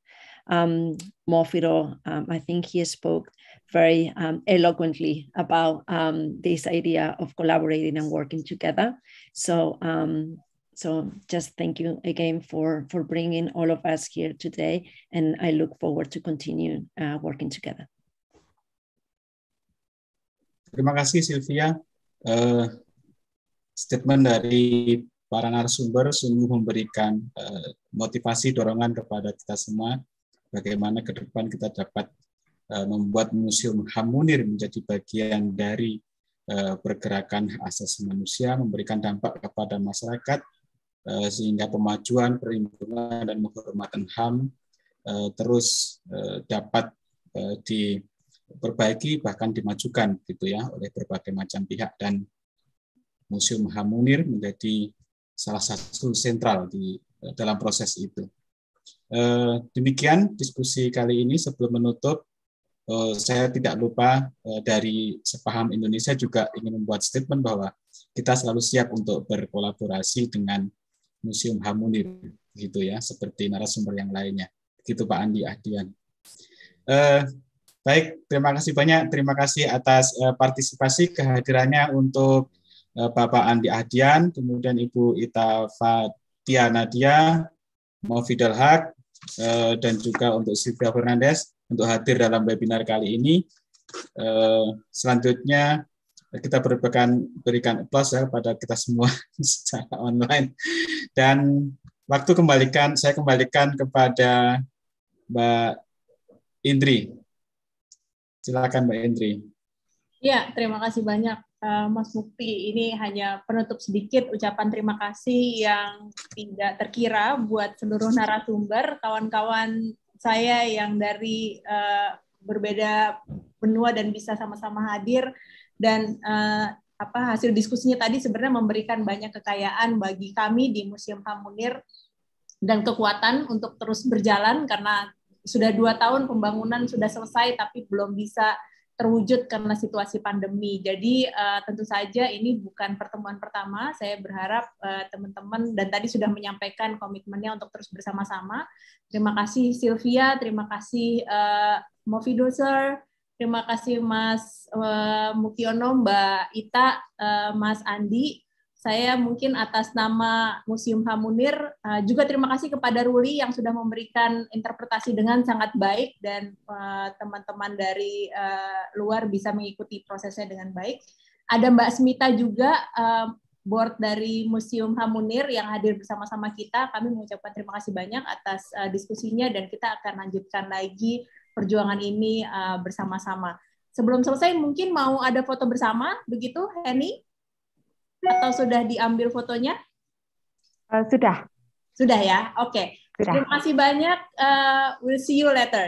Um, Mofiro, um, I think he spoke very um, eloquently about um, this idea of collaborating and working together. So, um, so just thank you again for for bringing all of us here today, and I look forward to continue uh, working together. Terima kasih Sylvia. Uh, statement dari para narasumber sungguh memberikan uh, motivasi dorongan kepada kita semua bagaimana ke depan kita dapat uh, membuat museum Hamunir menjadi bagian dari uh, pergerakan asas manusia memberikan dampak kepada masyarakat uh, sehingga pemajuan perlindungan dan penghormatan HAM uh, terus uh, dapat uh, diperbaiki bahkan dimajukan gitu ya oleh berbagai macam pihak dan Museum Hamunir menjadi salah satu sentral di eh, dalam proses itu. Eh, demikian diskusi kali ini. Sebelum menutup, eh, saya tidak lupa dari sepaham Indonesia juga ingin membuat statement bahwa kita selalu siap untuk berkolaborasi dengan Museum Hamunir, gitu ya, seperti narasumber yang lainnya. Begitu Pak Andi Ahdian. Baik, terima kasih banyak. Terima kasih atas partisipasi kehadirannya untuk Eh, Bapak Andi Ahdian, kemudian Ibu Ita Fatia Nadia, Maufidal Haq, eh, dan juga untuk Silvia Fernandes untuk hadir dalam webinar kali ini. Eh, selanjutnya kita berikan berikan applause ya kepada kita semua secara online dan waktu kembalikan saya kembalikan kepada Mbak Indri. Silakan Mbak Indri. Ya, terima kasih banyak Eh, Mas Mukti, ini hanya penutup sedikit ucapan terima kasih yang tidak terkira buat seluruh narasumber, kawan-kawan saya yang dari uh, berbeda benua dan bisa sama-sama hadir dan uh, apa hasil diskusinya tadi sebenarnya memberikan banyak kekayaan bagi kami di Museum Hamunir dan kekuatan untuk terus berjalan karena sudah dua tahun pembangunan sudah selesai tapi belum bisa terwujud karena situasi pandemi. Jadi uh, tentu saja ini bukan pertemuan pertama. Saya berharap teman eh, teman-teman dan tadi sudah menyampaikan komitmennya untuk terus bersama-sama. Terima kasih Sylvia, terima kasih uh, eh, Mofi Doser, terima kasih Mas uh, Mukiono, Mbak Ita, uh, Mas Andi saya mungkin atas nama Museum Hamunir eh, juga terima kasih kepada Ruli yang sudah memberikan interpretasi dengan sangat baik dan eh, teman-teman dari eh, luar bisa mengikuti prosesnya dengan baik. Ada Mbak Smita juga board dari Museum Hamunir yang hadir bersama-sama kita. Kami mengucapkan terima kasih banyak atas diskusinya dan kita akan lanjutkan lagi perjuangan ini bersama-sama. Sebelum selesai mungkin mau ada foto bersama begitu Henny? atau sudah diambil fotonya? Uh, sudah. Sudah ya. Oke. Okay. Terima kasih banyak. Uh, we'll see you later.